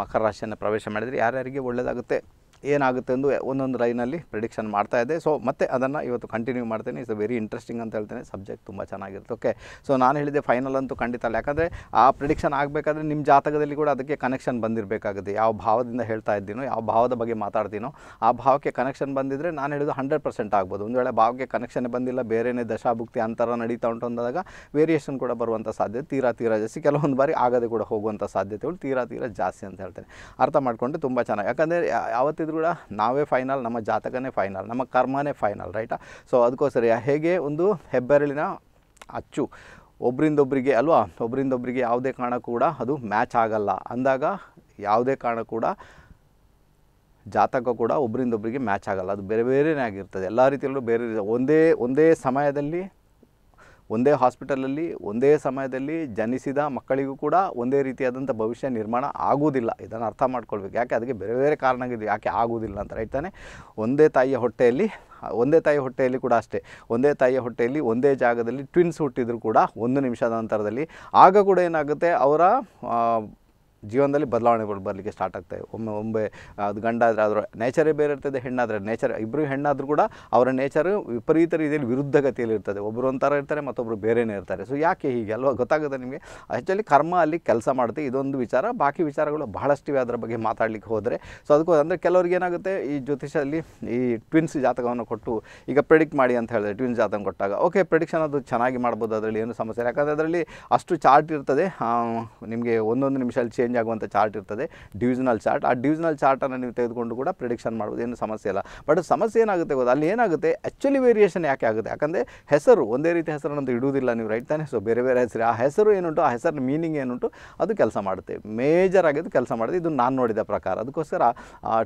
ಮಕರ ರಾಶಿಯನ್ನು ಪ್ರವೇಶ ಮಾಡಿದರೆ ಯಾರ್ಯಾರಿಗೆ ಒಳ್ಳೆಯದಾಗುತ್ತೆ ಏನಾಗುತ್ತೆ ಎಂದು ಒಂದೊಂದು ಲೈನಲ್ಲಿ ಪ್ರಿಡಿಕ್ಷನ್ ಮಾಡ್ತಾ ಇದ್ದೆ ಸೊ ಮತ್ತೆ ಅದನ್ನು ಇವತ್ತು ಕಂಟಿನ್ಯೂ ಮಾಡ್ತೇನೆ ಇಟ್ಸ್ ವೆರಿ ಇಂಟ್ರೆಸ್ಟಿಂಗ್ ಅಂತ ಹೇಳ್ತೇನೆ ಸಬ್ಜೆಕ್ಟ್ ತುಂಬ ಚೆನ್ನಾಗಿರುತ್ತೆ ಓಕೆ ಸೊ ನಾನು ಹೇಳಿದೆ ಫೈನಲ್ ಅಂತೂ ಖಂಡಿತ ಅಲ್ಲ ಯಾಕಂದರೆ ಆ ಪ್ರಿಡಿಕ್ಷನ್ ಆಗಬೇಕಾದ್ರೆ ನಿಮ್ಮ ಜಾತಕದಲ್ಲಿ ಕೂಡ ಅದಕ್ಕೆ ಕನೆಕ್ಷನ್ ಬಂದಿರಬೇಕಾಗುತ್ತೆ ಯಾವ ಭಾವದಿಂದ ಹೇಳ್ತಾ ಇದ್ದೀನೋ ಯಾವ ಭಾವದ ಬಗ್ಗೆ ಮಾತಾಡ್ತೀನೋ ಆ ಭಾವಕ್ಕೆ ಕನೆಕ್ಷನ್ ಬಂದಿದ್ದರೆ ನಾನು ಹೇಳಿದ್ದು ಹಂಡ್ರೆಡ್ ಪರ್ಸೆಂಟ್ ಆಗ್ಬೋದು ಒಂದು ವೇಳೆ ಭಾವಕ್ಕೆ ಕನೆಕ್ಷನ್ ಬಂದಿಲ್ಲ ಬೇರೆನೇ ದಶಾಭುಕ್ತಿ ಅಂತರ ನಡೀತಾ ಉಂಟು ಅಂದಾಗ ವೇರಿಯೇಷನ್ ಕೂಡ ಬರುವಂಥ ಸಾಧ್ಯತೆ ತೀರಾ ತೀರಾ ಜಾಸ್ತಿ ಕೆಲವೊಂದು ಬಾರಿ ಆಗದೆ ಕೂಡ ಹೋಗುವಂಥ ಸಾಧ್ಯತೆಗಳು ತೀರಾ ತೀರಾ ಜಾಸ್ತಿ ಅಂತ ಹೇಳ್ತೇನೆ ಅರ್ಥ ಮಾಡಿಕೊಂಡು ತುಂಬ ಚೆನ್ನಾಗಿ ಯಾಕಂದರೆ ಯಾವತ್ತಿ ಕೂಡ ನಾವೇ ಫೈನಲ್ ನಮ್ಮ ಜಾತಕನೇ ಫೈನಲ್ ನಮ್ಮ ಕರ್ಮನೇ ಫೈನಲ್ ರೈಟಾ ಸೊ ಅದಕ್ಕೋಸ್ಕರ ಹೇಗೆ ಒಂದು ಹೆಬ್ಬೆರಳಿನ ಅಚ್ಚು ಒಬ್ಬರಿಂದೊಬ್ಬರಿಗೆ ಅಲ್ವಾ ಒಬ್ಬರಿಂದೊಬ್ಬರಿಗೆ ಯಾವುದೇ ಕಾರಣ ಕೂಡ ಅದು ಮ್ಯಾಚ್ ಆಗಲ್ಲ ಅಂದಾಗ ಯಾವುದೇ ಕಾರಣ ಕೂಡ ಜಾತಕ ಕೂಡ ಒಬ್ಬರಿಂದೊಬ್ಬರಿಗೆ ಮ್ಯಾಚ್ ಆಗಲ್ಲ ಅದು ಬೇರೆ ಬೇರೆನೇ ಆಗಿರ್ತದೆ ಎಲ್ಲ ರೀತಿಯಲ್ಲೂ ಬೇರೆ ಒಂದೇ ಒಂದೇ ಸಮಯದಲ್ಲಿ ಒಂದೇ ಹಾಸ್ಪಿಟಲಲ್ಲಿ ಒಂದೇ ಸಮಯದಲ್ಲಿ ಜನಿಸಿದ ಮಕ್ಕಳಿಗೂ ಕೂಡ ಒಂದೇ ರೀತಿಯಾದಂಥ ಭವಿಷ್ಯ ನಿರ್ಮಾಣ ಆಗುವುದಿಲ್ಲ ಇದನ್ನು ಅರ್ಥ ಮಾಡ್ಕೊಳ್ಬೇಕು ಯಾಕೆ ಅದಕ್ಕೆ ಬೇರೆ ಬೇರೆ ಕಾರಣಗಳಿದೆ ಯಾಕೆ ಆಗುವುದಿಲ್ಲ ಅಂತ ರೈತಾನೆ ಒಂದೇ ತಾಯಿಯ ಹೊಟ್ಟೆಯಲ್ಲಿ ಒಂದೇ ತಾಯಿ ಹೊಟ್ಟೆಯಲ್ಲಿ ಕೂಡ ಅಷ್ಟೇ ಒಂದೇ ತಾಯಿಯ ಹೊಟ್ಟೆಯಲ್ಲಿ ಒಂದೇ ಜಾಗದಲ್ಲಿ ಟ್ವಿನ್ಸ್ ಹುಟ್ಟಿದ್ರು ಕೂಡ ಒಂದು ನಿಮಿಷದ ನಂತರದಲ್ಲಿ ಆಗ ಕೂಡ ಏನಾಗುತ್ತೆ ಅವರ ಜೀವನದಲ್ಲಿ ಬದಲಾವಣೆಗಳು ಬರಲಿಕ್ಕೆ ಸ್ಟಾರ್ಟ್ ಆಗ್ತವೆ ಒಮ್ಮೆ ಒಮ್ಮೆ ಅದು ಗಂಡ ಆದರೆ ಅದರ ನೇಚರೇ ಬೇರೆ ಇರ್ತದೆ ಹೆಣ್ಣಾದರೆ ನೇಚರ್ ಇಬ್ಬರು ಹೆಣ್ಣಾದರೂ ಕೂಡ ಅವರ ನೇಚರು ವಿಪರೀತ ರೀತಿಯಲ್ಲಿ ವಿರುದ್ಧ ಗತಿಯಲ್ಲಿ ಇರ್ತದೆ ಒಬ್ಬರು ಒಂಥರ ಇರ್ತಾರೆ ಮತ್ತೊಬ್ಬರು ಬೇರೆನೇ ಇರ್ತಾರೆ ಸೊ ಯಾಕೆ ಹೀಗೆ ಅಲ್ವಾ ಗೊತ್ತಾಗುತ್ತೆ ನಿಮಗೆ ಆ್ಯಕ್ಚುಲಿ ಕರ್ಮ ಅಲ್ಲಿ ಕೆಲಸ ಮಾಡುತ್ತೆ ಇದೊಂದು ವಿಚಾರ ಬಾಕಿ ವಿಚಾರಗಳು ಬಹಳಷ್ಟಿವೆ ಅದರ ಬಗ್ಗೆ ಮಾತಾಡಲಿಕ್ಕೆ ಹೋದರೆ ಸೊ ಅದಕ್ಕೂ ಅಂದರೆ ಕೆಲವ್ರಿಗೆ ಏನಾಗುತ್ತೆ ಈ ಜ್ಯೋತಿಷದಲ್ಲಿ ಈ ಟ್ವಿನ್ಸ್ ಜಾತಕವನ್ನು ಕೊಟ್ಟು ಈಗ ಪ್ರೆಡಿಕ್ಟ್ ಮಾಡಿ ಅಂತ ಹೇಳಿದ್ರೆ ಟ್ವಿನ್ಸ್ ಜಾತಕ ಕೊಟ್ಟಾಗ ಓಕೆ ಪ್ರೆಡಿಕ್ಷನ್ ಅದು ಚೆನ್ನಾಗಿ ಮಾಡ್ಬೋದು ಅದರಲ್ಲಿ ಏನು ಸಮಸ್ಯೆ ಯಾಕಂದರೆ ಅದರಲ್ಲಿ ಅಷ್ಟು ಚಾರ್ಟ್ ಇರ್ತದೆ ನಿಮಗೆ ಒಂದೊಂದು ನಿಮಿಷದಲ್ಲಿ ಚೇಂಜ್ ಚೇಂಜ್ ಆಗುವಂಥ ಚಾರ್ಟ್ ಇರ್ತದೆ ಡಿವಿಷನಲ್ ಚಾರ್ಟ್ ಆ ಡಿವಿಷನಲ್ ಚಾರ್ಟನ್ನು ನೀವು ತೆಗೆದುಕೊಂಡು ಕೂಡ ಪ್ರಿಡಿಕ್ಷನ್ ಮಾಡುವುದು ಏನು ಸಮಸ್ಯೆ ಇಲ್ಲ ಬಟ್ ಸಮಸ್ಯೆ ಏನಾಗುತ್ತೆ ಗೊತ್ತಾ ಅಲ್ಲಿ ಏನಾಗುತ್ತೆ ಆ್ಯಕ್ಚುಲಿ ವೇರಿಯೇಷನ್ ಯಾಕೆ ಆಗುತ್ತೆ ಯಾಕಂದರೆ ಹೆಸರು ಒಂದೇ ರೀತಿ ಹೆಸರನ್ನು ಇಡುವುದಿಲ್ಲ ನೀವು ರೈಟ್ ತಾನೆ ಸೊ ಬೇರೆ ಬೇರೆ ಹೆಸರು ಆ ಹೆಸರು ಏನುಂಟು ಆ ಹೆಸರಿನ ಮೀನಿಂಗ್ ಏನುಂಟು ಅದು ಕೆಲಸ ಮಾಡುತ್ತೆ ಮೇಜರ್ ಆಗಿದ್ದು ಕೆಲಸ ಮಾಡುತ್ತೆ ಇದು ನಾನು ನೋಡಿದ ಪ್ರಕಾರ ಅದಕ್ಕೋಸ್ಕರ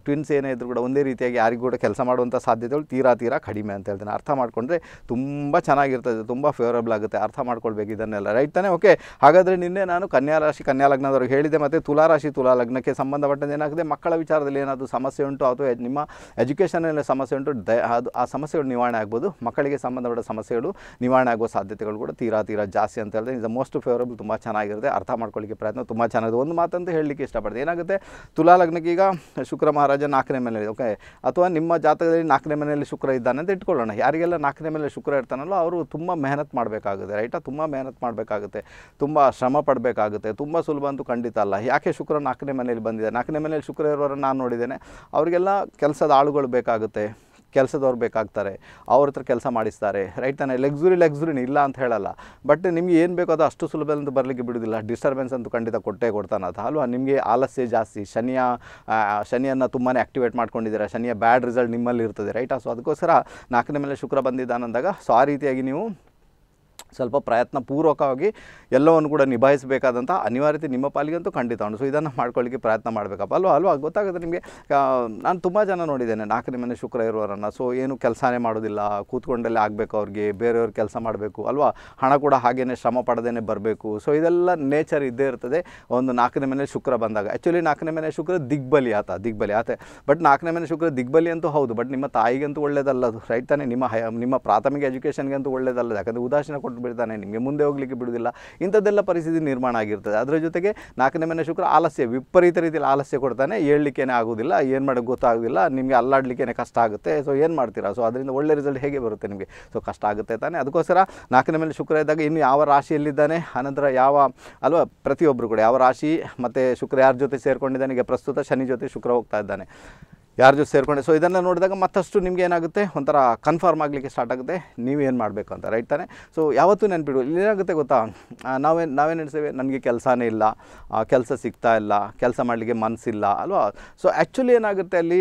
ಟ್ವಿನ್ಸ್ ಏನೇ ಇದ್ರು ಕೂಡ ಒಂದೇ ರೀತಿಯಾಗಿ ಯಾರಿಗೂ ಕೂಡ ಕೆಲಸ ಮಾಡುವಂಥ ಸಾಧ್ಯತೆಗಳು ತೀರಾ ತೀರಾ ಕಡಿಮೆ ಅಂತ ಹೇಳ್ತೀನಿ ಅರ್ಥ ಮಾಡಿಕೊಂಡ್ರೆ ತುಂಬ ಚೆನ್ನಾಗಿರ್ತದೆ ತುಂಬ ಫೇವರಬಲ್ ಆಗುತ್ತೆ ಅರ್ಥ ಮಾಡ್ಕೊಳ್ಬೇಕು ಇದನ್ನೆಲ್ಲ ರೈಟ್ ತಾನೆ ಓಕೆ ಹಾಗಾದರೆ ನಿನ್ನೆ ನಾನು ಕನ್ಯಾ ರಾಶಿ ಕನ್ಯಾ ಲಗ್ನದವ್ರಿಗೆ ಹೇಳಿದೆ ಮತ್ತು ತುಲಾರಾಶಿ ತುಲಾ ಲಗ್ನಕ್ಕೆ ಸಂಬಂಧಪಟ್ಟಂತೆ ಏನಾಗ್ತದೆ ಮಕ್ಕಳ ವಿಚಾರದಲ್ಲಿ ಏನಾದರೂ ಸಮಸ್ಯೆ ಉಂಟು ಅಥವಾ ನಿಮ್ಮ ಎಜುಕೇಷನಲ್ಲಿ ಸಮಸ್ಯೆ ಉಂಟು ಅದು ಆ ಸಮಸ್ಯೆಗಳು ನಿವಾರಣೆ ಆಗ್ಬೋದು ಮಕ್ಕಳಿಗೆ ಸಂಬಂಧಪಟ್ಟ ಸಮಸ್ಯೆಗಳು ನಿವಾರಣೆ ಆಗುವ ಸಾಧ್ಯತೆಗಳು ಕೂಡ ತೀರಾ ತೀರಾ ಜಾಸ್ತಿ ಅಂತ ಹೇಳಿದ್ರೆ ಇದು ಮೋಸ್ಟ್ ಫೇವರಬಲ್ ತುಂಬ ಚೆನ್ನಾಗಿರುತ್ತೆ ಅರ್ಥ ಮಾಡ್ಕೊಳ್ಳಿಕ್ಕೆ ಪ್ರಯತ್ನ ತುಂಬ ಚೆನ್ನಾಗಿದೆ ಒಂದು ಮಾತಂತ ಹೇಳಲಿಕ್ಕೆ ಇಷ್ಟಪಡ್ತೀನಿ ಏನಾಗುತ್ತೆ ತುಲಾ ಲಗ್ನಕ್ಕೆ ಈಗ ಶುಕ್ರ ಮಹಾರಾಜ ನಾಲ್ಕನೇ ಮನೆಯಲ್ಲಿ ಓಕೆ ಅಥವಾ ನಿಮ್ಮ ಜಾತಕದಲ್ಲಿ ನಾಲ್ಕನೇ ಮನೆಯಲ್ಲಿ ಶುಕ್ರ ಇದ್ದಾನೆ ಅಂತ ಇಟ್ಕೊಳ್ಳೋಣ ಯಾರಿಗೆಲ್ಲ ನಾಲ್ಕನೇ ಮನೆಯಲ್ಲಿ ಶುಕ್ರ ಇರ್ತಾನಲ್ಲೋ ಅವರು ತುಂಬ ಮೆಹನತ್ ಮಾಡಬೇಕಾಗುತ್ತೆ ರೈಟಾ ತುಂಬ ಮೆಹನತ್ ಮಾಡಬೇಕಾಗುತ್ತೆ ತುಂಬ ಶ್ರಮ ಪಡಬೇಕಾಗುತ್ತೆ ತುಂಬ ಸುಲಭ ಅಂತೂ ಖಂಡಿತ ಅಲ್ಲ ಯಾಕೆ ಶುಕ್ರ ನಾಲ್ಕನೇ ಮನೇಲಿ ಬಂದಿದೆ ನಾಲ್ಕನೇ ಮನೆಯಲ್ಲಿ ಶುಕ್ರ ಇರೋರನ್ನು ನಾನು ನೋಡಿದ್ದೇನೆ ಅವರಿಗೆಲ್ಲ ಕೆಲಸದ ಆಳುಗಳು ಬೇಕಾಗುತ್ತೆ ಕೆಲಸದವ್ರು ಬೇಕಾಗ್ತಾರೆ ಅವ್ರ ಹತ್ರ ಕೆಲಸ ಮಾಡಿಸ್ತಾರೆ ರೈಟ್ ತಾನೆ ಲೆಗ್ಸುರಿ ಲೆಗ್ಸುರಿ ಇಲ್ಲ ಅಂತ ಹೇಳಲ್ಲ ಬಟ್ ನಿಮ್ಗೆ ಏನು ಬೇಕೋ ಅದು ಅಷ್ಟು ಸುಲಭದಿಂದ ಬರಲಿಕ್ಕೆ ಬಿಡೋದಿಲ್ಲ ಡಿಸ್ಟರ್ಬೆನ್ಸ್ ಅಂತೂ ಖಂಡಿತ ಕೊಟ್ಟೇ ಅದು ಅಲ್ವಾ ನಿಮಗೆ ಆಲಸ್ಯ ಜಾಸ್ತಿ ಶನಿಯ ಶನಿಯನ್ನು ತುಂಬಾ ಆ್ಯಕ್ಟಿವೇಟ್ ಮಾಡ್ಕೊಂಡಿದ್ದೀರ ಶನಿಯ ಬ್ಯಾಡ್ ರಿಸಲ್ಟ್ ನಿಮ್ಮಲ್ಲಿ ಇರ್ತದೆ ರೈಟಾ ಸೊ ಅದಕ್ಕೋಸ್ಕರ ನಾಲ್ಕನೇ ಮೇಲೆ ಶುಕ್ರ ಬಂದಿದ್ದಾನಂದಾಗ ಸೊ ಆ ರೀತಿಯಾಗಿ ನೀವು ಸ್ವಲ್ಪ ಪ್ರಯತ್ನ ಪೂರ್ವಕವಾಗಿ ಎಲ್ಲವನ್ನು ಕೂಡ ನಿಭಾಯಿಸಬೇಕಾದಂಥ ಅನಿವಾರ್ಯತೆ ನಿಮ್ಮ ಪಾಲಿಗಂತೂ ಖಂಡಿತ ಉಂಟು ಸೊ ಇದನ್ನು ಮಾಡ್ಕೊಳ್ಳಿಕ್ಕೆ ಪ್ರಯತ್ನ ಮಾಡಬೇಕಪ್ಪ ಅಲ್ವಾ ಅಲ್ವಾ ಗೊತ್ತಾಗುತ್ತೆ ನಿಮಗೆ ನಾನು ತುಂಬ ಜನ ನೋಡಿದ್ದೇನೆ ನಾಲ್ಕನೇ ಮನೆ ಶುಕ್ರ ಇರೋರನ್ನು ಸೊ ಏನು ಕೆಲಸನೇ ಮಾಡೋದಿಲ್ಲ ಕೂತ್ಕೊಂಡಲ್ಲೇ ಆಗಬೇಕು ಅವ್ರಿಗೆ ಬೇರೆಯವ್ರ ಕೆಲಸ ಮಾಡಬೇಕು ಅಲ್ವಾ ಹಣ ಕೂಡ ಹಾಗೇನೆ ಶ್ರಮ ಪಡದೇನೆ ಬರಬೇಕು ಸೊ ಇದೆಲ್ಲ ನೇಚರ್ ಇದ್ದೇ ಇರ್ತದೆ ಒಂದು ನಾಲ್ಕನೇ ಮನೆ ಶುಕ್ರ ಬಂದಾಗ ಆ್ಯಕ್ಚುಲಿ ನಾಲ್ಕನೇ ಮನೆ ಶುಕ್ರ ದಿಗ್ಬಲಿ ಆತ ದಿಗ್ಬಲಿ ಆತ ಬಟ್ ನಾಲ್ಕನೇ ಮನೆ ಶುಕ್ರ ದಿಗ್ಬಲಿ ಅಂತೂ ಹೌದು ಬಟ್ ನಿಮ್ಮ ತಾಯಿಗಂತೂ ಒಳ್ಳೇದಲ್ಲ ಅದು ರೈಟ್ ತಾನೇ ನಿಮ್ಮ ನಿಮ್ಮ ಪ್ರಾಥಮಿಕ ಅಂತೂ ಒಳ್ಳೇದಲ್ಲ ಯಾಕಂದರೆ ಉದಾಸೀನ ಕೊಟ್ಟು ಬಿಡ್ತಾನೆ ನಿಮಗೆ ಮುಂದೆ ಹೋಗಲಿಕ್ಕೆ ಬಿಡುವುದಿಲ್ಲ ಇಂಥದ್ದೆಲ್ಲ ಪರಿಸ್ಥಿತಿ ನಿರ್ಮಾಣ ಆಗಿರ್ತದೆ ಅದರ ಜೊತೆಗೆ ನಾಲ್ಕನೇ ಮನೆ ಶುಕ್ರ ಆಲಸ್ಯ ವಿಪರೀತ ರೀತಿಯಲ್ಲಿ ಆಲಸ್ಯ ಕೊಡ್ತಾನೆ ಹೇಳಲಿಕ್ಕೇನೆ ಆಗೋದಿಲ್ಲ ಏನು ಮಾಡೋಕ್ಕೆ ಗೊತ್ತಾಗೋದಿಲ್ಲ ನಿಮಗೆ ಅಲ್ಲಾಡಲಿಕ್ಕೇನೆ ಕಷ್ಟ ಆಗುತ್ತೆ ಸೊ ಏನು ಮಾಡ್ತೀರಾ ಸೊ ಅದರಿಂದ ಒಳ್ಳೆ ರಿಸಲ್ಟ್ ಹೇಗೆ ಬರುತ್ತೆ ನಿಮಗೆ ಸೊ ಕಷ್ಟ ಆಗುತ್ತೆ ತಾನೆ ಅದಕ್ಕೋಸ್ಕರ ನಾಲ್ಕನೇ ಮನೆ ಶುಕ್ರ ಇದ್ದಾಗ ಇನ್ನು ಯಾವ ರಾಶಿಯಲ್ಲಿದ್ದಾನೆ ಆನಂತರ ಯಾವ ಅಲ್ವಾ ಪ್ರತಿಯೊಬ್ಬರು ಕೂಡ ಯಾವ ರಾಶಿ ಮತ್ತು ಶುಕ್ರ ಯಾರ ಜೊತೆ ಸೇರಿಕೊಂಡಿದ್ದಾನೆ ಈಗ ಪ್ರಸ್ತುತ ಶನಿ ಜೊತೆ ಶುಕ್ರ ಹೋಗ್ತಾ ಇದ್ದಾನೆ ಯಾರ ಜೊತೆ ಸೇರ್ಕೊಂಡೆ ಸೊ ಇದನ್ನು ನೋಡಿದಾಗ ಮತ್ತಷ್ಟು ನಿಮ್ಗೆ ಏನಾಗುತ್ತೆ ಒಂಥರ ಕನ್ಫರ್ಮ್ ಆಗಲಿಕ್ಕೆ ಸ್ಟಾರ್ಟ್ ಆಗುತ್ತೆ ನೀವೇನು ಮಾಡಬೇಕು ಅಂತ ರೈಟ್ ತಾನೆ ಸೊ ಯಾವತ್ತೂ ನೆನ್ಪಿಡು ಏನಾಗುತ್ತೆ ಗೊತ್ತಾ ನಾವೇನು ನಾವೇನು ಹೇಳ್ತೇವೆ ನನಗೆ ಕೆಲಸನೇ ಇಲ್ಲ ಕೆಲಸ ಸಿಗ್ತಾ ಇಲ್ಲ ಕೆಲಸ ಮಾಡಲಿಕ್ಕೆ ಮನಸ್ಸಿಲ್ಲ ಅಲ್ವಾ ಸೊ ಆ್ಯಕ್ಚುಲಿ ಏನಾಗುತ್ತೆ ಅಲ್ಲಿ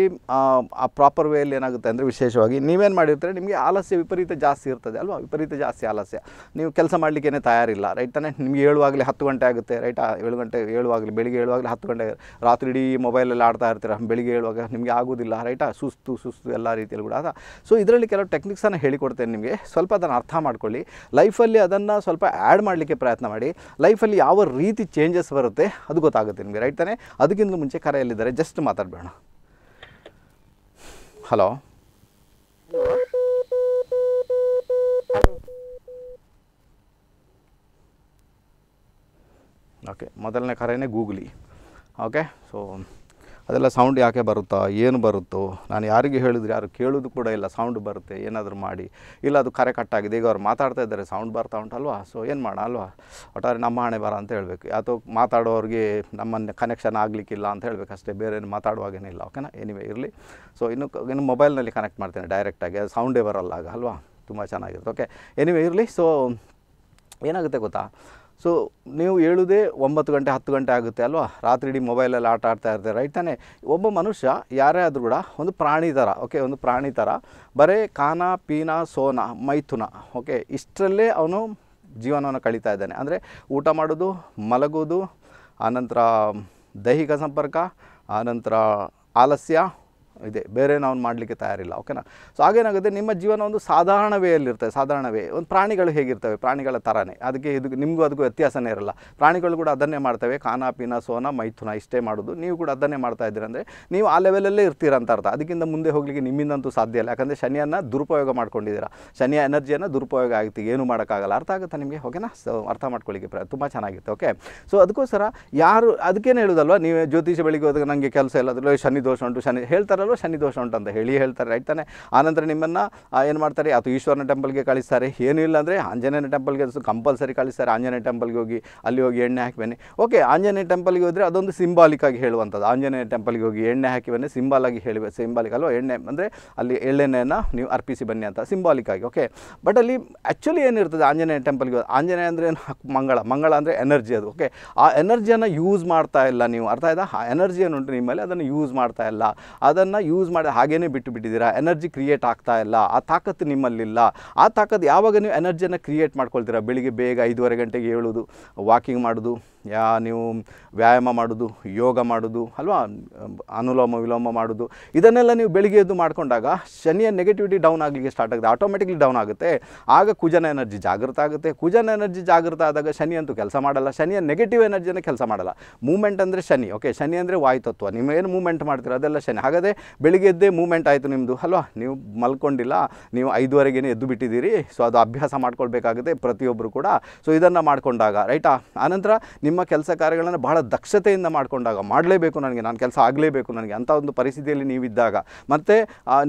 ಆ ಪ್ರಾಪರ್ ವೇಯಲ್ಲಿ ಏನಾಗುತ್ತೆ ಅಂದರೆ ವಿಶೇಷವಾಗಿ ನೀವೇನು ಮಾಡಿರ್ತಾರೆ ನಿಮಗೆ ಆಲಸ್ಯ ವಿಪರೀತ ಜಾಸ್ತಿ ಇರ್ತದೆ ಅಲ್ವಾ ವಿಪರೀತ ಜಾಸ್ತಿ ಆಲಸ್ಯ ನೀವು ಕೆಲಸ ಮಾಡಲಿಕ್ಕೇನೆ ತಯಾರಿಲ್ಲ ರೈಟ್ ತಾನೆ ನಿಮಗೆ ಏಳುವಾಗಲಿ ಹತ್ತು ಗಂಟೆ ಆಗುತ್ತೆ ರೈಟ್ ಏಳು ಗಂಟೆ ಏಳುವಾಗಲಿ ಬೆಳಿಗ್ಗೆ ಏಳುವಾಗಲೇ ಹತ್ತು ಗಂಟೆ ರಾತ್ರಿ ಇಡೀ ಮೊಬೈಲಲ್ಲಿ ಆಡ್ತಾ ಇರ್ತೀರ ಬೆಳಿಗ್ಗೆ ಏಳುವಾಗ ನಿಮಗೆ ಆಗ ಆಗೋದಿಲ್ಲ ರೈಟಾ ಸುಸ್ತು ಸುಸ್ತು ಎಲ್ಲ ರೀತಿಯಲ್ಲಿ ಕೂಡ ಅದ ಸೊ ಇದರಲ್ಲಿ ಕೆಲವು ಟೆಕ್ನಿಕ್ಸನ್ನು ಹೇಳಿಕೊಡ್ತೇನೆ ನಿಮಗೆ ಸ್ವಲ್ಪ ಅದನ್ನು ಅರ್ಥ ಮಾಡ್ಕೊಳ್ಳಿ ಲೈಫಲ್ಲಿ ಅದನ್ನು ಸ್ವಲ್ಪ ಆ್ಯಡ್ ಮಾಡಲಿಕ್ಕೆ ಪ್ರಯತ್ನ ಮಾಡಿ ಲೈಫಲ್ಲಿ ಯಾವ ರೀತಿ ಚೇಂಜಸ್ ಬರುತ್ತೆ ಅದು ಗೊತ್ತಾಗುತ್ತೆ ನಿಮಗೆ ರೈಟ್ ತಾನೇ ಅದಕ್ಕಿಂತ ಮುಂಚೆ ಕರೆಯಲ್ಲಿದ್ದಾರೆ ಜಸ್ಟ್ ಮಾತಾಡಬೇಡ ಹಲೋ ಓಕೆ ಮೊದಲನೇ ಕರೆಯೇ ಗೂಗ್ಲಿ ಓಕೆ ಸೊ ಅದೆಲ್ಲ ಸೌಂಡ್ ಯಾಕೆ ಬರುತ್ತಾ ಏನು ಬರುತ್ತೋ ನಾನು ಯಾರಿಗೆ ಹೇಳಿದ್ರೆ ಯಾರು ಕೇಳೋದು ಕೂಡ ಇಲ್ಲ ಸೌಂಡ್ ಬರುತ್ತೆ ಏನಾದರೂ ಮಾಡಿ ಇಲ್ಲ ಅದು ಕರೆ ಕಟ್ಟಾಗಿದೆ ಈಗ ಅವ್ರು ಮಾತಾಡ್ತಾ ಇದ್ದಾರೆ ಸೌಂಡ್ ಬರ್ತಾ ಉಂಟಲ್ವಾ ಸೊ ಏನು ಮಾಡೋಣ ಅಲ್ವಾ ಒಟ್ಟಾರೆ ನಮ್ಮ ಹಣೆ ಬರ ಅಂತ ಹೇಳಬೇಕು ಅಥವಾ ಮಾತಾಡೋರಿಗೆ ನಮ್ಮನ್ನು ಕನೆಕ್ಷನ್ ಆಗಲಿಕ್ಕಿಲ್ಲ ಅಂತ ಹೇಳಬೇಕು ಅಷ್ಟೇ ಬೇರೆ ಏನು ಮಾತಾಡುವಾಗೇನಿಲ್ಲ ಇಲ್ಲ ಓಕೆನಾ ಎನಿವೆ ಇರಲಿ ಸೊ ಇನ್ನು ಇನ್ನು ಮೊಬೈಲ್ನಲ್ಲಿ ಕನೆಕ್ಟ್ ಮಾಡ್ತೇನೆ ಡೈರೆಕ್ಟಾಗಿ ಅದು ಸೌಂಡೇ ಬರಲ್ಲ ಆಗ ಅಲ್ವಾ ತುಂಬ ಚೆನ್ನಾಗಿರುತ್ತೆ ಓಕೆ ಎನಿವೆ ಇರಲಿ ಸೊ ಏನಾಗುತ್ತೆ ಗೊತ್ತಾ ಸೊ ನೀವು ಹೇಳುವುದೇ ಒಂಬತ್ತು ಗಂಟೆ ಹತ್ತು ಗಂಟೆ ಆಗುತ್ತೆ ಅಲ್ವಾ ರಾತ್ರಿ ಇಡೀ ಮೊಬೈಲಲ್ಲಿ ಆಟ ಆಡ್ತಾ ಇರ್ತಾರೆ ರೈಟ್ ತಾನೇ ಒಬ್ಬ ಮನುಷ್ಯ ಯಾರೇ ಆದರೂ ಕೂಡ ಒಂದು ಪ್ರಾಣಿ ಥರ ಓಕೆ ಒಂದು ಪ್ರಾಣಿ ಥರ ಬರೇ ಕಾನ ಪೀನ ಸೋನ ಮೈಥುನ ಓಕೆ ಇಷ್ಟರಲ್ಲೇ ಅವನು ಜೀವನವನ್ನು ಕಳೀತಾ ಇದ್ದಾನೆ ಅಂದರೆ ಊಟ ಮಾಡೋದು ಮಲಗೋದು ಆನಂತರ ದೈಹಿಕ ಸಂಪರ್ಕ ಆನಂತರ ಆಲಸ್ಯ ಇದೆ ಬೇರೆ ನಾವು ಮಾಡಲಿಕ್ಕೆ ತಯಾರಿಲ್ಲ ಓಕೆನಾ ಸೊ ಹಾಗೇನಾಗುತ್ತೆ ನಿಮ್ಮ ಜೀವನ ಒಂದು ಸಾಧಾರಣ ವೇಯಲ್ಲಿರ್ತದೆ ಸಾಧಾರಣ ಒಂದು ಪ್ರಾಣಿಗಳು ಹೇಗಿರ್ತವೆ ಪ್ರಾಣಿಗಳ ಥರನೇ ಅದಕ್ಕೆ ಇದು ನಿಮಗೂ ಅದಕ್ಕೂ ವ್ಯತ್ಯಾಸನೇ ಇರಲ್ಲ ಪ್ರಾಣಿಗಳು ಕೂಡ ಅದನ್ನೇ ಮಾಡ್ತವೆ ಖಾನ ಪೀನ ಸೋನ ಮೈಥುನ ಇಷ್ಟೇ ಮಾಡೋದು ನೀವು ಕೂಡ ಅದನ್ನೇ ಮಾಡ್ತಾ ಇದ್ದೀರ ಅಂದರೆ ನೀವು ಆ ಲೆವೆಲಲ್ಲೇ ಇರ್ತೀರ ಅಂತ ಅರ್ಥ ಅದಕ್ಕಿಂತ ಮುಂದೆ ಹೋಗಲಿಕ್ಕೆ ನಿಮ್ಮಿಂದಂತೂ ಸಾಧ್ಯ ಇಲ್ಲ ಯಾಕಂದರೆ ಶನಿಯನ್ನು ದುರುಪಯೋಗ ಮಾಡ್ಕೊಂಡಿದ್ದೀರಾ ಶನಿಯ ಎನರ್ಜಿಯನ್ನು ದುರುಪಯೋಗ ಆಗ್ತೀವಿ ಏನು ಮಾಡೋಕ್ಕಾಗಲ್ಲ ಅರ್ಥ ಆಗುತ್ತಾ ನಿಮಗೆ ಓಕೆನಾ ಸೊ ಅರ್ಥ ಮಾಡ್ಕೊಳ್ಳಿಕ್ಕೆ ಪ್ರ ತುಂಬ ಚೆನ್ನಾಗಿತ್ತು ಓಕೆ ಸೊ ಅದಕ್ಕೋಸ್ಕರ ಯಾರು ಅದಕ್ಕೇನು ಹೇಳೋದಲ್ವ ನೀವು ಜ್ಯೋತಿಷ ಬೆಳಿಗ್ಗೆ ಹೋದಾಗ ನನಗೆ ಕೆಲಸ ಇಲ್ಲ ಶನಿ ದೋಷ ಉಂಟು ಶನಿ ಹೇಳ್ತಾರಲ್ಲ ಕಾಲದಲ್ಲೂ ಶನಿ ದೋಷ ಉಂಟಂತ ಹೇಳಿ ಹೇಳ್ತಾರೆ ರೈಟ್ ತಾನೆ ಆನಂತರ ನಿಮ್ಮನ್ನು ಏನು ಮಾಡ್ತಾರೆ ಅಥವಾ ಈಶ್ವರನ ಟೆಂಪಲ್ಗೆ ಕಳಿಸ್ತಾರೆ ಏನೂ ಇಲ್ಲ ಅಂದರೆ ಆಂಜನೇಯನ ಟೆಂಪಲ್ಗೆ ಕಂಪಲ್ಸರಿ ಕಳಿಸ್ತಾರೆ ಆಂಜನೇಯ ಟೆಂಪಲ್ಗೆ ಹೋಗಿ ಅಲ್ಲಿ ಹೋಗಿ ಎಣ್ಣೆ ಹಾಕಿ ಬನ್ನಿ ಓಕೆ ಆಂಜನೇಯ ಟೆಂಪಲ್ಗೆ ಹೋದರೆ ಅದೊಂದು ಸಿಂಬಾಲಿಕ್ ಆಗಿ ಹೇಳುವಂಥದ್ದು ಆಂಜನೇಯ ಟೆಂಪಲ್ಗೆ ಹೋಗಿ ಎಣ್ಣೆ ಹಾಕಿ ಬನ್ನಿ ಆಗಿ ಹೇಳಿ ಸಿಂಬಾಲಿಕ್ ಅಲ್ವ ಎಣ್ಣೆ ಅಂದರೆ ಅಲ್ಲಿ ಎಳ್ಳೆಣ್ಣೆಯನ್ನು ನೀವು ಅರ್ಪಿಸಿ ಬನ್ನಿ ಅಂತ ಸಿಂಬಾಲಿಕ್ ಆಗಿ ಓಕೆ ಬಟ್ ಅಲ್ಲಿ ಆ್ಯಕ್ಚುಲಿ ಏನಿರ್ತದೆ ಆಂಜನೇಯ ಟೆಂಪಲ್ಗೆ ಆಂಜನೇಯ ಅಂದರೆ ಏನು ಮಂಗಳ ಮಂಗಳ ಅಂದರೆ ಎನರ್ಜಿ ಅದು ಓಕೆ ಆ ಎನರ್ಜಿಯನ್ನು ಯೂಸ್ ಮಾಡ್ತಾ ಇಲ್ಲ ನೀವು ಅರ್ಥ ಆಯ್ತಾ ಆ ಎನರ್ಜಿ ಏನುಂಟು ನಿಮ್ಮಲ್ಲಿ ಅದನ್ನು ಯೂಸ್ ಮಾಡ್ತಾ ಇಲ್ಲ ಅದನ್ನು ಯೂಸ್ ಮಾಡಿ ಹಾಗೇ ಬಿಟ್ಟು ಬಿಟ್ಟಿದ್ದೀರಾ ಎನರ್ಜಿ ಕ್ರಿಯೇಟ್ ಆಗ್ತಾ ಇಲ್ಲ ಆ ತಾಕತ್ತು ನಿಮ್ಮಲ್ಲಿಲ್ಲ ಆ ತಾಕತ್ತು ಯಾವಾಗ ನೀವು ಎನರ್ಜಿಯನ್ನು ಕ್ರಿಯೇಟ್ ಮಾಡ್ಕೊಳ್ತೀರಾ ಬೆಳಿಗ್ಗೆ ಬೇಗ ಐದುವರೆ ಗಂಟೆಗೆ ಹೇಳೋದು ವಾಕಿಂಗ್ ಮಾಡೋದು ಯಾ ನೀವು ವ್ಯಾಯಾಮ ಮಾಡೋದು ಯೋಗ ಮಾಡೋದು ಅಲ್ವಾ ಅನುಲೋಮ ವಿಲೋಮ ಮಾಡೋದು ಇದನ್ನೆಲ್ಲ ನೀವು ಬೆಳಿಗ್ಗೆ ಎದ್ದು ಮಾಡಿಕೊಂಡಾಗ ಶನಿಯ ನೆಗೆಟಿವಿಟಿ ಡೌನ್ ಆಗಲಿಕ್ಕೆ ಸ್ಟಾರ್ಟ್ ಆಗುತ್ತೆ ಆಟೋಮೆಟಿಕ್ಲಿ ಡೌನ್ ಆಗುತ್ತೆ ಆಗ ಕುಜನ ಎನರ್ಜಿ ಜಾಗೃತ ಆಗುತ್ತೆ ಕುಜನ ಎನರ್ಜಿ ಜಾಗೃತ ಆದಾಗ ಶನಿ ಅಂತೂ ಕೆಲಸ ಮಾಡಲ್ಲ ಶನಿಯ ನೆಗೆಟಿವ್ ಎನರ್ಜಿಯನ್ನು ಕೆಲಸ ಮಾಡಲ್ಲ ಮೂಮೆಂಟ್ ಅಂದರೆ ಶನಿ ಓಕೆ ಶನಿ ಅಂದರೆ ವಾಯುತತ್ವ ಏನು ಮೂಮೆಂಟ್ ಮಾಡ್ತೀರ ಅದೆಲ್ಲ ಶನಿ ಹಾಗಾದರೆ ಬೆಳಿಗ್ಗೆ ಎದ್ದೇ ಮೂವ್ಮೆಂಟ್ ಆಯಿತು ನಿಮ್ಮದು ಅಲ್ವಾ ನೀವು ಮಲ್ಕೊಂಡಿಲ್ಲ ನೀವು ಐದುವರೆಗೇ ಎದ್ದು ಬಿಟ್ಟಿದ್ದೀರಿ ಸೊ ಅದು ಅಭ್ಯಾಸ ಮಾಡ್ಕೊಳ್ಬೇಕಾಗುತ್ತೆ ಪ್ರತಿಯೊಬ್ಬರು ಕೂಡ ಸೊ ಇದನ್ನು ಮಾಡಿಕೊಂಡಾಗ ರೈಟಾ ಆನಂತರ ನಿಮ್ಮ ಕೆಲಸ ಕಾರ್ಯಗಳನ್ನು ಬಹಳ ದಕ್ಷತೆಯಿಂದ ಮಾಡಿಕೊಂಡಾಗ ಮಾಡಲೇಬೇಕು ನನಗೆ ನಾನು ಕೆಲಸ ಆಗಲೇಬೇಕು ನನಗೆ ಅಂಥ ಒಂದು ಪರಿಸ್ಥಿತಿಯಲ್ಲಿ ನೀವಿದ್ದಾಗ ಮತ್ತು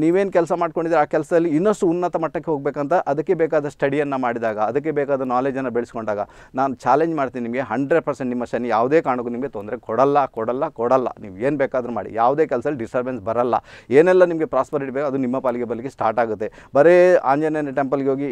ನೀವೇನು ಕೆಲಸ ಮಾಡ್ಕೊಂಡಿದ್ರೆ ಆ ಕೆಲಸದಲ್ಲಿ ಇನ್ನಷ್ಟು ಉನ್ನತ ಮಟ್ಟಕ್ಕೆ ಹೋಗಬೇಕಂತ ಅದಕ್ಕೆ ಬೇಕಾದ ಸ್ಟಡಿಯನ್ನು ಮಾಡಿದಾಗ ಅದಕ್ಕೆ ಬೇಕಾದ ನಾಲೆಜನ್ನು ಬೆಳೆಸ್ಕೊಂಡಾಗ ನಾನು ಚಾಲೆಂಜ್ ಮಾಡ್ತೀನಿ ನಿಮಗೆ ಹಂಡ್ರೆಡ್ ಪರ್ಸೆಂಟ್ ನಿಮ್ಮ ಶನಿ ಯಾವುದೇ ಕಾರಣಕ್ಕೂ ನಿಮಗೆ ತೊಂದರೆ ಕೊಡಲ್ಲ ಕೊಡಲ್ಲ ಕೊಡಲ್ಲ ನೀವು ಏನು ಬೇಕಾದರೂ ಮಾಡಿ ಯಾವುದೇ ಕೆಲಸದಲ್ಲಿ ಡಿಸ್ಟರ್ಬೆನ್ಸ್ ಬರಲ್ಲ ಬರಲ್ಲ ಏನೆಲ್ಲ ನಿಮಗೆ ಪ್ರಾಸ್ಪರಿಟಿ ಬೇಕು ಅದು ನಿಮ್ಮ ಪಾಲಿಗೆ ಬರಲಿಕ್ಕೆ ಸ್ಟಾರ್ಟ್ ಆಗುತ್ತೆ ಬರೀ ಆಂಜನೇಯನ ಟೆಂಪಲ್ಗೆ ಹೋಗಿ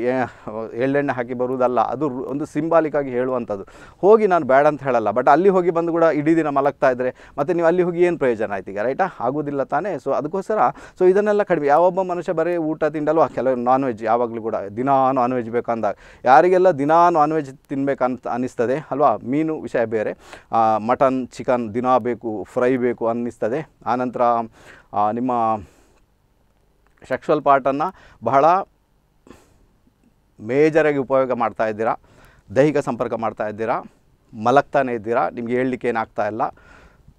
ಎಳ್ಳೆಣ್ಣೆ ಹಾಕಿ ಬರುವುದಲ್ಲ ಅದು ಒಂದು ಸಿಂಬಾಲಿಕ್ಕಾಗಿ ಹೇಳುವಂಥದ್ದು ಹೋಗಿ ನಾನು ಬೇಡ ಅಂತ ಹೇಳಲ್ಲ ಬಟ್ ಅಲ್ಲಿ ಹೋಗಿ ಬಂದು ಕೂಡ ಇಡೀ ದಿನ ಮಲಗ್ತಾ ಇದ್ದರೆ ಮತ್ತು ನೀವು ಅಲ್ಲಿ ಹೋಗಿ ಏನು ಪ್ರಯೋಜನ ಆಯ್ತು ಈಗ ರೈಟಾ ಆಗೋದಿಲ್ಲ ತಾನೇ ಸೊ ಅದಕ್ಕೋಸ್ಕರ ಸೊ ಇದನ್ನೆಲ್ಲ ಕಡಿಮೆ ಯಾವೊಬ್ಬ ಮನುಷ್ಯ ಬರೀ ಊಟ ತಿಂಡಲ್ವ ಕೆಲವು ನಾನ್ ವೆಜ್ ಯಾವಾಗಲೂ ಕೂಡ ದಿನಾ ನಾನ್ ವೆಜ್ ಬೇಕಂದಾಗ ಯಾರಿಗೆಲ್ಲ ದಿನಾ ನಾನ್ ವೆಜ್ ಅನ್ನಿಸ್ತದೆ ಅನಿಸ್ತದೆ ಅಲ್ವಾ ಮೀನು ವಿಷಯ ಬೇರೆ ಮಟನ್ ಚಿಕನ್ ದಿನಾ ಬೇಕು ಫ್ರೈ ಬೇಕು ಅನ್ನಿಸ್ತದೆ ಆನಂತರ ನಿಮ್ಮ ಸೆಕ್ಷುವಲ್ ಪಾರ್ಟನ್ನು ಬಹಳ ಮೇಜರಾಗಿ ಉಪಯೋಗ ಮಾಡ್ತಾ ಇದ್ದೀರಾ ದೈಹಿಕ ಸಂಪರ್ಕ ಮಾಡ್ತಾ ಇದ್ದೀರಾ ಮಲಗ್ತಾನೆ ಇದ್ದೀರಾ ನಿಮಗೆ ಹೇಳಲಿಕ್ಕೆ ಏನಾಗ್ತಾ ಇಲ್ಲ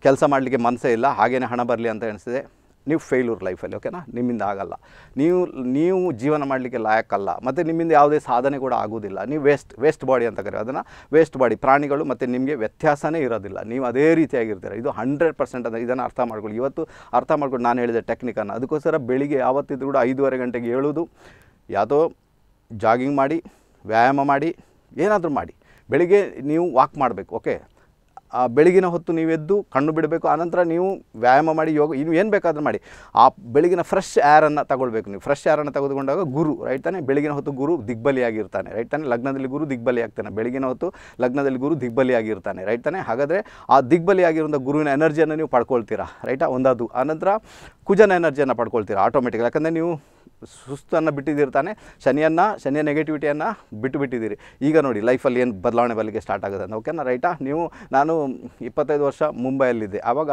ಕೆಲಸ ಮಾಡಲಿಕ್ಕೆ ಮನಸ್ಸೇ ಇಲ್ಲ ಹಾಗೇ ಹಣ ಬರಲಿ ಅಂತ ಎನಿಸಿದೆ ನೀವು ಫೇಲ್ಯೂರ್ ಲೈಫಲ್ಲಿ ಓಕೆನಾ ನಿಮ್ಮಿಂದ ಆಗಲ್ಲ ನೀವು ನೀವು ಜೀವನ ಮಾಡಲಿಕ್ಕೆ ಲಾಯಕ್ಕಲ್ಲ ಮತ್ತು ನಿಮ್ಮಿಂದ ಯಾವುದೇ ಸಾಧನೆ ಕೂಡ ಆಗೋದಿಲ್ಲ ನೀವು ವೇಸ್ಟ್ ವೇಸ್ಟ್ ಬಾಡಿ ಅಂತ ಕರೆಯೋ ಅದನ್ನು ವೇಸ್ಟ್ ಬಾಡಿ ಪ್ರಾಣಿಗಳು ಮತ್ತು ನಿಮಗೆ ವ್ಯತ್ಯಾಸವೇ ಇರೋದಿಲ್ಲ ನೀವು ಅದೇ ರೀತಿಯಾಗಿರ್ತೀರ ಇದು ಹಂಡ್ರೆಡ್ ಪರ್ಸೆಂಟ್ ಅಂದರೆ ಇದನ್ನು ಅರ್ಥ ಮಾಡ್ಕೊಳ್ಳಿ ಇವತ್ತು ಅರ್ಥ ಮಾಡ್ಕೊಂಡು ನಾನು ಹೇಳಿದೆ ಟೆಕ್ನಿಕನ್ನು ಅದಕ್ಕೋಸ್ಕರ ಬೆಳಿಗ್ಗೆ ಯಾವತ್ತಿದ್ರು ಕೂಡ ಐದೂವರೆ ಗಂಟೆಗೆ ಹೇಳೋದು ಯಾವುದೋ ಜಾಗಿಂಗ್ ಮಾಡಿ ವ್ಯಾಯಾಮ ಮಾಡಿ ಏನಾದರೂ ಮಾಡಿ ಬೆಳಿಗ್ಗೆ ನೀವು ವಾಕ್ ಮಾಡಬೇಕು ಓಕೆ ಬೆಳಗಿನ ಹೊತ್ತು ನೀವು ಎದ್ದು ಕಣ್ಣು ಬಿಡಬೇಕು ಆನಂತರ ನೀವು ವ್ಯಾಯಾಮ ಮಾಡಿ ಯೋಗ ಇನ್ನು ಏನು ಬೇಕಾದರೂ ಮಾಡಿ ಆ ಬೆಳಗಿನ ಫ್ರೆಶ್ ಏರನ್ನು ತಗೊಳ್ಬೇಕು ನೀವು ಫ್ರೆಶ್ ಏರನ್ನು ತೆಗೆದುಕೊಂಡಾಗ ಗುರು ರೈಟ್ ತಾನೆ ಬೆಳಗಿನ ಹೊತ್ತು ಗುರು ದಿಗ್ಬಲಿಯಾಗಿರ್ತಾನೆ ರೈಟ್ ತಾನೆ ಲಗ್ನದಲ್ಲಿ ಗುರು ದಿಗ್ಬಲಿ ಆಗ್ತಾನೆ ಬೆಳಗಿನ ಹೊತ್ತು ಲಗ್ನದಲ್ಲಿ ಗುರು ದಿಗ್ಬಲಿಯಾಗಿರ್ತಾನೆ ರೈಟ್ ತಾನೆ ಹಾಗಾದರೆ ಆ ದಿಗ್ಬಲಿಯಾಗಿರುವಂಥ ಗುರುವಿನ ಎನರ್ಜಿಯನ್ನು ನೀವು ಪಡ್ಕೊಳ್ತೀರಾ ರೈಟಾ ಒಂದದು ಆನಂತರ ಕುಜನ ಎನರ್ಜಿಯನ್ನು ಪಡ್ಕೊಳ್ತೀರಾ ಆಟೋಮೆಟಿಕ್ ಯಾಕಂದರೆ ನೀವು ಸುಸ್ತನ್ನು ಬಿಟ್ಟಿದ್ದಿರ್ತಾನೆ ಶನಿಯನ್ನು ಶನಿಯ ನೆಗೆಟಿವಿಟಿಯನ್ನು ಬಿಟ್ಟು ಬಿಟ್ಟಿದ್ದೀರಿ ಈಗ ನೋಡಿ ಲೈಫಲ್ಲಿ ಏನು ಬದಲಾವಣೆ ಬರಲಿಕ್ಕೆ ಸ್ಟಾರ್ಟ್ ಆಗುತ್ತೆ ಅಂತ ಓಕೆನಾ ರೈಟಾ ನೀವು ನಾನು ಇಪ್ಪತ್ತೈದು ವರ್ಷ ಮುಂಬೈಯಲ್ಲಿದ್ದೆ ಆವಾಗ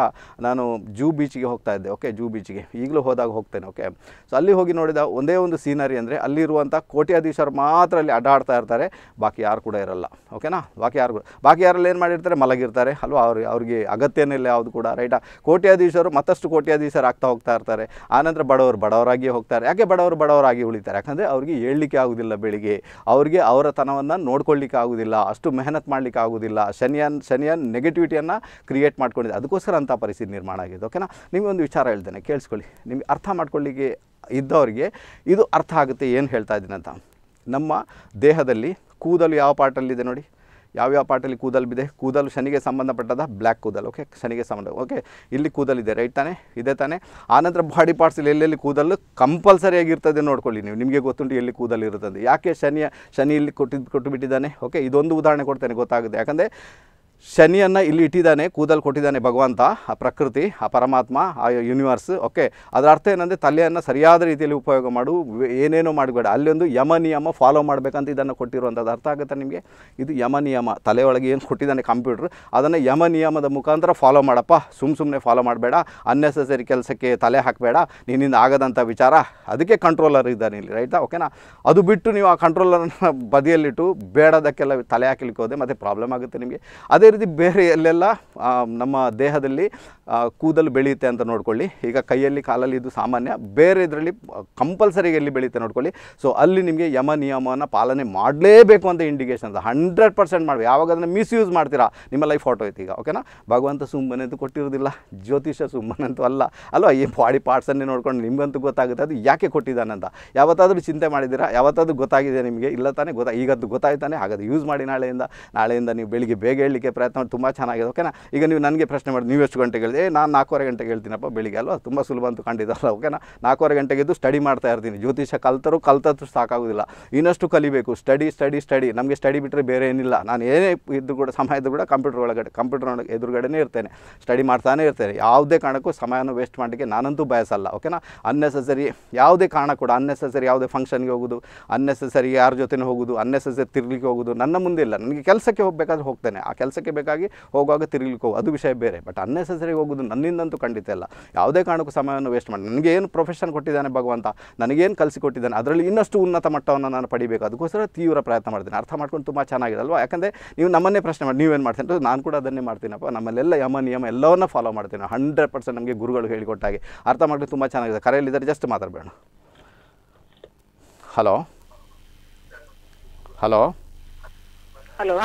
ನಾನು ಜೂ ಬೀಚ್ಗೆ ಹೋಗ್ತಾ ಇದ್ದೆ ಓಕೆ ಜೂ ಬೀಚ್ಗೆ ಈಗಲೂ ಹೋದಾಗ ಹೋಗ್ತೇನೆ ಓಕೆ ಸೊ ಅಲ್ಲಿ ಹೋಗಿ ನೋಡಿದ ಒಂದೇ ಒಂದು ಸೀನರಿ ಅಂದರೆ ಅಲ್ಲಿರುವಂಥ ಕೋಟ್ಯಾಧೀಶರು ಮಾತ್ರ ಅಲ್ಲಿ ಅಡ್ಡಾಡ್ತಾ ಇರ್ತಾರೆ ಬಾಕಿ ಯಾರು ಕೂಡ ಇರಲ್ಲ ಓಕೆನಾ ಬಾಕಿ ಯಾರು ಬಾಕಿ ಯಾರಲ್ಲಿ ಏನು ಮಾಡಿರ್ತಾರೆ ಮಲಗಿರ್ತಾರೆ ಅಲ್ವಾ ಅವ್ರು ಅವ್ರಿಗೆ ಅಗತ್ಯನಿಲ್ಲ ಯಾವುದು ಕೂಡ ರೈಟಾ ಕೋಟ್ಯಾಧೀಶರು ಮತ್ತಷ್ಟು ಕೋಟ್ಯಾಧೀಶರು ಆಗ್ತಾ ಹೋಗ್ತಾ ಇರ್ತಾರೆ ಆನಂತರ ಬಡವರು ಬಡವರಾಗಿಯೇ ಹೋಗ್ತಾರೆ ಯಾಕೆ ಬಡವರು ಬಡವರಾಗಿ ಉಳಿತಾರೆ ಯಾಕಂದರೆ ಅವ್ರಿಗೆ ಹೇಳಲಿಕ್ಕೆ ಆಗೋದಿಲ್ಲ ಬೆಳಿಗ್ಗೆ ಅವರಿಗೆ ಅವರ ತನವನ್ನು ನೋಡ್ಕೊಳ್ಳಿಕ್ಕೆ ಆಗೋದಿಲ್ಲ ಅಷ್ಟು ಮೆಹನತ್ ಮಾಡಲಿಕ್ಕೆ ಆಗೋದಿಲ್ಲ ಶನಿಯನ್ ಶನಿಯನ್ ನೆಗೆಟಿವಿಟಿಯನ್ನು ಕ್ರಿಯೇಟ್ ಮಾಡ್ಕೊಂಡಿದೆ ಅದಕ್ಕೋಸ್ಕರ ಅಂಥ ಪರಿಸ್ಥಿತಿ ನಿರ್ಮಾಣ ಆಗಿದೆ ಓಕೆನಾ ನಿಮಗೆ ಒಂದು ವಿಚಾರ ಹೇಳ್ತೇನೆ ಕೇಳಿಸ್ಕೊಳ್ಳಿ ನಿಮಗೆ ಅರ್ಥ ಮಾಡ್ಕೊಳ್ಳಿಕ್ಕೆ ಇದ್ದವರಿಗೆ ಇದು ಅರ್ಥ ಆಗುತ್ತೆ ಏನು ಹೇಳ್ತಾ ಇದ್ದೀನಿ ಅಂತ ನಮ್ಮ ದೇಹದಲ್ಲಿ ಕೂದಲು ಯಾವ ಪಾರ್ಟಲ್ಲಿದೆ ನೋಡಿ ಯಾವ್ಯಾವ ಪಾರ್ಟಲ್ಲಿ ಕೂದಲು ಬಿದೆ ಕೂದಲು ಶನಿಗೆ ಸಂಬಂಧಪಟ್ಟದ ಬ್ಲ್ಯಾಕ್ ಕೂದಲು ಓಕೆ ಶನಿಗೆ ಸಂಬಂಧ ಓಕೆ ಇಲ್ಲಿ ಕೂದಲಿದೆ ರೈಟ್ ತಾನೆ ಇದೆ ತಾನೆ ಆನಂತರ ಬಾಡಿ ಪಾರ್ಟ್ಸಲ್ಲಿ ಎಲ್ಲೆಲ್ಲಿ ಕೂದಲು ಕಂಪಲ್ಸರಿಯಾಗಿರ್ತದೆ ನೋಡ್ಕೊಳ್ಳಿ ನೀವು ನಿಮಗೆ ಗೊತ್ತುಂಟು ಎಲ್ಲಿ ಕೂದಲು ಇರುತ್ತದೆ ಯಾಕೆ ಶನಿಯ ಶನಿ ಇಲ್ಲಿ ಕೊಟ್ಟಿದ್ದು ಕೊಟ್ಟು ಬಿಟ್ಟಿದ್ದಾನೆ ಓಕೆ ಇದೊಂದು ಉದಾಹರಣೆ ಕೊಡ್ತೇನೆ ಗೊತ್ತಾಗುತ್ತೆ ಯಾಕಂದರೆ ಶನಿಯನ್ನು ಇಲ್ಲಿ ಇಟ್ಟಿದ್ದಾನೆ ಕೂದಲು ಕೊಟ್ಟಿದ್ದಾನೆ ಭಗವಂತ ಆ ಪ್ರಕೃತಿ ಆ ಪರಮಾತ್ಮ ಆ ಯೂನಿವರ್ಸ್ ಓಕೆ ಅದರ ಅರ್ಥ ಏನಂದರೆ ತಲೆಯನ್ನು ಸರಿಯಾದ ರೀತಿಯಲ್ಲಿ ಉಪಯೋಗ ಮಾಡು ಏನೇನೋ ಮಾಡಬೇಡ ಅಲ್ಲೊಂದು ಯಮ ನಿಯಮ ಫಾಲೋ ಮಾಡಬೇಕಂತ ಇದನ್ನು ಕೊಟ್ಟಿರುವಂಥದ್ದು ಅರ್ಥ ಆಗುತ್ತೆ ನಿಮಗೆ ಇದು ಯಮ ನಿಯಮ ತಲೆಯೊಳಗೆ ಏನು ಕೊಟ್ಟಿದ್ದಾನೆ ಕಂಪ್ಯೂಟ್ರ್ ಅದನ್ನು ಯಮ ನಿಯಮದ ಮುಖಾಂತರ ಫಾಲೋ ಮಾಡಪ್ಪ ಸುಮ್ಮ ಸುಮ್ಮನೆ ಫಾಲೋ ಮಾಡಬೇಡ ಅನ್ನೆಸೆಸರಿ ಕೆಲಸಕ್ಕೆ ತಲೆ ಹಾಕಬೇಡ ನಿನ್ನಿಂದ ಆಗದಂಥ ವಿಚಾರ ಅದಕ್ಕೆ ಕಂಟ್ರೋಲರ್ ಇದ್ದಾನೆ ಇಲ್ಲಿ ರೈಟಾ ಓಕೆನಾ ಅದು ಬಿಟ್ಟು ನೀವು ಆ ಕಂಟ್ರೋಲರನ್ನು ಬದಿಯಲ್ಲಿಟ್ಟು ಬೇಡದಕ್ಕೆಲ್ಲ ತಲೆ ಹಾಕಲಿಕ್ಕೆ ಹೋದೆ ಮತ್ತು ಪ್ರಾಬ್ಲಮ್ ಆಗುತ್ತೆ ನಿಮಗೆ ಅದೇ ರೀತಿ ಬೇರೆ ಎಲ್ಲೆಲ್ಲ ನಮ್ಮ ದೇಹದಲ್ಲಿ ಕೂದಲು ಬೆಳೆಯುತ್ತೆ ಅಂತ ನೋಡ್ಕೊಳ್ಳಿ ಈಗ ಕೈಯಲ್ಲಿ ಕಾಲಲ್ಲಿ ಇದು ಸಾಮಾನ್ಯ ಬೇರೆ ಇದರಲ್ಲಿ ಕಂಪಲ್ಸರಿಗೆ ಎಲ್ಲಿ ಬೆಳೆಯುತ್ತೆ ನೋಡ್ಕೊಳ್ಳಿ ಸೊ ಅಲ್ಲಿ ನಿಮಗೆ ಯಮ ನಿಯಮವನ್ನು ಪಾಲನೆ ಮಾಡಲೇಬೇಕು ಅಂತ ಅದು ಹಂಡ್ರೆಡ್ ಪರ್ಸೆಂಟ್ ಮಾಡಿ ಯಾವಾಗ ಅದನ್ನು ಮಿಸ್ಯೂಸ್ ಮಾಡ್ತೀರಾ ನಿಮ್ಮ ಲೈಫ್ ಫೋಟೋ ಐತಿ ಈಗ ಓಕೆನಾ ಭಗವಂತ ಸುಮ್ಮನೆ ಅಂತೂ ಕೊಟ್ಟಿರೋದಿಲ್ಲ ಜ್ಯೋತಿಷ ಸುಮ್ಮನಂತೂ ಅಲ್ಲ ಅಲ್ವಾ ಈ ಬಾಡಿ ಪಾರ್ಟ್ಸನ್ನೇ ನೋಡ್ಕೊಂಡು ನಿಮಗಂತೂ ಗೊತ್ತಾಗುತ್ತೆ ಅದು ಯಾಕೆ ಕೊಟ್ಟಿದ್ದಾನಂತ ಯಾವತ್ತಾದರೂ ಚಿಂತೆ ಮಾಡಿದ್ದೀರಾ ಯಾವತ್ತಾದರೂ ಗೊತ್ತಾಗಿದೆ ನಿಮಗೆ ಇಲ್ಲ ತಾನೇ ಗೊತ್ತಾ ಈಗದ್ದು ಗೊತ್ತಾಯ್ತಾನೆ ಹಾಗಾದ್ರೆ ಯೂಸ್ ಮಾಡಿ ನಾಳೆಯಿಂದ ನಾಳೆಯಿಂದ ನೀವು ಬೆಳಿಗ್ಗೆ ಬೇಗ ಹೇಳಲಿಕ್ಕೆ ಪ್ರಯತ್ನ ತುಂಬ ಚೆನ್ನಾಗಿದೆ ಓಕೆನಾ ಈಗ ನೀವು ನನಗೆ ಪ್ರಶ್ನೆ ಮಾಡಿ ನೀವು ಎಷ್ಟು ಗಂಟೆಗೆ ಹೇಳಿದೆ ನಾನು ನಾಲ್ಕೂವರೆ ಗಂಟೆಗೆ ಹೇಳ್ತೀನಪ್ಪ ಬೆಳಿಗ್ಗೆ ಅಲ್ವಾ ತುಂಬ ಸುಲಭ ಅಂತ ಕಂಡಿದ್ದಲ್ಲ ಓಕೆನಾ ನಾಲ್ಕೂವರೆ ಗಂಟೆಗೆ ಇದ್ದು ಸ್ಟಡಿ ಮಾಡ್ತಾ ಇರ್ತೀನಿ ಜ್ಯೋತಿಷ ಕಲ್ತರು ಕಲ್ತದ್ದು ಸಾಕಾಗೋದಿಲ್ಲ ಇನ್ನಷ್ಟು ಕಲಿಬೇಕು ಸ್ಟಡಿ ಸ್ಟಡಿ ಸ್ಟಡಿ ನಮಗೆ ಸ್ಟಡಿ ಬಿಟ್ಟರೆ ಬೇರೆ ಏನಿಲ್ಲ ನಾನು ಏನೇ ಇದ್ದು ಕೂಡ ಸಮಯದ ಕೂಡ ಕಂಪ್ಯೂಟರ್ ಒಳಗಡೆ ಕಂಪ್ಯೂಟರ್ ಒಳಗೆ ಎದುರುಗಡೆನೇ ಇರ್ತೇನೆ ಸ್ಟಡಿ ಮಾಡ್ತಾನೆ ಇರ್ತೇನೆ ಯಾವುದೇ ಕಾರಣಕ್ಕೂ ಸಮಯನ ವೇಸ್ಟ್ ಮಾಡಲಿಕ್ಕೆ ನಾನಂತೂ ಬಯಸಲ್ಲ ಓಕೆನಾ ಅನ್ನೆಸೆಸರಿ ಯಾವುದೇ ಕಾರಣ ಕೂಡ ಅನ್ನೆಸೆಸರಿ ಯಾವುದೇ ಫಂಕ್ಷನ್ಗೆ ಹೋಗೋದು ಅನ್ನೆಸೆಸರಿ ಯಾರ ಜೊತೆ ಹೋಗೋದು ಅನ್ನೆಸೆಸರಿ ತಿರ್ಲಿಕ್ಕೆ ಹೋಗೋದು ನನ್ನ ಮುಂದೆ ಇಲ್ಲ ನನಗೆ ಕೆಲಸಕ್ಕೆ ಹೋಗಬೇಕಾದ್ರೆ ಹೋಗ್ತೇನೆ ಆ ಕೆಲಸಕ್ಕೆ ಕೆಲಸಕ್ಕೆ ಬೇಕಾಗಿ ಹೋಗುವಾಗ ತಿರುಗಲಿಕ್ಕೆ ಅದು ವಿಷಯ ಬೇರೆ ಬಟ್ ಅನ್ನೆಸೆಸರಿ ಹೋಗೋದು ನನ್ನಿಂದಂತೂ ಖಂಡಿತ ಇಲ್ಲ ಯಾವುದೇ ಕಾರಣಕ್ಕೂ ಸಮಯವನ್ನು ವೇಸ್ಟ್ ಮಾಡಿ ನನಗೇನು ಪ್ರೊಫೆಷನ್ ಕೊಟ್ಟಿದ್ದಾನೆ ಭಗವಂತ ನನಗೇನು ಕೊಟ್ಟಿದ್ದಾನೆ ಅದರಲ್ಲಿ ಇನ್ನಷ್ಟು ಉನ್ನತ ಮಟ್ಟವನ್ನು ನಾನು ಪಡಿಬೇಕು ಅದಕ್ಕೋಸ್ಕರ ತೀವ್ರ ಪ್ರಯತ್ನ ಮಾಡ್ತೀನಿ ಅರ್ಥ ಮಾಡ್ಕೊಂಡು ತುಂಬ ಚೆನ್ನಾಗಿದೆ ಅಲ್ವಾ ಯಾಕಂದರೆ ನೀವು ನಮ್ಮನ್ನೇ ಪ್ರಶ್ನೆ ಮಾಡಿ ನೀವೇನು ಮಾಡ್ತೀನಿ ನಾನು ಕೂಡ ಅದನ್ನೇ ಮಾಡ್ತೀನಪ್ಪ ನಮ್ಮಲ್ಲೆಲ್ಲ ಯಮ ನಿಯಮ ಎಲ್ಲವನ್ನ ಫಾಲೋ ಮಾಡ್ತೀನಿ ಹಂಡ್ರೆಡ್ ಪರ್ಸೆಂಟ್ ನಮಗೆ ಗುರುಗಳು ಹೇಳಿಕೊಟ್ಟಾಗಿ ಅರ್ಥ ಮಾಡ್ಕೊಂಡು ತುಂಬ ಚೆನ್ನಾಗಿದೆ ಕರೆಯಲ್ಲಿದ್ದಾರೆ ಜಸ್ಟ್ ಮಾತಾಡಬೇಡ ಹಲೋ ಹಲೋ ಹಲೋ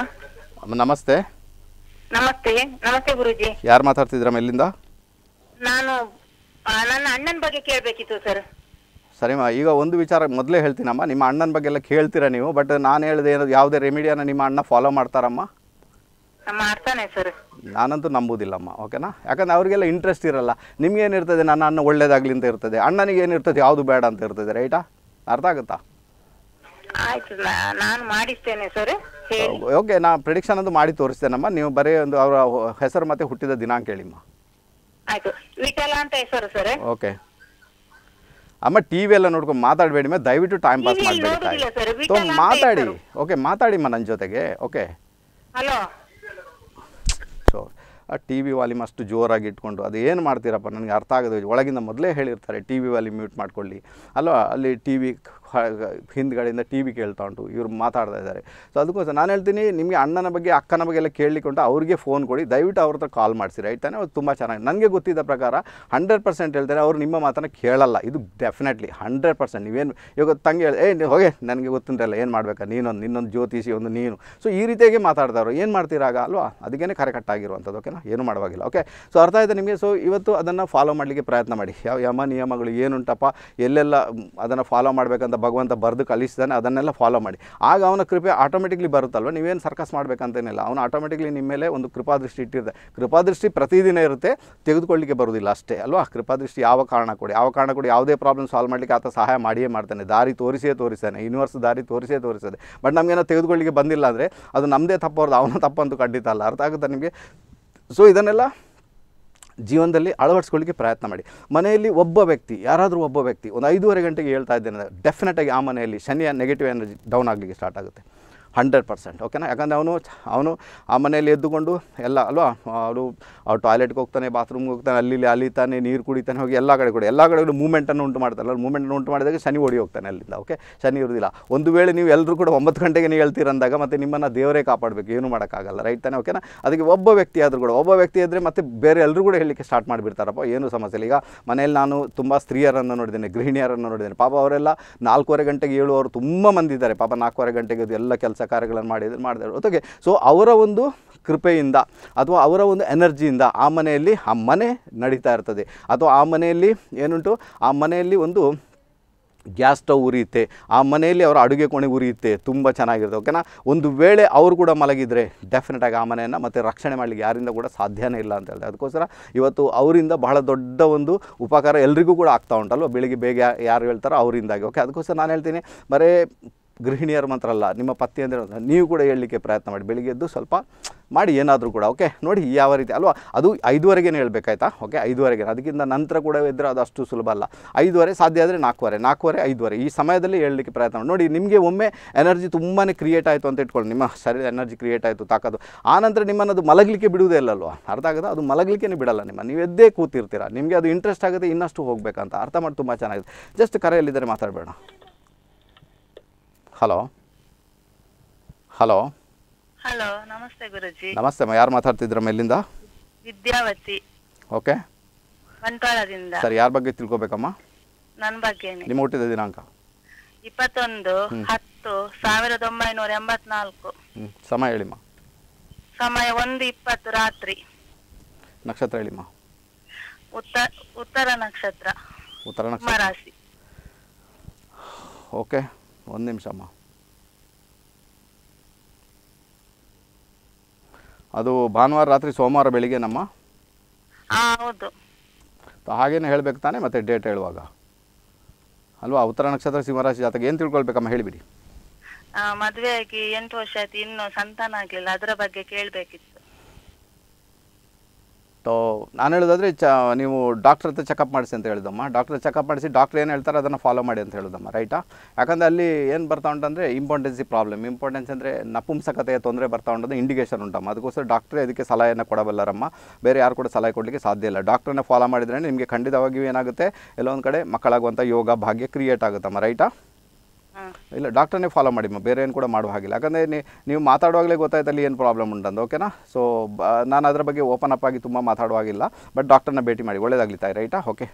ನಮಸ್ತೆ ನಮಸ್ತೆ ನಮಸ್ತೆ ಗುರುಜಿ ಯಾರು ಮಾತಾಡ್ತಿದ್ರ ಎಲ್ಲಿಂದ ನಾನು ನನ್ನ ಅಣ್ಣನ ಬಗ್ಗೆ ಕೇಳಬೇಕಿತ್ತು ಸರ್ ಮಾ ಈಗ ಒಂದು ವಿಚಾರ ಮೊದಲೇ ಹೇಳ್ತೀನಮ್ಮ ನಿಮ್ಮ ಅಣ್ಣನ ಬಗ್ಗೆ ಎಲ್ಲ ಕೇಳ್ತೀರಾ ನೀವು ಬಟ್ ನಾನು ಹೇಳಿದೆ ಏನದು ಯಾವುದೇ ರೆಮಿಡಿಯನ್ನು ನಿಮ್ಮ ಅಣ್ಣ ಫಾಲೋ ಮಾಡ್ತಾರಮ್ಮ ಮಾಡ್ತಾನೆ ಸರ್ ನಾನಂತೂ ನಂಬುದಿಲ್ಲಮ್ಮ ಓಕೆನಾ ಯಾಕಂದ್ರೆ ಅವರಿಗೆಲ್ಲ ಇಂಟ್ರೆಸ್ಟ್ ಇರಲ್ಲ ನಿಮ್ಗೇನಿರ್ತದೆ ನನ್ನ ಅಣ್ಣ ಒಳ್ಳೇದಾಗಲಿ ಅಂತ ಇರ್ತದೆ ಅಣ್ಣನಿಗೆ ಏನಿರ್ತದೆ ಯಾವುದು ಬೇಡ ಅಂತ ಇರ್ತದೆ ರೈಟಾ ಅರ್ಥ ಆಗುತ್ತಾ ಆಯ್ತು ನಾನು ಮಾಡಿಸ್ತೇನೆ ಸರ್ ಓಕೆ ನಾ ಪ್ರಿಡಿಕ್ಷನ್ ಅದು ಮಾಡಿ ತೋರಿಸ್ತೇನಮ್ಮ ನೀವು ಬರೀ ಒಂದು ಅವರ ಹೆಸರು ಮತ್ತೆ ಹುಟ್ಟಿದ ದಿನಾಂಕ ಹೇಳಿಮ್ಮ ಆಯ್ತು ವಿಠಲ ಅಂತ ಹೆಸರು ಸರ್ ಓಕೆ ಅಮ್ಮ ಟಿವಿ ಎಲ್ಲ ನೋಡ್ಕೊಂಡು ಮೇ ದಯವಿಟ್ಟು ಟೈಮ್ ಪಾಸ್ ಮಾಡಬೇಡಿ ಮಾತಾಡಿ ಓಕೆ ಮಾತಾಡಿಮ್ಮ ನನ್ನ ಜೊತೆಗೆ ಓಕೆ ಹಲೋ ಸೊ ಆ ಟಿ ವಿ ವಾಲ್ಯೂಮ್ ಅಷ್ಟು ಜೋರಾಗಿ ಇಟ್ಕೊಂಡು ಅದು ಏನು ಮಾಡ್ತೀರಪ್ಪ ನನಗೆ ಅರ್ಥ ಆಗೋದು ಒಳಗಿಂದ ಮೊದಲೇ ಹೇಳಿರ್ತಾರೆ ಟಿ ವಿ ವಾಲ್ಯೂಮ್ ಮ್ಯೂಟ್ ಮಾಡ್ಕೊಳ್ಳಿ ಅಲ್ವಾ ಅಲ್ಲಿ ಟಿ ವಿ ಹಿಂದ್ಗಡೆಯಿಂದ ಟಿ ವಿ ಕೇಳ್ತಾ ಉಂಟು ಇವರು ಮಾತಾಡ್ತಾ ಇದ್ದಾರೆ ಸೊ ಅದಕ್ಕೋಸ್ಕರ ನಾನು ಹೇಳ್ತೀನಿ ನಿಮಗೆ ಅಣ್ಣನ ಬಗ್ಗೆ ಅಕ್ಕನ ಬಗ್ಗೆ ಎಲ್ಲ ಕೇಳಲಿಕ್ಕೆ ಉಂಟು ಅವ್ರಿಗೆ ಫೋನ್ ಕೊಡಿ ದಯವಿಟ್ಟು ಅವ್ರ ಹತ್ರ ಕಾಲ್ ಮಾಡಿಸಿ ರೈಟ್ ತಾನೆ ಅವ್ರು ತುಂಬ ಚೆನ್ನಾಗಿ ನನಗೆ ಗೊತ್ತಿದ್ದ ಪ್ರಕಾರ ಹಂಡ್ರೆಡ್ ಪರ್ಸೆಂಟ್ ಹೇಳ್ತಾರೆ ಅವ್ರು ನಿಮ್ಮ ಮಾತನ್ನು ಕೇಳಲ್ಲ ಇದು ಡೆಫಿನೆಟ್ಲಿ ಹಂಡ್ರೆಡ್ ಪರ್ಸೆಂಟ್ ನೀವೇನು ಇವಾಗ ತಂಗಿ ಹೇಳಿ ಏ ಹೋಗಿ ನನಗೆ ಗೊತ್ತಿಲ್ಲ ಏನು ಮಾಡಬೇಕಾ ನೀನೊಂದು ನಿನ್ನೊಂದು ಜ್ಯೋತಿಷಿ ಒಂದು ನೀನು ಸೊ ಈ ರೀತಿಯಾಗಿ ಮಾತಾಡ್ತಾರೋ ಏನು ಮಾಡ್ತೀರಾಗ ಅಲ್ವಾ ಅದಕ್ಕೇ ಆಗಿರುವಂಥದ್ದು ಓಕೆನಾ ಏನು ಮಾಡುವಾಗಿಲ್ಲ ಓಕೆ ಸೊ ಅರ್ಥ ಆಯಿತು ನಿಮಗೆ ಸೊ ಇವತ್ತು ಅದನ್ನು ಫಾಲೋ ಮಾಡಲಿಕ್ಕೆ ಪ್ರಯತ್ನ ಮಾಡಿ ಯಾವ ಯಮ ನಿಯಮಗಳು ಏನುಂಟಪ್ಪ ಎಲ್ಲೆಲ್ಲ ಅದನ್ನು ಫಾಲೋ ಮಾಡಬೇಕಂತ ಭಗವಂತ ಬರೆದು ಕಲಿಸ್ತಾನೆ ಅದನ್ನೆಲ್ಲ ಫಾಲೋ ಮಾಡಿ ಆಗ ಅವನ ಕೃಪೆ ಆಟೋಮೆಟಿಕ್ಲಿ ಬರುತ್ತಲ್ವ ನೀವೇನು ಸರ್ಕಸ್ ಮಾಡಬೇಕಂತೇನಿಲ್ಲ ಅವನು ಆಟೋಮೆಟಿಕ್ಲಿ ನಿಮ್ಮ ಮೇಲೆ ಒಂದು ಕೃಪಾದೃಷ್ಟಿ ಇಟ್ಟಿರ್ತದೆ ಕೃಪಾದೃಷ್ಟಿ ಪ್ರತಿದಿನ ಇರುತ್ತೆ ತೆಗೆದುಕೊಳ್ಳಿಕ್ಕೆ ಬರೋದಿಲ್ಲ ಅಷ್ಟೇ ಅಲ್ವಾ ಕೃಪಾದೃಷ್ಟಿ ಯಾವ ಕಾರಣ ಕೊಡಿ ಯಾವ ಕಾರಣ ಕೊಡಿ ಯಾವುದೇ ಪ್ರಾಬ್ಲಮ್ ಸಾಲ್ವ್ ಮಾಡಲಿಕ್ಕೆ ಆತ ಸಹಾಯ ಮಾಡಿಯೇ ಮಾಡ್ತಾನೆ ದಾರಿ ತೋರಿಸೇ ತೋರಿಸ್ತಾನೆ ಯೂನಿವರ್ಸ್ ದಾರಿ ತೋರಿಸೇ ತೋರಿಸ್ತದೆ ಬಟ್ ನಮಗೇನೋ ತೆಗೆದುಕೊಳ್ಳಿಕ್ಕೆ ಬಂದಿಲ್ಲ ಅಂದರೆ ಅದು ನಮ್ಮದೇ ತಪ್ಪವ್ರದ್ದು ಅವನ ತಪ್ಪಂತೂ ಖಂಡಿತ ಅಲ್ಲ ಅರ್ಥ ಆಗುತ್ತೆ ನಿಮಗೆ ಸೊ ಇದನ್ನೆಲ್ಲ ಜೀವನದಲ್ಲಿ ಅಳವಡಿಸ್ಕೊಳ್ಳಿಕ್ಕೆ ಪ್ರಯತ್ನ ಮಾಡಿ ಮನೆಯಲ್ಲಿ ಒಬ್ಬ ವ್ಯಕ್ತಿ ಯಾರಾದರೂ ಒಬ್ಬ ವ್ಯಕ್ತಿ ಒಂದು ಐದೂವರೆ ಗಂಟೆಗೆ ಹೇಳ್ತಾ ಇದ್ದೇನೆ ಡೆಫಿನೆಟಾಗಿ ಆ ಮನೆಯಲ್ಲಿ ಶನಿಯ ನೆಗೆಟಿವ್ ಎನರ್ಜಿ ಡೌನ್ ಆಗಲಿಕ್ಕೆ ಸ್ಟಾರ್ಟ್ ಆಗುತ್ತೆ ಹಂಡ್ರೆಡ್ ಪರ್ಸೆಂಟ್ ಓಕೆನಾ ಯಾಕಂದರೆ ಅವನು ಅವನು ಆ ಮನೆಯಲ್ಲಿ ಎದ್ದುಕೊಂಡು ಎಲ್ಲ ಅಲ್ವಾ ಅವನು ಅವ್ರು ಟಾಯ್ಲೆಟ್ಗೆ ಹೋಗ್ತಾನೆ ಬಾತ್ರೂಮ್ಗೆ ಹೋಗ್ತಾನೆ ಅಲ್ಲಿ ಅಲಿತಾನೆ ನೀರು ಕುಡಿತಾನೆ ಹೋಗಿ ಎಲ್ಲ ಕಡೆ ಕೂಡ ಎಲ್ಲ ಕಡೆಗಳು ಮೂಮೆಂಟನ್ನು ಉಂಟು ಮಾಡ್ತಾರೆ ಅಲ್ಲಿ ಮೂಮೆಂಟ್ ಉಂಟು ಮಾಡಿದಾಗ ಶನಿ ಓಡಿ ಹೋಗ್ತಾನೆ ಅಲ್ಲಿಂದ ಓಕೆ ಶನಿ ಇರೋದಿಲ್ಲ ಒಂದು ವೇಳೆ ನೀವು ಎಲ್ಲರೂ ಕೂಡ ಒಂಬತ್ತು ಗಂಟೆಗೆ ನೀವು ಹೇಳ್ತೀರಂದಾಗ ಮತ್ತು ನಿಮ್ಮನ್ನು ದೇವರೇ ಕಾಪಾಡಬೇಕು ಏನು ಮಾಡೋಕ್ಕಾಗಲ್ಲ ರೈಟ್ ತಾನೆ ಓಕೆನಾ ಅದಕ್ಕೆ ಒಬ್ಬ ವ್ಯಕ್ತಿ ಆದರೂ ಕೂಡ ಒಬ್ಬ ವ್ಯಕ್ತಿ ಆದರೆ ಮತ್ತೆ ಬೇರೆ ಎಲ್ಲರೂ ಕೂಡ ಹೇಳಲಿಕ್ಕೆ ಸ್ಟಾರ್ಟ್ ಮಾಡಿಬಿಡ್ತಾರಪ್ಪ ಏನು ಸಮಸ್ಯೆ ಇಲ್ಲ ಈಗ ಮನೆಯಲ್ಲಿ ನಾನು ತುಂಬ ಸ್ತ್ರೀಯರನ್ನು ನೋಡಿದ್ದೇನೆ ಗೃಹಿಣಿಯರನ್ನು ನೋಡಿದ್ದೇನೆ ಪಾಪ ಅವರೆಲ್ಲ ನಾಲ್ಕೂವರೆ ಗಂಟೆಗೆ ಏಳುವವರು ತುಂಬ ಮಂದಿದ್ದಾರೆ ಪಾಪ ನಾಲ್ಕೂವರೆ ಗಂಟೆಗೆ ಎಲ್ಲ ಕೆಲಸ ಕಾರ್ಯಗಳನ್ನು ಮಾಡಿದ್ರು ಮಾಡಿದ್ರು ಓಕೆ ಸೊ ಅವರ ಒಂದು ಕೃಪೆಯಿಂದ ಅಥವಾ ಅವರ ಒಂದು ಎನರ್ಜಿಯಿಂದ ಆ ಮನೆಯಲ್ಲಿ ಆ ಮನೆ ನಡೀತಾ ಇರ್ತದೆ ಅಥವಾ ಆ ಮನೆಯಲ್ಲಿ ಏನುಂಟು ಆ ಮನೆಯಲ್ಲಿ ಒಂದು ಗ್ಯಾಸ್ ಸ್ಟವ್ ಉರಿಯುತ್ತೆ ಆ ಮನೆಯಲ್ಲಿ ಅವರ ಅಡುಗೆ ಕೋಣೆ ಉರಿಯುತ್ತೆ ತುಂಬ ಚೆನ್ನಾಗಿರುತ್ತೆ ಓಕೆನಾ ಒಂದು ವೇಳೆ ಅವರು ಕೂಡ ಮಲಗಿದರೆ ಡೆಫಿನೆಟಾಗಿ ಆ ಮನೆಯನ್ನು ಮತ್ತೆ ರಕ್ಷಣೆ ಮಾಡಲಿಕ್ಕೆ ಯಾರಿಂದ ಕೂಡ ಸಾಧ್ಯನೇ ಇಲ್ಲ ಅಂತ ಹೇಳಿದೆ ಅದಕ್ಕೋಸ್ಕರ ಇವತ್ತು ಅವರಿಂದ ಬಹಳ ದೊಡ್ಡ ಒಂದು ಉಪಕಾರ ಎಲ್ರಿಗೂ ಕೂಡ ಆಗ್ತಾ ಉಂಟಲ್ವ ಬೆಳಿಗ್ಗೆ ಬೇಗ ಯಾರು ಹೇಳ್ತಾರೋ ಅವರಿಂದಾಗಿ ಓಕೆ ಅದಕ್ಕೋಸ್ಕರ ನಾನು ಹೇಳ್ತೀನಿ ಬರೀ ಗೃಹಿಣಿಯರು ಮಾತ್ರ ಅಲ್ಲ ನಿಮ್ಮ ಪತ್ನಿ ಅಂದರೆ ನೀವು ಕೂಡ ಹೇಳಲಿಕ್ಕೆ ಪ್ರಯತ್ನ ಮಾಡಿ ಬೆಳಿಗ್ಗೆ ಎದ್ದು ಸ್ವಲ್ಪ ಮಾಡಿ ಏನಾದರೂ ಕೂಡ ಓಕೆ ನೋಡಿ ಯಾವ ರೀತಿ ಅಲ್ವಾ ಅದು ಐದುವರೆಗೇನು ಹೇಳಬೇಕಾಯ್ತಾ ಓಕೆ ಐದುವರೆಗೆ ಅದಕ್ಕಿಂತ ನಂತರ ಕೂಡ ಇದ್ದರೆ ಅದು ಅಷ್ಟು ಸುಲಭ ಅಲ್ಲ ಐದುವರೆ ಸಾಧ್ಯ ಆದರೆ ನಾಲ್ಕುವರೆ ನಾಲ್ಕುವರೆ ಐದುವರೆ ಈ ಸಮಯದಲ್ಲಿ ಹೇಳಲಿಕ್ಕೆ ಪ್ರಯತ್ನ ಮಾಡಿ ನೋಡಿ ನಿಮಗೆ ಒಮ್ಮೆ ಎನರ್ಜಿ ತುಂಬಾ ಕ್ರಿಯೇಟ್ ಆಯಿತು ಅಂತ ಇಟ್ಕೊಳ್ಳಿ ನಿಮ್ಮ ಶರೀರ ಎನರ್ಜಿ ಕ್ರಿಯೇಟ್ ಆಯಿತು ತಾಕದು ಆನಂತರ ನಿಮ್ಮನ್ನು ಅದು ಮಲಗಲಿಕ್ಕೆ ಬಿಡುವುದೇ ಇಲ್ಲಲ್ವ ಅರ್ಥ ಆಗುತ್ತೆ ಅದು ಮಲಗಲಿಕ್ಕೆ ಬಿಡಲ್ಲ ನಿಮ್ಮ ನೀವು ಎದ್ದೇ ಕೂತಿರ್ತೀರ ನಿಮಗೆ ಅದು ಇಂಟ್ರೆಸ್ಟ್ ಆಗುತ್ತೆ ಇನ್ನಷ್ಟು ಹೋಗಬೇಕಂತ ಅರ್ಥ ಮಾಡಿ ತುಂಬ ಚೆನ್ನಾಗಿದೆ ಜಸ್ಟ್ ಕರೆಯಲ್ಲಿದ್ದರೆ ಮಾತಾಡಬೇಡ ಹಲೋ ಹಲೋ ಹಲೋ ನಮಸ್ತೆ ಗುರುಜಿ ನಮಸ್ತೆ ಅಮ್ಮ ಯಾರು ಮಾತಾಡ್ತಿದ್ರ ಮೇಲಿಂದ ವಿದ್ಯಾವತಿ ಓಕೆ ಬಂಟ್ವಾಳದಿಂದ ಸರಿ ಯಾರ ಬಗ್ಗೆ ತಿಳ್ಕೋಬೇಕಮ್ಮ ನನ್ನ ಬಗ್ಗೆ ನಿಮ್ಮ ಹುಟ್ಟಿದ ದಿನಾಂಕ ಇಪ್ಪತ್ತೊಂದು ಹತ್ತು ಸಾವಿರದ ಒಂಬೈನೂರ ಎಂಬತ್ನಾಲ್ಕು ಸಮಯ ಹೇಳಿಮ್ಮ ಸಮಯ ಒಂದು ಇಪ್ಪತ್ತು ರಾತ್ರಿ ನಕ್ಷತ್ರ ಹೇಳಿಮ್ಮ ಉತ್ತರ ಉತ್ತರ ನಕ್ಷತ್ರ ಉತ್ತರ ನಕ್ಷತ್ರ ರಾಶಿ ಓಕೆ ಒಂದು ನಿಮಿಷಮ್ಮ ಅದು ಭಾನುವಾರ ರಾತ್ರಿ ಸೋಮವಾರ ಬೆಳಿಗ್ಗೆ ನಮ್ಮ ಹೌದು ಹಾಗೇನೆ ಹೇಳ್ಬೇಕು ತಾನೆ ಮತ್ತೆ ಡೇಟ್ ಹೇಳುವಾಗ ಅಲ್ವಾ ಉತ್ತರ ನಕ್ಷತ್ರ ಸಿಂಹರಾಶಿ ಜಾತಕ ಏನು ತಿಳ್ಕೊಳ್ಬೇಕಮ್ಮ ಹೇಳಿಬಿಡಿ ಮದುವೆ ಆಗಿ ಎಂಟು ವರ್ಷ ಆಯ್ತು ಇನ್ನೂ ಸಂತಾನ ಆಗಲಿಲ್ಲ ಅದರ ಬಗ್ಗೆ ಕೇಳಬೇಕಿತ್ತು ಸೊ ನಾನು ಹೇಳೋದಾದ್ರೆ ಚ ನೀವು ಡಾಕ್ಟ್ರ್ ಹತ್ರ ಚೆಕಪ್ ಮಾಡಿಸಿ ಅಂತ ಹೇಳಿದಮ್ಮ ಡಾಕ್ಟ್ರ್ ಚೆಕಪ್ ಮಾಡಿಸಿ ಡಾಕ್ಟ್ರ್ ಏನು ಹೇಳ್ತಾರೆ ಅದನ್ನು ಫಾಲೋ ಮಾಡಿ ಅಂತ ಹೇಳಿದಮ್ಮ ರೈಟಾ ಯಾಕಂದರೆ ಅಲ್ಲಿ ಏನು ಬರ್ತಾ ಉಂಟಂದರೆ ಇಂಪಾರ್ಟೆನ್ಸಿ ಪ್ರಾಬ್ಲಮ್ ಇಂಪಾರ್ಟೆನ್ಸ್ ಅಂದರೆ ನಪುಂಸಕತೆಯ ತೊಂದರೆ ಬರ್ತಾ ಉಂಟಂದ್ರೆ ಇಂಡಿಕೇಷನ್ ಉಂಟಮ್ಮ ಅದಕ್ಕೋಸ್ಕರ ಡಾಕ್ಟ್ರೇ ಇದಕ್ಕೆ ಸಲಹೆಯನ್ನು ಕೊಡಬಲ್ಲರಮ್ಮ ಬೇರೆ ಯಾರು ಕೂಡ ಸಲಹೆ ಕೊಡಲಿಕ್ಕೆ ಸಾಧ್ಯ ಇಲ್ಲ ಡಾಕ್ಟ್ರನ್ನ ಫಾಲೋ ಮಾಡಿದ್ರೆ ನಿಮಗೆ ಖಂಡಿತವಾಗಿಯೂ ಏನಾಗುತ್ತೆ ಎಲ್ಲೊಂದು ಕಡೆ ಮಕ್ಕಳಾಗುವಂಥ ಯೋಗ ಭಾಗ್ಯ ಕ್ರಿಯೇಟ್ ಆಗುತ್ತಮ್ಮ ರೈಟಾ ಇಲ್ಲ ಡಾಕ್ಟರ್ನೇ ಫಾಲೋ ಮಾಡಿ ಬೇರೆ ಏನು ಕೂಡ ಮಾಡುವ ಹಾಗಿಲ್ಲ ಯಾಕಂದರೆ ನೀವು ಮಾತಾಡುವಾಗಲೇ ಗೊತ್ತಾಯ್ತಲ್ಲಿ ಏನು ಪ್ರಾಬ್ಲಮ್ ಉಂಟಂದು ಓಕೆನಾ ಸೊ ನಾನು ಅದರ ಬಗ್ಗೆ ಓಪನ್ ಅಪ್ ಆಗಿ ತುಂಬ ಮಾತಾಡುವಾಗಿಲ್ಲ ಬಟ್ ಡಾಕ್ಟರ್ನ ಭೇಟಿ ಮಾಡಿ ಒಳ್ಳೇದಾಗಲಿ ತಾಯಿ ರೈಟಾ ಓಕೆ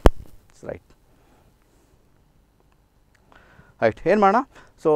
ರೈಟ್ ರೈಟ್ ಏನು ಮಾಡೋಣ ಸೊ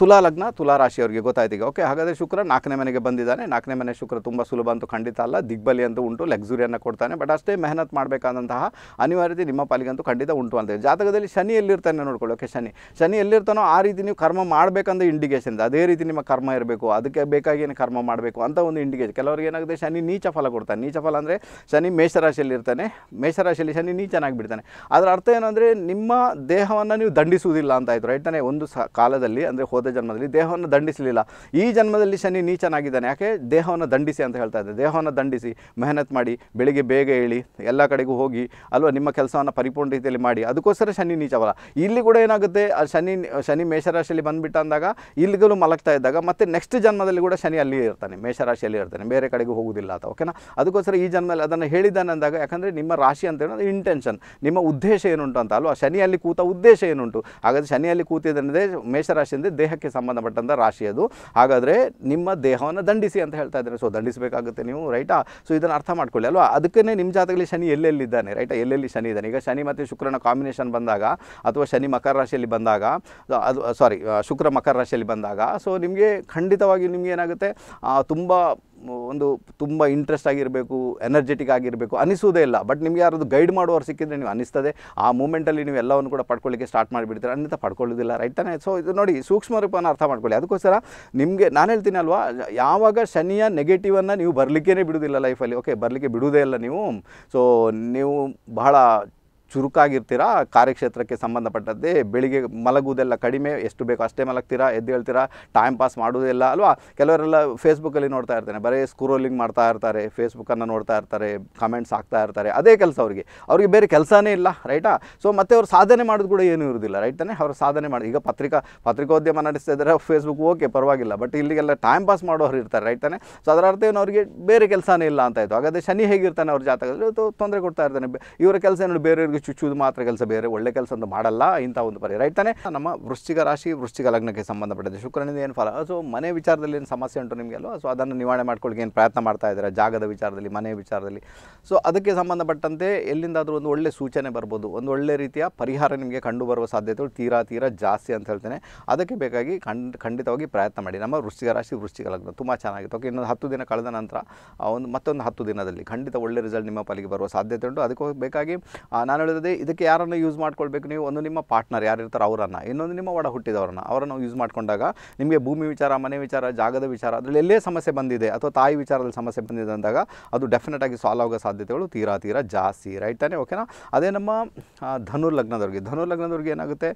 ತುಲಾ ಲಗ್ನ ತುಲಾ ರಾಶಿಯವರಿಗೆ ಗೊತ್ತಾಯ್ತು ಈಗ ಓಕೆ ಹಾಗಾದರೆ ಶುಕ್ರ ನಾಲ್ಕನೇ ಮನೆಗೆ ಬಂದಿದ್ದಾನೆ ನಾಲ್ಕನೇ ಮನೆ ಶುಕ್ರ ತುಂಬ ಸುಲಭ ಅಂತೂ ಖಂಡಿತ ಅಲ್ಲ ದಿಗ್ಬಲಿ ಅಂತೂ ಉಂಟು ಲಕ್ಸುರಿಯನ್ನು ಕೊಡ್ತಾನೆ ಬಟ್ ಅಷ್ಟೇ ಮೆಹನತ್ ಮಾಡಬೇಕಾದಂತಹ ಅನಿವಾರ್ಯತೆ ನಿಮ್ಮ ಪಾಲಿಗಂತೂ ಖಂಡಿತ ಉಂಟು ಅಂತ ಜಾತಕದಲ್ಲಿ ಶನಿ ಎಲ್ಲಿರ್ತಾನೆ ನೋಡ್ಕೊಳ್ಳಿ ಓಕೆ ಶನಿ ಶನಿ ಎಲ್ಲಿರ್ತಾನೋ ಆ ರೀತಿ ನೀವು ಕರ್ಮ ಮಾಡಬೇಕಂತ ಇಂಡಿಕೇಶನ್ ಇದೆ ಅದೇ ರೀತಿ ನಿಮ್ಮ ಕರ್ಮ ಇರಬೇಕು ಅದಕ್ಕೆ ಬೇಕಾಗಿ ಏನು ಕರ್ಮ ಮಾಡಬೇಕು ಅಂತ ಒಂದು ಇಂಡಿಕೇಶನ್ ಕೆಲವರಿಗೆ ಏನಾಗುತ್ತೆ ಶನಿ ನೀಚ ಫಲ ಕೊಡ್ತಾನೆ ನೀಚ ಫಲ ಅಂದರೆ ಶನಿ ಮೇಷರಾಶಿಯಲ್ಲಿ ಇರ್ತಾನೆ ಮೇಷರಾಶಿಯಲ್ಲಿ ಶನಿ ನೀಚನಾಗಿ ಬಿಡ್ತಾನೆ ಅದರ ಅರ್ಥ ಏನಂದರೆ ನಿಮ್ಮ ದೇಹವನ್ನು ನೀವು ದಂಡಿಸುವುದಿಲ್ಲ ಅಂತ ಆಯಿತು ರೈಟ್ ತಾನೇ ಒಂದು ಸ ಕಾಲ ಜನ್ಮದಲ್ಲಿ ಅಂದರೆ ಹೋದ ಜನ್ಮದಲ್ಲಿ ದೇಹವನ್ನು ದಂಡಿಸಲಿಲ್ಲ ಈ ಜನ್ಮದಲ್ಲಿ ಶನಿ ನೀಚನಾಗಿದ್ದಾನೆ ಯಾಕೆ ದೇಹವನ್ನು ದಂಡಿಸಿ ಅಂತ ಹೇಳ್ತಾ ಇದ್ದೆ ದೇಹವನ್ನು ದಂಡಿಸಿ ಮೆಹನತ್ ಮಾಡಿ ಬೆಳಿಗ್ಗೆ ಬೇಗ ಹೇಳಿ ಎಲ್ಲ ಕಡೆಗೂ ಹೋಗಿ ಅಲ್ವಾ ನಿಮ್ಮ ಕೆಲಸವನ್ನು ಪರಿಪೂರ್ಣ ರೀತಿಯಲ್ಲಿ ಮಾಡಿ ಅದಕ್ಕೋಸ್ಕರ ಶನಿ ನೀಚವಲ್ಲ ಇಲ್ಲಿ ಕೂಡ ಏನಾಗುತ್ತೆ ಶನಿ ಶನಿ ಮೇಷರಾಶಿಯಲ್ಲಿ ಬಂದುಬಿಟ್ಟ ಅಂದಾಗ ಇಲ್ಲಿಗಲೂ ಮಲಗ್ತಾ ಇದ್ದಾಗ ಮತ್ತೆ ನೆಕ್ಸ್ಟ್ ಜನ್ಮದಲ್ಲಿ ಕೂಡ ಶನಿ ಅಲ್ಲಿ ಇರ್ತಾನೆ ಮೇಷರಾಶಿಯಲ್ಲಿ ಇರ್ತಾನೆ ಬೇರೆ ಕಡೆಗೂ ಹೋಗುವುದಿಲ್ಲ ಅಂತ ಓಕೆನಾ ಅದಕ್ಕೋಸ್ಕರ ಈ ಜನ್ಮದಲ್ಲಿ ಅದನ್ನು ಹೇಳಿದ್ದಾನೆ ಅಂದಾಗ ಯಾಕಂದರೆ ನಿಮ್ಮ ರಾಶಿ ಅಂತ ಹೇಳೋದು ಇಂಟೆನ್ಷನ್ ನಿಮ್ಮ ಉದ್ದೇಶ ಏನುಂಟು ಅಂತ ಅಲ್ವಾ ಶನಿಯಲ್ಲಿ ಕೂತ ಉದ್ದೇಶ ಏನುಂಟು ಹಾಗಾದರೆ ಶನಿಯಲ್ಲಿ ಕೂತಿದ್ದಂದರೆ ಮೇಷ ರಾಶಿ ಅಂದರೆ ದೇಹಕ್ಕೆ ಸಂಬಂಧಪಟ್ಟಂಥ ರಾಶಿ ಅದು ಹಾಗಾದರೆ ನಿಮ್ಮ ದೇಹವನ್ನು ದಂಡಿಸಿ ಅಂತ ಹೇಳ್ತಾ ಇದ್ದಾರೆ ಸೊ ದಂಡಿಸಬೇಕಾಗುತ್ತೆ ನೀವು ರೈಟಾ ಸೊ ಇದನ್ನು ಅರ್ಥ ಮಾಡ್ಕೊಳ್ಳಿ ಅಲ್ವಾ ಅದಕ್ಕೇ ನಿಮ್ಮ ಜಾತಕದಲ್ಲಿ ಶನಿ ಎಲ್ಲೆಲ್ಲಿದ್ದಾನೆ ರೈಟಾ ಎಲ್ಲೆಲ್ಲಿ ಶನಿ ಇದ್ದಾನೆ ಈಗ ಶನಿ ಮತ್ತು ಶುಕ್ರನ ಕಾಂಬಿನೇಷನ್ ಬಂದಾಗ ಅಥವಾ ಶನಿ ಮಕರ ರಾಶಿಯಲ್ಲಿ ಬಂದಾಗ ಅದು ಸಾರಿ ಶುಕ್ರ ಮಕರ ರಾಶಿಯಲ್ಲಿ ಬಂದಾಗ ಸೊ ನಿಮಗೆ ಖಂಡಿತವಾಗಿ ನಿಮ್ಗೆ ಏನಾಗುತ್ತೆ ತುಂಬ ಒಂದು ತುಂಬ ಇಂಟ್ರೆಸ್ಟ್ ಆಗಿರಬೇಕು ಎನರ್ಜೆಟಿಕ್ ಆಗಿರಬೇಕು ಅನಿಸೋದೇ ಇಲ್ಲ ಬಟ್ ನಿಮಗೆ ಯಾರದು ಗೈಡ್ ಮಾಡುವವರು ಸಿಕ್ಕಿದ್ರೆ ನೀವು ಅನಿಸ್ತದೆ ಆ ಮೂಮೆಂಟಲ್ಲಿ ನೀವು ಎಲ್ಲವನ್ನು ಕೂಡ ಪಡ್ಕೊಳ್ಳಿಕ್ಕೆ ಸ್ಟಾರ್ಟ್ ಮಾಡಿಬಿಡ್ತೀರ ಅನ್ನಿಂತ ಪಡ್ಕೊಳ್ಳೋದಿಲ್ಲ ರೈಟ್ ತಾನೆ ಸೊ ಇದು ನೋಡಿ ಸೂಕ್ಷ್ಮ ರೂಪನ ಅರ್ಥ ಮಾಡ್ಕೊಳ್ಳಿ ಅದಕ್ಕೋಸ್ಕರ ನಿಮಗೆ ನಾನು ಹೇಳ್ತೀನಿ ಅಲ್ವಾ ಯಾವಾಗ ಶನಿಯ ನೆಗೆಟಿವನ್ನು ನೀವು ಬರಲಿಕ್ಕೇ ಬಿಡೋದಿಲ್ಲ ಲೈಫಲ್ಲಿ ಓಕೆ ಬರಲಿಕ್ಕೆ ಬಿಡುವುದೇ ಇಲ್ಲ ನೀವು ಸೊ ನೀವು ಬಹಳ ಚುರುಕಾಗಿರ್ತೀರಾ ಕಾರ್ಯಕ್ಷೇತ್ರಕ್ಕೆ ಸಂಬಂಧಪಟ್ಟದ್ದೇ ಬೆಳಿಗ್ಗೆ ಮಲಗುವುದೆಲ್ಲ ಕಡಿಮೆ ಎಷ್ಟು ಬೇಕೋ ಅಷ್ಟೇ ಮಲಗ್ತೀರಾ ಎದ್ದು ಹೇಳ್ತೀರಾ ಟೈಮ್ ಪಾಸ್ ಮಾಡೋದಿಲ್ಲ ಅಲ್ವಾ ಕೆಲವರೆಲ್ಲ ಫೇಸ್ಬುಕ್ಕಲ್ಲಿ ನೋಡ್ತಾ ಇರ್ತಾನೆ ಬರೀ ಸ್ಕ್ರೋಲಿಂಗ್ ಮಾಡ್ತಾ ಇರ್ತಾರೆ ಫೇಸ್ಬುಕ್ಕನ್ನು ನೋಡ್ತಾ ಇರ್ತಾರೆ ಕಮೆಂಟ್ಸ್ ಹಾಕ್ತಾ ಇರ್ತಾರೆ ಅದೇ ಕೆಲಸ ಅವರಿಗೆ ಅವರಿಗೆ ಬೇರೆ ಕೆಲಸನೇ ಇಲ್ಲ ರೈಟಾ ಸೊ ಮತ್ತೆ ಅವ್ರು ಸಾಧನೆ ಮಾಡೋದು ಕೂಡ ಏನೂ ಇರುವುದಿಲ್ಲ ರೈಟ್ ತಾನೆ ಅವ್ರು ಸಾಧನೆ ಮಾಡಿ ಈಗ ಪತ್ರಿಕಾ ಪತ್ರಿಕೋದ್ಯಮ ನಡೆಸ್ತಾ ಇದ್ದಾರೆ ಫೇಸ್ಬುಕ್ ಓಕೆ ಪರವಾಗಿಲ್ಲ ಬಟ್ ಇಲ್ಲಿಗೆಲ್ಲ ಟೈಮ್ ಪಾಸ್ ಮಾಡೋರು ಇರ್ತಾರೆ ರೈಟ್ ತಾನೆ ಸೊ ಅದರ ಅರ್ಥ ಏನು ಅವರಿಗೆ ಬೇರೆ ಕೆಲಸನೇ ಇಲ್ಲ ಅಂತ ಆಯಿತು ಹಾಗಾದರೆ ಶನಿ ಹೇಗಿರ್ತಾನೆ ಅವ್ರ ಜಾತಕದಲ್ಲಿ ತೊಂದರೆ ಕೊಡ್ತಾ ಇರ್ತಾನೆ ಇವರ ಕೆಲಸ ಏನು ಬೇರೆಯವ್ರಿಗೆ ಚುಚ್ಚುವುದು ಮಾತ್ರ ಕೆಲಸ ಬೇರೆ ಒಳ್ಳೆ ಕೆಲಸ ಅಂತ ಮಾಡಲ್ಲ ಇಂಥ ಒಂದು ಪರಿ ರೈಟ್ ತಾನೆ ನಮ್ಮ ವೃಶ್ಚಿಕ ರಾಶಿ ವೃಶ್ಚಿಕ ಲಗ್ನಕ್ಕೆ ಸಂಬಂಧಪಟ್ಟಿದೆ ಶುಕ್ರನಿಂದ ಏನು ಫಲ ಸೊ ಮನೆ ವಿಚಾರದಲ್ಲಿ ಏನು ಸಮಸ್ಯೆ ಉಂಟು ನಿಮಗೆ ಅಲ್ವಾ ಸೊ ಅದನ್ನು ನಿವಾರಣೆ ಮಾಡ್ಕೊಳ್ಳಿಕ್ಕೆ ಏನು ಪ್ರಯತ್ನ ಮಾಡ್ತಾ ಇದ್ದಾರೆ ಜಾಗದ ವಿಚಾರದಲ್ಲಿ ಮನೆ ವಿಚಾರದಲ್ಲಿ ಸೊ ಅದಕ್ಕೆ ಸಂಬಂಧಪಟ್ಟಂತೆ ಎಲ್ಲಿಂದಾದರೂ ಒಂದು ಒಳ್ಳೆ ಸೂಚನೆ ಬರ್ಬೋದು ಒಂದು ಒಳ್ಳೆ ರೀತಿಯ ಪರಿಹಾರ ನಿಮಗೆ ಕಂಡು ಬರುವ ಸಾಧ್ಯತೆಗಳು ತೀರಾ ತೀರಾ ಜಾಸ್ತಿ ಅಂತ ಹೇಳ್ತೇನೆ ಅದಕ್ಕೆ ಬೇಕಾಗಿ ಖಂಡ ಖಂಡಿತವಾಗಿ ಪ್ರಯತ್ನ ಮಾಡಿ ನಮ್ಮ ವೃಶ್ಚಿಕ ರಾಶಿ ವೃಶ್ಚಿಕ ಲಗ್ನ ತುಂಬ ಚೆನ್ನಾಗಿತ್ತು ಓಕೆ ಇನ್ನೊಂದು ಹತ್ತು ದಿನ ಕಳೆದ ನಂತರ ಒಂದು ಮತ್ತೊಂದು ಹತ್ತು ದಿನದಲ್ಲಿ ಖಂಡಿತ ಒಳ್ಳೆ ರಿಸಲ್ಟ್ ನಿಮ್ಮ ಪಾಲಿಗೆ ಬರುವ ಸಾಧ್ಯತೆ ಉಂಟು ಅದಕ್ಕೆ ಬೇಕಾಗಿ ನಾನು ಹೇಳಿದ್ರೆ ಇದಕ್ಕೆ ಯಾರನ್ನು ಯೂಸ್ ಮಾಡ್ಕೊಳ್ಬೇಕು ನೀವು ಒಂದು ನಿಮ್ಮ ಪಾರ್ಟ್ನರ್ ಯಾರು ಇರ್ತಾರೆ ಅವರನ್ನು ಇನ್ನೊಂದು ನಿಮ್ಮ ಒಡ ಹುಟ್ಟಿದವರನ್ನ ಅವರನ್ನು ಯೂಸ್ ಮಾಡಿಕೊಂಡಾಗ ನಿಮಗೆ ಭೂಮಿ ವಿಚಾರ ಮನೆ ವಿಚಾರ ಜಾಗದ ವಿಚಾರ ಅದರಲ್ಲಿ ಎಲ್ಲೇ ಸಮಸ್ಯೆ ಬಂದಿದೆ ಅಥವಾ ತಾಯಿ ವಿಚಾರದಲ್ಲಿ ಸಮಸ್ಯೆ ಬಂದಿದೆ ಅಂದಾಗ ಅದು ಡೆಫಿನೆಟ್ ಆಗಿ ಸಾಲ್ವ್ ಆಗೋ ಸಾಧ್ಯತೆಗಳು ತೀರಾ ತೀರಾ ಜಾಸ್ತಿ ರೈಟ್ ತಾನೆ ಓಕೆನಾ ಅದೇ ನಮ್ಮ ಧನುರ್ಲಗ್ನದವ್ರಿಗೆ ಲಗ್ನದವ್ರಿಗೆ ಧನುರ್ ಲಗ್ನದವ್ರಿಗೆ ಏನಾಗುತ್ತೆ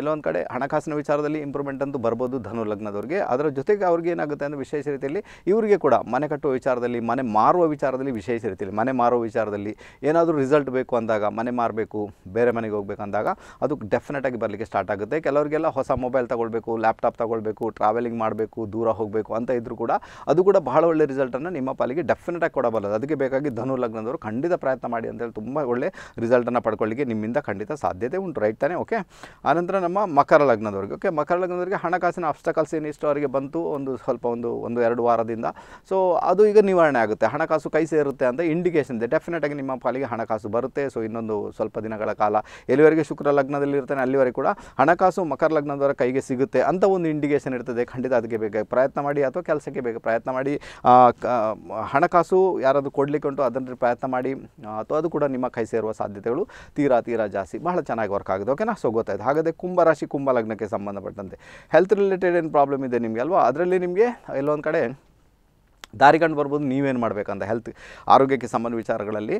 ಎಲ್ಲೊಂದು ಕಡೆ ಹಣಕಾಸಿನ ವಿಚಾರದಲ್ಲಿ ಇಂಪ್ರೂವ್ಮೆಂಟ್ ಅಂತೂ ಬರ್ಬೋದು ಧನುರ್ಲಗ್ನದವ್ರಿಗೆ ಲಗ್ನದವ್ರಿಗೆ ಅದರ ಜೊತೆಗೆ ಅವ್ರಿಗೆ ಏನಾಗುತ್ತೆ ಅಂದರೆ ವಿಶೇಷ ರೀತಿಯಲ್ಲಿ ಇವರಿಗೆ ಕೂಡ ಮನೆ ಕಟ್ಟುವ ವಿಚಾರದಲ್ಲಿ ಮನೆ ಮಾರುವ ವಿಚಾರದಲ್ಲಿ ವಿಶೇಷ ರೀತಿಯಲ್ಲಿ ಮನೆ ಮಾರುವ ವಿಚಾರದಲ್ಲಿ ಏನಾದರೂ ರಿಸಲ್ಟ್ ಬೇಕು ಅಂದಾಗ ಮನೆ ಮಾರ ಮಾಡಬೇಕು ಬೇರೆ ಮನೆಗೆ ಹೋಗ್ಬೇಕಂದಾಗ ಅದು ಡೆಫಿನೆಟಾಗಿ ಬರಲಿಕ್ಕೆ ಸ್ಟಾರ್ಟ್ ಆಗುತ್ತೆ ಕೆಲವರಿಗೆಲ್ಲ ಹೊಸ ಮೊಬೈಲ್ ತಗೊಳ್ಬೇಕು ಲ್ಯಾಪ್ಟಾಪ್ ತಗೊಳ್ಬೇಕು ಟ್ರಾವೆಲಿಂಗ್ ಮಾಡಬೇಕು ದೂರ ಹೋಗಬೇಕು ಅಂತ ಇದ್ದರೂ ಕೂಡ ಅದು ಕೂಡ ಬಹಳ ಒಳ್ಳೆ ರಿಸಲ್ಟನ್ನು ನಿಮ್ಮ ಪಾಲಿಗೆ ಡೆಫಿನೆಟಾಗಿ ಕೊಡಬಲ್ಲದು ಅದಕ್ಕೆ ಬೇಕಾಗಿ ಧನು ಲಗ್ನದವರು ಖಂಡಿತ ಪ್ರಯತ್ನ ಮಾಡಿ ಅಂತೇಳಿ ತುಂಬ ಒಳ್ಳೆ ರಿಸಲ್ಟನ್ನು ಪಡ್ಕೊಳ್ಳಿಕ್ಕೆ ನಿಮ್ಮಿಂದ ಖಂಡಿತ ಸಾಧ್ಯತೆ ಉಂಟು ರೈಟ್ ತಾನೆ ಓಕೆ ಆನಂತರ ನಮ್ಮ ಮಕರ ಲಗ್ನದವರಿಗೆ ಓಕೆ ಮಕರ ಲಗ್ನದವರಿಗೆ ಹಣಕಾಸಿನ ಅಬ್ಸ್ಟಕಲ್ಸ್ ಏನಿಷ್ಟು ಅವರಿಗೆ ಬಂತು ಒಂದು ಸ್ವಲ್ಪ ಒಂದು ಒಂದು ಎರಡು ವಾರದಿಂದ ಸೊ ಅದು ಈಗ ನಿವಾರಣೆ ಆಗುತ್ತೆ ಹಣಕಾಸು ಕೈ ಸೇರುತ್ತೆ ಅಂತ ಇಂಡಿಕೇಶನ್ ಇದೆ ಡೆಫಿನೆಟಾಗಿ ನಿಮ್ಮ ಪಾಲಿಗೆ ಹಣಕಾಸು ಬರುತ್ತೆ ಸೊ ಇನ್ನೊಂದು ಸ್ವಲ್ಪ ದಿನಗಳ ಕಾಲ ಎಲ್ಲಿವರೆಗೆ ಶುಕ್ರ ಲಗ್ನದಲ್ಲಿ ಇರ್ತಾನೆ ಅಲ್ಲಿವರೆಗೆ ಕೂಡ ಹಣಕಾಸು ಮಕರ ಲಗ್ನದವರ ಕೈಗೆ ಸಿಗುತ್ತೆ ಅಂತ ಒಂದು ಇಂಡಿಕೇಶನ್ ಇರ್ತದೆ ಖಂಡಿತ ಅದಕ್ಕೆ ಬೇಗ ಪ್ರಯತ್ನ ಮಾಡಿ ಅಥವಾ ಕೆಲಸಕ್ಕೆ ಬೇಗ ಪ್ರಯತ್ನ ಮಾಡಿ ಹಣಕಾಸು ಯಾರಾದರೂ ಕೊಡಲಿಕ್ಕೆ ಉಂಟು ಅದನ್ನು ಪ್ರಯತ್ನ ಮಾಡಿ ಅಥವಾ ಅದು ಕೂಡ ನಿಮ್ಮ ಕೈ ಸೇರುವ ಸಾಧ್ಯತೆಗಳು ತೀರಾ ತೀರಾ ಜಾಸ್ತಿ ಬಹಳ ಚೆನ್ನಾಗಿ ವರ್ಕ್ ಆಗಿದೆ ಓಕೆನಾ ಸೊ ಗೊತ್ತಾಯಿತು ಹಾಗಾದರೆ ಕುಂಭರಾಶಿ ಕುಂಭ ಲಗ್ನಕ್ಕೆ ಸಂಬಂಧಪಟ್ಟಂತೆ ಹೆಲ್ತ್ ರಿಲೇಟೆಡ್ ಏನು ಪ್ರಾಬ್ಲಮ್ ಇದೆ ನಿಮಗೆ ಅಲ್ವಾ ಅದರಲ್ಲಿ ನಿಮಗೆ ಎಲ್ಲೊಂದು ಕಡೆ ದಾರಿಗಂಡು ಬರ್ಬೋದು ನೀವೇನು ಮಾಡಬೇಕಂತ ಹೆಲ್ತ್ ಆರೋಗ್ಯಕ್ಕೆ ಸಂಬಂಧ ವಿಚಾರಗಳಲ್ಲಿ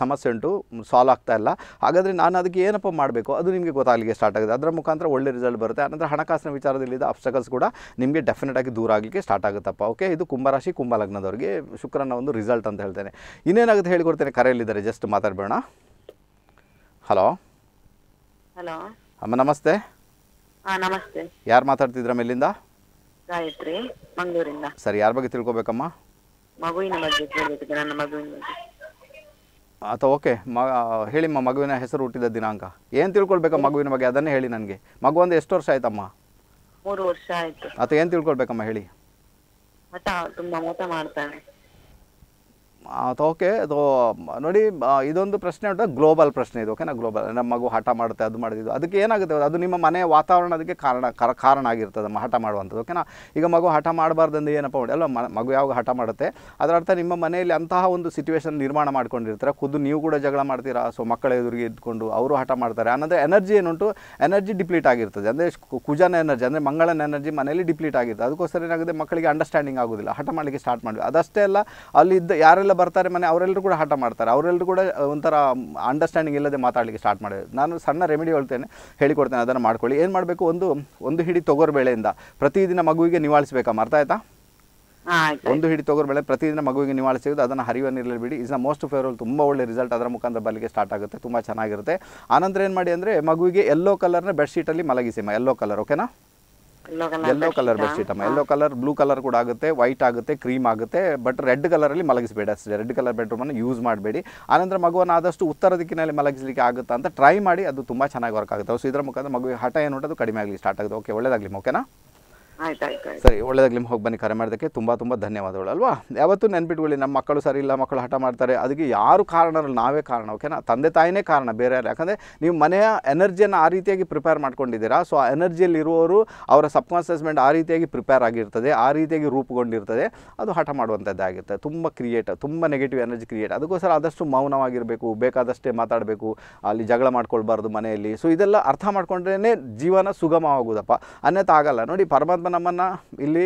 ಸಮಸ್ಯೆ ಉಂಟು ಸಾಲ್ವ್ ಆಗ್ತಾ ಇಲ್ಲ ಹಾಗಾದರೆ ನಾನು ಅದಕ್ಕೆ ಏನಪ್ಪ ಮಾಡಬೇಕು ಅದು ನಿಮಗೆ ಗೊತ್ತಾಗಲಿಕ್ಕೆ ಸ್ಟಾರ್ಟ್ ಆಗುತ್ತೆ ಅದರ ಮುಖಾಂತರ ಒಳ್ಳೆ ರಿಸಲ್ಟ್ ಬರುತ್ತೆ ಆನಂತರ ಹಣಕಾಸಿನ ವಿಚಾರದಲ್ಲಿದ್ದ ಅಬ್ಸ್ಟಕಲ್ಸ್ ಕೂಡ ನಿಮಗೆ ಡೆಫಿನೆಟ್ ಆಗಿ ದೂರ ಆಗಲಿಕ್ಕೆ ಸ್ಟಾರ್ಟ್ ಆಗುತ್ತಪ್ಪ ಓಕೆ ಇದು ಕುಂಭರಾಶಿ ಲಗ್ನದವರಿಗೆ ಶುಕ್ರನ ಒಂದು ರಿಸಲ್ಟ್ ಅಂತ ಹೇಳ್ತೇನೆ ಇನ್ನೇನಾಗುತ್ತೆ ಹೇಳಿಕೊಡ್ತೇನೆ ಕರೆಯಲ್ಲಿದ್ದಾರೆ ಜಸ್ಟ್ ಮಾತಾಡಬೇಡ ಹಲೋ ಹಲೋ ಅಮ್ಮ ನಮಸ್ತೆ ನಮಸ್ತೆ ಯಾರು ಮಾತಾಡ್ತಿದ್ರ ಮೇಲಿಂದ ಸರಿ ಯಾರ ಬಗ್ಗೆ ತಿಳ್ಕೊಬೇಕಮ್ಮ ಮಗುವಿನ ಬಗ್ಗೆ ಮಗುವಿನ ಅಥವಾ ಓಕೆ ಮ ಹೇಳಿ ಮಗುವಿನ ಹೆಸರು ಹುಟ್ಟಿದ ದಿನಾಂಕ ಏನು ತಿಳ್ಕೊಳ್ಬೇಕಾ ಮಗುವಿನ ಬಗ್ಗೆ ಅದನ್ನೇ ಹೇಳಿ ನನಗೆ ಮಗು ಒಂದು ಎಷ್ಟು ವರ್ಷ ಆಯ್ತಮ್ಮ ಮೂರು ವರ್ಷ ಆಯ್ತು ಅಥವಾ ಏನು ತಿಳ್ಕೊಳ್ಬೇಕಮ್ಮ ಹೇಳಿ ಮಾಡ್ತಾನೆ ಓಕೆ ಅದು ನೋಡಿ ಇದೊಂದು ಪ್ರಶ್ನೆ ಉಂಟು ಗ್ಲೋಬಲ್ ಪ್ರಶ್ನೆ ಇದು ಓಕೆನಾ ಗ್ಲೋಬಲ್ ನಮ್ಮ ಮಗು ಹಠ ಮಾಡುತ್ತೆ ಅದು ಮಾಡಿದ್ದು ಅದಕ್ಕೆ ಏನಾಗುತ್ತೆ ಅದು ನಿಮ್ಮ ಮನೆಯ ವಾತಾವರಣ ಅದಕ್ಕೆ ಕಾರಣ ಕಾರಣ ಆಗಿರ್ತದೆ ಹಠ ಮಾಡುವಂಥದ್ದು ಓಕೆನಾ ಈಗ ಮಗು ಹಠ ಮಾಡಬಾರ್ದಂದು ಏನಪ್ಪ ಮಾಡಿ ಅಲ್ಲ ಮಗು ಯಾವಾಗ ಹಠ ಮಾಡುತ್ತೆ ಅದರ ಅರ್ಥ ನಿಮ್ಮ ಮನೆಯಲ್ಲಿ ಅಂತಹ ಒಂದು ಸಿಚುವೇಶನ್ ನಿರ್ಮಾಣ ಮಾಡ್ಕೊಂಡಿರ್ತಾರೆ ಖುದ್ದು ನೀವು ಕೂಡ ಜಗಳ ಮಾಡ್ತೀರಾ ಸೊ ಮಕ್ಕಳ ಎದುರಿಗೆ ಇದ್ಕೊಂಡು ಅವರು ಹಠ ಮಾಡ್ತಾರೆ ಅನ್ನೋದು ಎನರ್ಜಿ ಏನುಂಟು ಎನರ್ಜಿ ಡಿಪ್ಲೀಟ್ ಆಗಿರ್ತದೆ ಅಂದರೆ ಕುಜನ ಎನರ್ಜಿ ಅಂದರೆ ಮಂಗಳನ ಎನರ್ಜಿ ಮನೆಯಲ್ಲಿ ಡಿಪ್ಲೀಟ್ ಆಗಿರ್ತದೆ ಅದಕ್ಕೋಸ್ಕರ ಏನಾಗುತ್ತೆ ಮಕ್ಕಳಿಗೆ ಅಂಡರ್ಸ್ಟ್ಯಾಂಡಿಂಗ್ ಆಗೋದಿಲ್ಲ ಹಠ ಮಾಡಲಿಕ್ಕೆ ಸ್ಟಾರ್ಟ್ ಮಾಡಿ ಅದಷ್ಟೇ ಅಲ್ಲ ಅಲ್ಲಿದ್ದ ಯಾರೆಲ್ಲ ಬರ್ತಾರೆ ಮನೆ ಅವರೆಲ್ಲರೂ ಕೂಡ ಹಠ ಮಾಡ್ತಾರೆ ಅವರೆಲ್ಲರೂ ಕೂಡ ಒಂಥರ ಅಂಡರ್ಸ್ಟ್ಯಾಂಡಿಂಗ್ ಇಲ್ಲದೆ ಮಾತಾಡಲಿಕ್ಕೆ ಸ್ಟಾರ್ಟ್ ಮಾಡಿದೆ ನಾನು ಸಣ್ಣ ರೆಮಿಡಿ ಹೇಳ್ತೇನೆ ಹೇಳಿಕೊಡ್ತೇನೆ ಅದನ್ನು ಮಾಡ್ಕೊಳ್ಳಿ ಏನು ಮಾಡಬೇಕು ಒಂದು ಒಂದು ಹಿಡಿ ಬೆಳೆಯಿಂದ ಪ್ರತಿದಿನ ಮಗುವಿಗೆ ನಿವಾಳಿಸಬೇಕಾ ಮರ್ತಾ ಆಯ್ತಾ ಒಂದು ಹಿಡಿ ಬೆಳೆ ಪ್ರತಿದಿನ ಮಗುವಿಗೆ ನಿವಾಳಿಸಿದ್ದು ಅದನ್ನು ಹರಿಯುವ ನೀರಲ್ಲಿ ಬಿಡಿ ಇಸ್ ನ ಮೋಸ್ಟ್ ಫೇವರಲ್ ತುಂಬ ಒಳ್ಳೆ ರಿಸಲ್ಟ್ ಅದರ ಮುಖಾಂತರ ಬರಲಿಕ್ಕೆ ಸ್ಟಾರ್ಟ್ ಆಗುತ್ತೆ ತುಂಬ ಚೆನ್ನಾಗಿರುತ್ತೆ ಆನಂತರ ಏನು ಮಾಡಿ ಅಂದರೆ ಮಗುವಿಗೆ ಎಲ್ಲೋ ಕಲರ್ನ ಬೆಡ್ಶೀಟಲ್ಲಿ ಮಲಗಿಸಿ ಎಲ್ಲೋ ಕಲರ್ ಓಕೆನಾ ಎಲ್ಲೋ ಕಲರ್ ಬೆಡ್ಶೀಟ್ ಅಮ್ಮ ಎಲ್ಲೋ ಕಲರ್ ಬ್ಲೂ ಕಲರ್ ಕೂಡ ಆಗುತ್ತೆ ವೈಟ್ ಆಗುತ್ತೆ ಕ್ರೀಮ್ ಆಗುತ್ತೆ ಬಟ್ ರೆಡ್ ಅಲ್ಲಿ ಮಲಗಿಸಬೇಡಿ ಅಷ್ಟೇ ರೆಡ್ ಕಲರ್ ಬೆಡ್ರೂಮ್ ಬೆಡ್ರೂಮನ್ನು ಯೂಸ್ ಮಾಡಬೇಡಿ ಆನಂತರ ಮಗುವನ್ನು ಆದಷ್ಟು ಉತ್ತರ ದಿಕ್ಕಿನಲ್ಲಿ ಮಲಗಿಸಲಿಕ್ಕೆ ಆಗುತ್ತಾ ಅಂತ ಟ್ರೈ ಮಾಡಿ ಅದು ತುಂಬಾ ಚೆನ್ನಾಗಿ ವರ್ಕ್ ಆಗುತ್ತೆ ಸೊ ಇದರ ಮುಖಾಂತರ ಮಗುವಿಗೆ ಹಠ ಏನು ಅದು ಕಡಿಮೆ ಆಗಲಿ ಸ್ಟಾರ್ಟ್ ಆಗುತ್ತೆ ಓಕೆ ಒಳ್ಳೇದಾಗಲಿ ಓಕೆನಾ ಸರಿ ನಿಮ್ಗೆ ಹೋಗಿ ಬನ್ನಿ ಕರೆ ಮಾಡೋದಕ್ಕೆ ತುಂಬ ತುಂಬ ಧನ್ಯವಾದಗಳು ಅಲ್ವಾ ಯಾವತ್ತೂ ನೆನ್ಪಿಟ್ಕೊಳ್ಳಿ ನಮ್ಮ ಮಕ್ಕಳು ಸರಿ ಇಲ್ಲ ಮಕ್ಕಳು ಹಠ ಮಾಡ್ತಾರೆ ಅದಕ್ಕೆ ಯಾರು ಕಾರಣ ನಾವೇ ಕಾರಣ ಓಕೆನಾ ತಂದೆ ತಾಯಿನೇ ಕಾರಣ ಬೇರೆ ಯಾರು ಯಾಕಂದರೆ ನೀವು ಮನೆಯ ಎನರ್ಜಿಯನ್ನು ಆ ರೀತಿಯಾಗಿ ಪ್ರಿಪೇರ್ ಮಾಡ್ಕೊಂಡಿದ್ದೀರಾ ಸೊ ಆ ಎನರ್ಜಿಯಲ್ಲಿ ಇರುವವರು ಅವರ ಸಬ್ ಆ ರೀತಿಯಾಗಿ ಪ್ರಿಪೇರ್ ಆಗಿರ್ತದೆ ಆ ರೀತಿಯಾಗಿ ರೂಪುಗೊಂಡಿರ್ತದೆ ಅದು ಹಠ ಮಾಡುವಂಥದ್ದಾಗಿರುತ್ತೆ ತುಂಬ ಕ್ರಿಯೇಟ್ ತುಂಬ ನೆಗೆಟಿವ್ ಎನರ್ಜಿ ಕ್ರಿಯೇಟ್ ಅದಕ್ಕೋಸ್ಕರ ಆದಷ್ಟು ಮೌನವಾಗಿರಬೇಕು ಬೇಕಾದಷ್ಟೇ ಮಾತಾಡಬೇಕು ಅಲ್ಲಿ ಜಗಳ ಮಾಡ್ಕೊಳ್ಬಾರ್ದು ಮನೆಯಲ್ಲಿ ಸೊ ಇದೆಲ್ಲ ಅರ್ಥ ಮಾಡ್ಕೊಂಡ್ರೇ ಜೀವನ ಸುಗಮವಾಗೋದಪ್ಪ ಆಗೋದಪ್ಪ ಆಗಲ್ಲ ನೋಡಿ ಪರಮಾತ್ಮ ನಮ್ಮನ್ನು ಇಲ್ಲಿ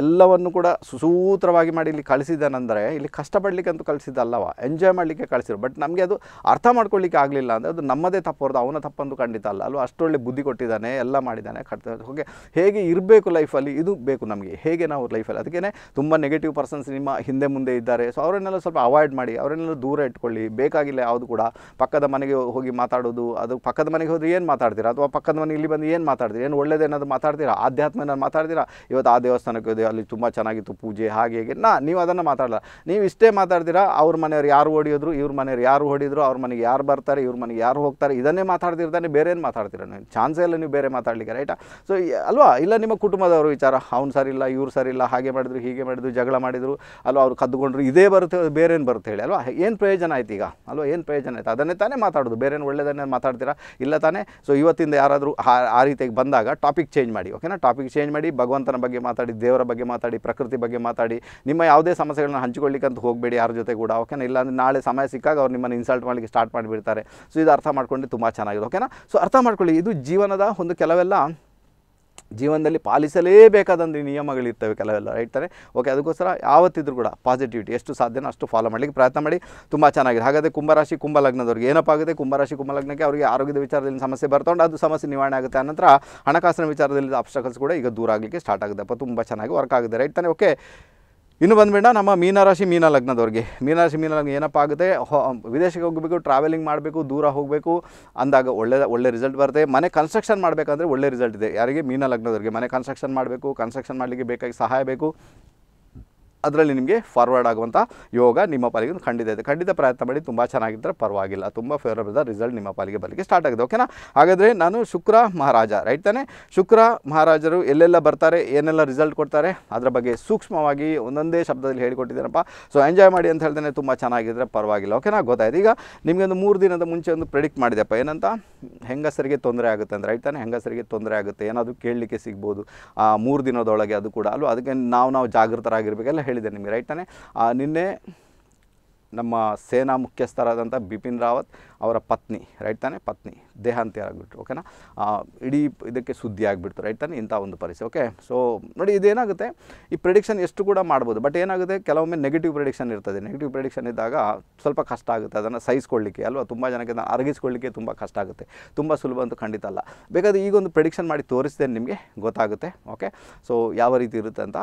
ಎಲ್ಲವನ್ನು ಕೂಡ ಸುಸೂತ್ರವಾಗಿ ಮಾಡಿ ಇಲ್ಲಿ ಕಳಿಸಿದ್ದಾನೆಂದರೆ ಇಲ್ಲಿ ಕಷ್ಟಪಡಲಿಕ್ಕಂತೂ ಕಳಿಸಿದ್ದಲ್ಲವ ಎಂಜಾಯ್ ಮಾಡಲಿಕ್ಕೆ ಕಳಿಸಿದ್ರು ಬಟ್ ನಮಗೆ ಅದು ಅರ್ಥ ಮಾಡ್ಕೊಳ್ಳಿಕ್ಕೆ ಆಗಲಿಲ್ಲ ಅಂದರೆ ಅದು ನಮ್ಮದೇ ತಪ್ಪೋರ್ದು ಅವನ ತಪ್ಪಂದು ಖಂಡಿತ ಅಲ್ಲ ಅಲ್ವಾ ಅಷ್ಟೊಳ್ಳೆ ಬುದ್ಧಿ ಕೊಟ್ಟಿದ್ದಾನೆ ಎಲ್ಲ ಮಾಡಿದ್ದಾನೆ ಕಟ್ಟ ಓಕೆ ಹೇಗೆ ಇರಬೇಕು ಲೈಫಲ್ಲಿ ಇದು ಬೇಕು ನಮಗೆ ಹೇಗೆ ನಾವು ಲೈಫಲ್ಲಿ ಅದಕ್ಕೇ ತುಂಬ ನೆಗೆಟಿವ್ ಪರ್ಸನ್ಸ್ ನಿಮ್ಮ ಹಿಂದೆ ಮುಂದೆ ಇದ್ದಾರೆ ಸೊ ಅವರನ್ನೆಲ್ಲ ಸ್ವಲ್ಪ ಅವಾಯ್ಡ್ ಮಾಡಿ ಅವರನ್ನೆಲ್ಲ ದೂರ ಇಟ್ಕೊಳ್ಳಿ ಬೇಕಾಗಿಲ್ಲ ಯಾವುದು ಕೂಡ ಪಕ್ಕದ ಮನೆಗೆ ಹೋಗಿ ಮಾತಾಡೋದು ಅದು ಪಕ್ಕದ ಮನೆಗೆ ಹೋದ್ರೆ ಏನು ಮಾತಾಡ್ತೀರಾ ಅಥವಾ ಪಕ್ಕದ ಮನೆ ಇಲ್ಲಿ ಬಂದು ಏನು ಮಾತಾಡ್ತೀರಾ ಏನು ಅನ್ನೋದು ಮಾತಾಡ್ತೀರಾ ಆಧ್ಯಾತ್ಮ ಏನಾದ್ರು ಮಾತಾಡ್ತೀರಾ ಇವತ್ತು ಆ ದೇವಸ್ಥಾನ ದೇವಸ್ಥಾನಕ್ಕೆ ಹೋದೆ ಅಲ್ಲಿ ತುಂಬ ಚೆನ್ನಾಗಿತ್ತು ಪೂಜೆ ಹಾಗೆ ಹೇಗೆ ನಾ ನೀವು ಅದನ್ನು ಮಾತಾಡಲ್ಲ ನೀವು ಇಷ್ಟೇ ಮಾತಾಡ್ತೀರಾ ಅವ್ರ ಮನೆಯವ್ರು ಯಾರು ಹೊಡಿಯೋದ್ರು ಇವ್ರ ಮನೆಯವ್ರು ಯಾರು ಹೊಡಿದ್ರು ಅವ್ರ ಮನೆಗೆ ಯಾರು ಬರ್ತಾರೆ ಇವ್ರ ಮನೆಗೆ ಯಾರು ಹೋಗ್ತಾರೆ ಇದನ್ನೇ ಮಾತಾಡ್ತಿರ್ತಾನೆ ಬೇರೆ ಏನು ಮಾತಾಡ್ತೀರ ನೀವು ಚಾನ್ಸೇ ಇಲ್ಲ ನೀವು ಬೇರೆ ಮಾತಾಡಲಿಕ್ಕೆ ರೈಟ್ ಸೊ ಅಲ್ವಾ ಇಲ್ಲ ನಿಮ್ಮ ಕುಟುಂಬದವರು ವಿಚಾರ ಅವ್ನು ಇಲ್ಲ ಇವ್ರು ಇಲ್ಲ ಹಾಗೆ ಮಾಡಿದ್ರು ಹೀಗೆ ಮಾಡಿದ್ರು ಜಗಳ ಮಾಡಿದರು ಅಲ್ವಾ ಅವ್ರು ಕದ್ದುಕೊಂಡ್ರು ಇದೇ ಬರುತ್ತೆ ಬೇರೆ ಏನು ಬರುತ್ತೆ ಹೇಳಿ ಅಲ್ವಾ ಏನು ಪ್ರಯೋಜನ ಆಯ್ತು ಈಗ ಅಲ್ವಾ ಏನು ಪ್ರಯೋಜನ ಆಯ್ತು ಅದನ್ನೇ ತಾನೇ ಮಾತಾಡೋದು ಬೇರೆ ಏನು ಒಳ್ಳೆಯದನ್ನೇ ಮಾತಾಡ್ತೀರಾ ಇಲ್ಲ ತಾನೇ ಸೊ ಇವತ್ತಿಂದ ಯಾರಾದರೂ ಆ ರೀತಿಯಾಗಿ ಬಂದಾಗ ಟಾಪಿಕ್ ಚೇಂಜ್ ಮಾಡಿ ಓಕೆನಾ ಟಾಪಿಕ್ ಚೇಂಜ್ ಮಾಡಿ ಭಗವಂತನ ಬಗ್ಗೆ ಮಾತಾಡಿ ದೇವರ ಬಗ್ಗೆ ಮಾತಾಡಿ ಪ್ರಕೃತಿ ಬಗ್ಗೆ ಮಾತಾಡಿ ನಿಮ್ಮ ಯಾವುದೇ ಸಮಸ್ಯೆಗಳನ್ನ ಹಂಚಿಕೊಳ್ಳಿಕ್ಕಂತ ಅಂತ ಹೋಗಬೇಡಿ ಯಾರ ಜೊತೆ ಕೂಡ ಓಕೆನಾ ಅಂದರೆ ನಾಳೆ ಸಮಯ ಸಿಕ್ಕಾಗ ಅವ್ರು ನಿಮ್ಮನ್ನು ಇನ್ಸಲ್ಟ್ ಮಾಡಲಿಕ್ಕೆ ಸ್ಟಾರ್ಟ್ ಮಾಡಿಬಿಡ್ತಾರೆ ಸೊ ಇದು ಅರ್ಥ ಮಾಡ್ಕೊಂಡು ತುಂಬ ಚೆನ್ನಾಗಿದೆ ಓಕೆನಾ ಸೊ ಅರ್ಥ ಮಾಡ್ಕೊಳ್ಳಿ ಇದು ಜೀವನದ ಒಂದು ಕೆಲವೆಲ್ಲ ಜೀವನದಲ್ಲಿ ಪಾಲಿಸಲೇಬೇಕಾದಂಥ ನಿಯಮಗಳಿರ್ತವೆ ಕೆಲವೆಲ್ಲ ಇರ್ತಾರೆ ಓಕೆ ಅದಕ್ಕೋಸ್ಕರ ಯಾವತ್ತಿದ್ರೂ ಕೂಡ ಪಾಸಿಟಿವಿಟಿ ಎಷ್ಟು ಸಾಧ್ಯನೋ ಅಷ್ಟು ಫಾಲೋ ಮಾಡಲಿಕ್ಕೆ ಪ್ರಯತ್ನ ಮಾಡಿ ತುಂಬ ಚೆನ್ನಾಗಿದೆ ಹಾಗಾದರೆ ಕುಂಭರಾಶಿ ಕುಂಭಲಗ್ನದವ್ರಿಗೆ ಏನಪ್ಪ ಆಗುತ್ತೆ ಕುಂಭರಾಶಿ ಕುಂಭಲಗ್ನಕ್ಕೆ ಅವರಿಗೆ ಆರೋಗ್ಯದ ವಿಚಾರದಲ್ಲಿ ಸಮಸ್ಯೆ ಬರ್ತೊಂಡು ಅದು ಸಮಸ್ಯೆ ನಿವಾರಣೆ ಆಗುತ್ತೆ ಅನಂತರ ಹಣಕಾಸಿನ ವಿಚಾರದಲ್ಲಿ ಅಬ್ಸ್ಟಕಲ್ಸ್ ಕೂಡ ಈಗ ದೂರ ಆಗಲಿಕ್ಕೆ ಸ್ಟಾರ್ಟ್ ಆಗುತ್ತೆ ಅಪ್ಪ ತುಂಬ ಚೆನ್ನಾಗಿ ವರ್ಕ್ ಆಗುತ್ತೆ ರೈಟ್ ತಾನೆ ಓಕೆ ಇನ್ನು ಬಂದುಬೇಡ ನಮ್ಮ ಮೀನರಾಶಿ ಮೀನ ಲಗ್ನದವ್ರಿಗೆ ಮೀನರಾಶಿ ಮೀನ ಲಗ್ನ ಏನಪ್ಪ ಆಗುತ್ತೆ ವಿದೇಶಕ್ಕೆ ಹೋಗಬೇಕು ಟ್ರಾವೆಲಿಂಗ್ ಮಾಡಬೇಕು ದೂರ ಹೋಗಬೇಕು ಅಂದಾಗ ಒಳ್ಳೆ ಒಳ್ಳೆ ರಿಸಲ್ಟ್ ಬರುತ್ತೆ ಮನೆ ಕನ್ಸ್ಟ್ರಕ್ಷನ್ ಮಾಡಬೇಕಂದ್ರೆ ಒಳ್ಳೆ ರಿಸಲ್ಟ್ ಇದೆ ಯಾರಿಗೆ ಮೀನ ಲಗ್ನದವ್ರಿಗೆ ಮನೆ ಕನ್ಸ್ಟ್ರಕ್ಷನ್ ಮಾಡಬೇಕು ಕನ್ಸ್ಟ್ರಕ್ಷನ್ ಮಾಡಲಿಕ್ಕೆ ಬೇಕಾಗಿ ಸಹಾಯ ಬೇಕು ಅದರಲ್ಲಿ ನಿಮಗೆ ಫಾರ್ವರ್ಡ್ ಆಗುವಂಥ ಯೋಗ ನಿಮ್ಮ ಪಾಲಿಗೆ ಖಂಡಿತ ಇದೆ ಖಂಡಿತ ಪ್ರಯತ್ನ ಮಾಡಿ ತುಂಬ ಚೆನ್ನಾಗಿದ್ದರೆ ಪರವಾಗಿಲ್ಲ ತುಂಬ ಫೇವರಬಲ್ ರಿಸಲ್ಟ್ ನಿಮ್ಮ ಪಾಲಿಗೆ ಬರಲಿಕ್ಕೆ ಸ್ಟಾರ್ಟ್ ಆಗಿದೆ ಓಕೆನಾ ಹಾಗಾದರೆ ನಾನು ಶುಕ್ರ ಮಹಾರಾಜ ರೈಟ್ ತಾನೆ ಶುಕ್ರ ಮಹಾರಾಜರು ಎಲ್ಲೆಲ್ಲ ಬರ್ತಾರೆ ಏನೆಲ್ಲ ರಿಸಲ್ಟ್ ಕೊಡ್ತಾರೆ ಅದರ ಬಗ್ಗೆ ಸೂಕ್ಷ್ಮವಾಗಿ ಒಂದೊಂದೇ ಶಬ್ದದಲ್ಲಿ ಹೇಳಿಕೊಟ್ಟಿದ್ದೀನಪ್ಪ ಸೊ ಎಂಜಾಯ್ ಮಾಡಿ ಅಂತ ಹೇಳ್ದೇನೆ ತುಂಬ ಚೆನ್ನಾಗಿದ್ದರೆ ಪರವಾಗಿಲ್ಲ ಓಕೆನಾ ಗೊತ್ತಾಯ್ತು ಈಗ ನಿಮಗೆ ಒಂದು ಮೂರು ದಿನದ ಮುಂಚೆ ಒಂದು ಪ್ರೆಡಿಕ್ಟ್ ಮಾಡಿದೆಪ್ಪ ಏನಂತ ಹೆಂಗಸರಿಗೆ ತೊಂದರೆ ಆಗುತ್ತೆ ಅಂದರೆ ರೈಟ್ ಹೆಂಗಸರಿಗೆ ತೊಂದರೆ ಆಗುತ್ತೆ ಏನಾದರೂ ಕೇಳಲಿಕ್ಕೆ ಸಿಗ್ಬೋದು ಮೂರು ದಿನದೊಳಗೆ ಅದು ಕೂಡ ಅಲ್ವಾ ಅದಕ್ಕೆ ನಾವು ನಾವು ಜಾಗೃತರಾಗಿರಬೇಕೆಲ್ಲ ಹೇಳಿದೆ ನಿಮಗೆ ರೈಟ್ ತಾನೆ ನಿನ್ನೆ ನಮ್ಮ ಸೇನಾ ಮುಖ್ಯಸ್ಥರಾದಂಥ ಬಿಪಿನ್ ರಾವತ್ ಅವರ ಪತ್ನಿ ರೈಟ್ ತಾನೆ ಪತ್ನಿ ದೇಹಾಂತ್ಯರಾಗ್ಬಿಟ್ರು ಓಕೆನಾ ಇಡೀ ಇದಕ್ಕೆ ಸುದ್ದಿ ಆಗಿಬಿಡ್ತು ರೈಟ್ ತಾನೆ ಇಂಥ ಒಂದು ಪರಿಸ್ಥಿತಿ ಓಕೆ ಸೊ ನೋಡಿ ಇದೇನಾಗುತ್ತೆ ಈ ಪ್ರಿಡಿಕ್ಷನ್ ಎಷ್ಟು ಕೂಡ ಮಾಡ್ಬೋದು ಬಟ್ ಏನಾಗುತ್ತೆ ಕೆಲವೊಮ್ಮೆ ನೆಗೆಟಿವ್ ಪ್ರಿಡಿಕ್ಷನ್ ಇರ್ತದೆ ನೆಗೆಟಿವ್ ಪ್ರಿಡಿಕ್ಷನ್ ಇದ್ದಾಗ ಸ್ವಲ್ಪ ಕಷ್ಟ ಆಗುತ್ತೆ ಅದನ್ನು ಸಹಿಸ್ಕೊಳ್ಳಿಕ್ಕೆ ಅಲ್ವಾ ತುಂಬ ಜನಕ್ಕೆ ಅದನ್ನು ಅರಗಿಸ್ಕೊಳ್ಳಿಕ್ಕೆ ತುಂಬ ಕಷ್ಟ ಆಗುತ್ತೆ ತುಂಬ ಸುಲಭ ಅಂತೂ ಖಂಡಿತ ಅಲ್ಲ ಬೇಕಾದರೆ ಈಗೊಂದು ಪ್ರಿಡಿಕ್ಷನ್ ಮಾಡಿ ತೋರಿಸಿದೆ ನಿಮಗೆ ಗೊತ್ತಾಗುತ್ತೆ ಓಕೆ ಸೊ ಯಾವ ರೀತಿ ಇರುತ್ತೆ ಅಂತ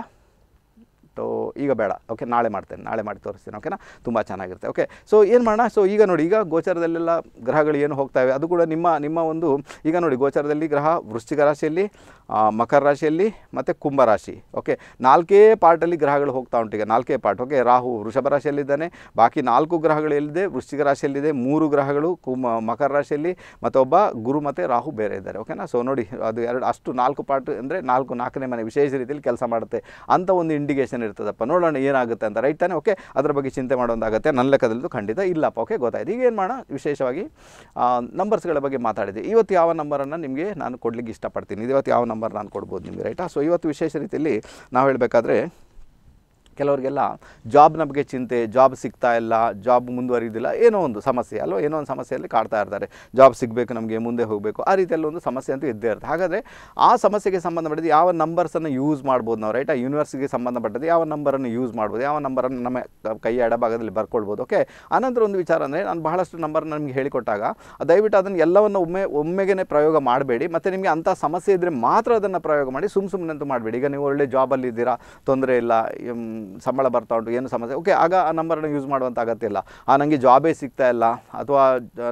ಸೊ ಈಗ ಬೇಡ ಓಕೆ ನಾಳೆ ಮಾಡ್ತೇನೆ ನಾಳೆ ಮಾಡಿ ತೋರಿಸ್ತೀನಿ ಓಕೆನಾ ತುಂಬ ಚೆನ್ನಾಗಿರುತ್ತೆ ಓಕೆ ಸೊ ಏನು ಮಾಡೋಣ ಸೊ ಈಗ ನೋಡಿ ಈಗ ಗೋಚಾರದಲ್ಲೆಲ್ಲ ಗ್ರಹಗಳು ಏನು ಇವೆ ಅದು ಕೂಡ ನಿಮ್ಮ ನಿಮ್ಮ ಒಂದು ಈಗ ನೋಡಿ ಗೋಚಾರದಲ್ಲಿ ಗ್ರಹ ವೃಶ್ಚಿಕ ರಾಶಿಯಲ್ಲಿ ಮಕರ ರಾಶಿಯಲ್ಲಿ ಮತ್ತು ಕುಂಭರಾಶಿ ಓಕೆ ನಾಲ್ಕೇ ಪಾರ್ಟಲ್ಲಿ ಗ್ರಹಗಳು ಹೋಗ್ತಾ ಉಂಟು ಈಗ ನಾಲ್ಕೇ ಪಾರ್ಟ್ ಓಕೆ ರಾಹು ವೃಷಭ ರಾಶಿಯಲ್ಲಿದ್ದಾನೆ ಬಾಕಿ ನಾಲ್ಕು ಗ್ರಹಗಳು ಎಲ್ಲಿದೆ ವೃಶ್ಚಿಕ ರಾಶಿಯಲ್ಲಿದೆ ಮೂರು ಗ್ರಹಗಳು ಕುಂಭ ಮಕರ ರಾಶಿಯಲ್ಲಿ ಮತ್ತೊಬ್ಬ ಗುರು ಮತ್ತು ರಾಹು ಬೇರೆ ಇದ್ದಾರೆ ಓಕೆನಾ ಸೊ ನೋಡಿ ಅದು ಎರಡು ಅಷ್ಟು ನಾಲ್ಕು ಪಾರ್ಟ್ ಅಂದರೆ ನಾಲ್ಕು ನಾಲ್ಕನೇ ಮನೆ ವಿಶೇಷ ರೀತಿಯಲ್ಲಿ ಕೆಲಸ ಮಾಡುತ್ತೆ ಅಂತ ಒಂದು ಇಂಡಿಕೇಷನ್ ಇರ್ತದಪ್ಪ ನೋಡೋಣ ಏನಾಗುತ್ತೆ ಅಂತ ರೈಟ್ ತಾನೆ ಓಕೆ ಅದರ ಬಗ್ಗೆ ಚಿಂತೆ ಮಾಡೋದಾಗುತ್ತೆ ನನ್ನ ಲೆಕ್ಕದಲ್ಲೂ ಖಂಡಿತ ಇಲ್ಲಪ್ಪ ಓಕೆ ಗೊತ್ತಾಯಿತು ಈಗ ಏನು ಮಾಡೋಣ ವಿಶೇಷವಾಗಿ ನಂಬರ್ಸ್ಗಳ ಬಗ್ಗೆ ಮಾತಾಡಿದೆ ಇವತ್ತು ಯಾವ ನಂಬರನ್ನು ನಿಮಗೆ ನಾನು ಕೊಡಲಿಕ್ಕೆ ಇಷ್ಟಪಡ್ತೀನಿ ಇವತ್ತು ಯಾವ ನಂಬರ್ ನಂಬರ್ ನಾನು ಕೊಡ್ಬೋದು ನಿಮಗೆ ರೈಟಾ ಸೊ ಇವತ್ತು ವಿಶೇಷ ರೀತಿಯಲ್ಲಿ ನಾವು ಹೇಳಬೇಕಾದ್ರೆ ಕೆಲವರಿಗೆಲ್ಲ ಜಾಬ್ ನಮಗೆ ಚಿಂತೆ ಜಾಬ್ ಸಿಗ್ತಾ ಇಲ್ಲ ಜಾಬ್ ಮುಂದುವರಿದಿಲ್ಲ ಏನೋ ಒಂದು ಸಮಸ್ಯೆ ಅಲ್ವ ಏನೋ ಒಂದು ಸಮಸ್ಯೆಯಲ್ಲಿ ಕಾಡ್ತಾ ಇರ್ತಾರೆ ಜಾಬ್ ಸಿಗಬೇಕು ನಮಗೆ ಮುಂದೆ ಹೋಗಬೇಕು ಆ ರೀತಿಯಲ್ಲಿ ಒಂದು ಸಮಸ್ಯೆ ಅಂತೂ ಇದ್ದೇ ಇರುತ್ತೆ ಹಾಗಾದರೆ ಆ ಸಮಸ್ಯೆಗೆ ಸಂಬಂಧಪಟ್ಟಿದ್ದು ಯಾವ ನಂಬರ್ಸನ್ನು ಯೂಸ್ ಮಾಡ್ಬೋದು ನಾವು ರೈಟ್ ಆ ಯೂನಿವರ್ಸಿಗೆ ಸಂಬಂಧಪಟ್ಟದ್ದು ಯಾವ ನಂಬರನ್ನು ಯೂಸ್ ಮಾಡ್ಬೋದು ಯಾವ ನಂಬರನ್ನು ನಮ್ಮ ಕೈ ಎಡಭಾಗದಲ್ಲಿ ಬರ್ಕೊಳ್ಬೋದು ಓಕೆ ಆನಂತರ ಒಂದು ವಿಚಾರ ಅಂದರೆ ನಾನು ಬಹಳಷ್ಟು ನಂಬರ್ ನಮಗೆ ಹೇಳಿಕೊಟ್ಟಾಗ ದಯವಿಟ್ಟು ಅದನ್ನು ಎಲ್ಲವನ್ನು ಒಮ್ಮೆ ಒಮ್ಮೆಗೆ ಪ್ರಯೋಗ ಮಾಡಬೇಡಿ ಮತ್ತು ನಿಮಗೆ ಅಂಥ ಸಮಸ್ಯೆ ಇದ್ದರೆ ಮಾತ್ರ ಅದನ್ನು ಪ್ರಯೋಗ ಮಾಡಿ ಸುಮ್ಮ ಸುಮ್ಮನೆ ಅಂತೂ ಮಾಡಬೇಡಿ ಈಗ ನೀವು ಒಳ್ಳೆ ಇದ್ದೀರಾ ತೊಂದರೆ ಇಲ್ಲ ಸಂಬಳ ಬರ್ತಾ ಉಂಟು ಏನು ಸಮಸ್ಯೆ ಓಕೆ ಆಗ ಆ ನಂಬರನ್ನು ಯೂಸ್ ಮಾಡುವಂಥ ಅಗತ್ಯ ಇಲ್ಲ ಆ ನನಗೆ ಜಾಬೇ ಸಿಗ್ತಾ ಇಲ್ಲ ಅಥವಾ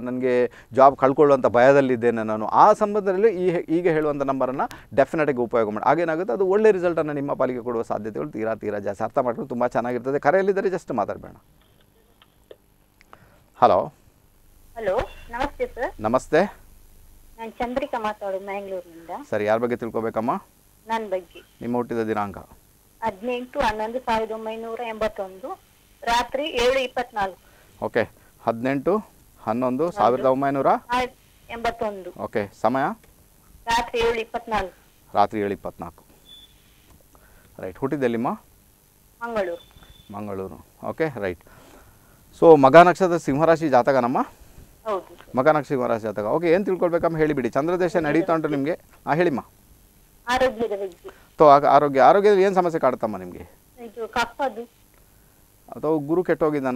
ನನಗೆ ಜಾಬ್ ಕಳ್ಕೊಳ್ಳುವಂಥ ಭಯದಲ್ಲಿದ್ದೇನೆ ನಾನು ಆ ಸಂಬಂಧದಲ್ಲಿ ಈ ಈಗ ಹೇಳುವಂಥ ನಂಬರನ್ನು ಡೆಫಿನೆಟಾಗಿ ಉಪಯೋಗ ಮಾಡಿ ಆಗೇನಾಗುತ್ತೆ ಅದು ಒಳ್ಳೆ ರಿಸಲ್ಟನ್ನು ನಿಮ್ಮ ಪಾಲಿಗೆ ಕೊಡುವ ಸಾಧ್ಯತೆಗಳು ತೀರಾ ತೀರಾ ಜಾಸ್ತಿ ಅರ್ಥ ಮಾಡ್ಕೊಂಡು ತುಂಬ ಚೆನ್ನಾಗಿರ್ತದೆ ಕರೆಯಲ್ಲಿದ್ದರೆ ಜಸ್ಟ್ ಮಾತಾಡಬೇಡ ಹಲೋ ಹಲೋ ನಮಸ್ತೆ ಸರ್ ನಮಸ್ತೆ ನಾನು ಚಂದ್ರಿಕಾ ಮಾತಾಡೋದು ಮ್ಯಾಂಗ್ಳೂರಿನಿಂದ ಸರಿ ಯಾರ ಬಗ್ಗೆ ತಿಳ್ಕೊಬೇಕಮ್ಮ ನನ್ನ ಬಗ್ಗೆ ನಿಮ್ಮ ಹುಟ್ಟಿದ ದಿನಾಂಕ ಹದಿನೆಂಟು ಹನ್ನೊಂದು ಸಾವಿರದ ಒಂಬೈನೂರ ಎಂಬತ್ತೊಂದು ರಾತ್ರಿ ಏಳು ಇಪ್ಪತ್ನಾಲ್ಕು ಓಕೆ ಹದಿನೆಂಟು ಹನ್ನೊಂದು ಸಾವಿರದ ಒಂಬೈನೂರ ಎಂಬತ್ತೊಂದು ಓಕೆ ಸಮಯ ರಾತ್ರಿ ಏಳು ಇಪ್ಪತ್ನಾಲ್ಕು ರಾತ್ರಿ ಏಳು ಇಪ್ಪತ್ನಾಲ್ಕು ರೈಟ್ ಹುಟ್ಟಿದ್ದೆಲ್ಲಿಮ್ಮ Mangaluru Mangaluru okay right so ಮಗ ನಕ್ಷತ್ರ ಸಿಂಹರಾಶಿ ಜಾತಕನಮ್ಮ ಮಗ ನಕ್ಷ ಸಿಂಹರಾಶಿ ಜಾತಕ ಓಕೆ ಏನು ತಿಳ್ಕೊಳ್ಬೇಕಮ್ಮ ಹೇಳಿಬಿಡಿ ಚಂದ್ರದೇಶ ನಡೀತಾ ಉಂಟು ನಿಮಗೆ ಹಾಂ ಹೇಳಿಮ್ಮ ಆರೋಗ್ಯದ ಬಗ್ಗೆ ಆರೋಗ್ಯ ಆರೋಗ್ಯ ಆರೋಗ್ಯದಲ್ಲಿ ಏನು ಸಮಸ್ಯೆ ಕಾಡುತ್ತಮ್ಮ ನಿಮಗೆ ಅಥವಾ ಗುರು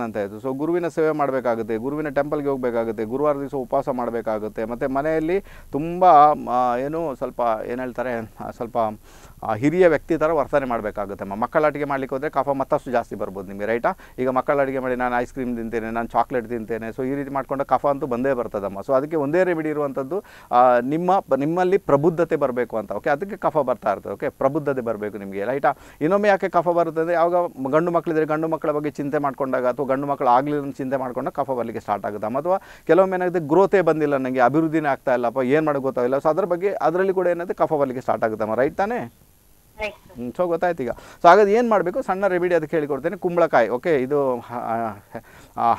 ಅಂತ ಇದು ಸೊ ಗುರುವಿನ ಸೇವೆ ಮಾಡಬೇಕಾಗುತ್ತೆ ಗುರುವಿನ ಟೆಂಪಲ್ಗೆ ಹೋಗಬೇಕಾಗುತ್ತೆ ಗುರುವಾರ ದಿವಸ ಉಪವಾಸ ಮಾಡಬೇಕಾಗುತ್ತೆ ಮತ್ತು ಮನೆಯಲ್ಲಿ ತುಂಬ ಏನು ಸ್ವಲ್ಪ ಏನು ಹೇಳ್ತಾರೆ ಸ್ವಲ್ಪ ಹಿರಿಯ ವ್ಯಕ್ತಿ ಥರ ವರ್ತನೆ ಮಾಡಬೇಕಾಗುತ್ತಮ್ಮ ಮಕ್ಕಳ ಅಡುಗೆ ಮಾಡಲಿಕ್ಕೆ ಹೋದರೆ ಕಫ ಮತ್ತಷ್ಟು ಜಾಸ್ತಿ ಬರ್ಬೋದು ನಿಮಗೆ ರೈಟಾ ಈಗ ಮಕ್ಕಳ ಅಡುಗೆ ಮಾಡಿ ನಾನು ಐಸ್ ಕ್ರೀಮ್ ತಿಂತೇನೆ ನಾನು ಚಾಕ್ಲೇಟ್ ತಿಂತೇನೆ ಸೊ ಈ ರೀತಿ ಮಾಡಿಕೊಂಡು ಕಫ ಅಂತೂ ಬಂದೇ ಬರ್ತದಮ್ಮ ಸೊ ಅದಕ್ಕೆ ಒಂದೇ ರೆಮಿಡಿ ಇರುವಂಥದ್ದು ನಿಮ್ಮ ನಿಮ್ಮಲ್ಲಿ ಪ್ರಬುದ್ಧತೆ ಬರಬೇಕು ಅಂತ ಓಕೆ ಅದಕ್ಕೆ ಕಫ ಬರ್ತಾ ಇರ್ತದೆ ಓಕೆ ಪ್ರಬುದ್ಧತೆ ಬರಬೇಕು ನಿಮಗೆ ರೈಟಾ ಇನ್ನೊಮ್ಮೆ ಯಾಕೆ ಕಫ ಬರುತ್ತದೆ ಯಾವಾಗ ಗಂಡು ಮಕ್ಕಳಿದ್ರೆ ಗಂಡು ಮಕ್ಕಳ ಬಗ್ಗೆ ಚಿಂತೆ ಮಾಡಿಕೊಂಡಾಗ ಅಥವಾ ಗಂಡು ಮಕ್ಕಳು ಆಗಲಿಲ್ಲ ಚಿಂತೆ ಮಾಡಿಕೊಂಡು ಕಫ ಬರಲಿಕ್ಕೆ ಸ್ಟಾರ್ಟ್ ಆಗುತ್ತಮ್ಮ ಅಥವಾ ಕೆಲವೊಮ್ಮೆ ಏನಾಗುತ್ತೆ ಗ್ರೋತೇ ಬಂದಿಲ್ಲ ನನಗೆ ಅಭಿವೃದ್ಧಿನೇ ಆಗ್ತಾ ಇಲ್ಲಪ್ಪ ಏನು ಮಾಡೋದು ಗೊತ್ತಾಗಿಲ್ಲ ಸೊ ಅದರ ಬಗ್ಗೆ ಅದರಲ್ಲಿ ಕೂಡ ಏನಾಗುತ್ತೆ ಕಫ ಬರಲಿಕ್ಕೆ ಸ್ಟಾರ್ಟ್ ಆಗುತ್ತಮ್ಮ ರೈಟ್ ತಾನೇ ಸೊ ಗೊತ್ತಾಯ್ತು ಈಗ ಸೊ ಹಾಗಾದ್ರೆ ಏನು ಮಾಡಬೇಕು ಸಣ್ಣ ರೆಮಿಡಿ ಅದಕ್ಕೆ ಹೇಳಿಕೊಡ್ತೇನೆ ಕುಂಬಳಕಾಯಿ ಓಕೆ ಇದು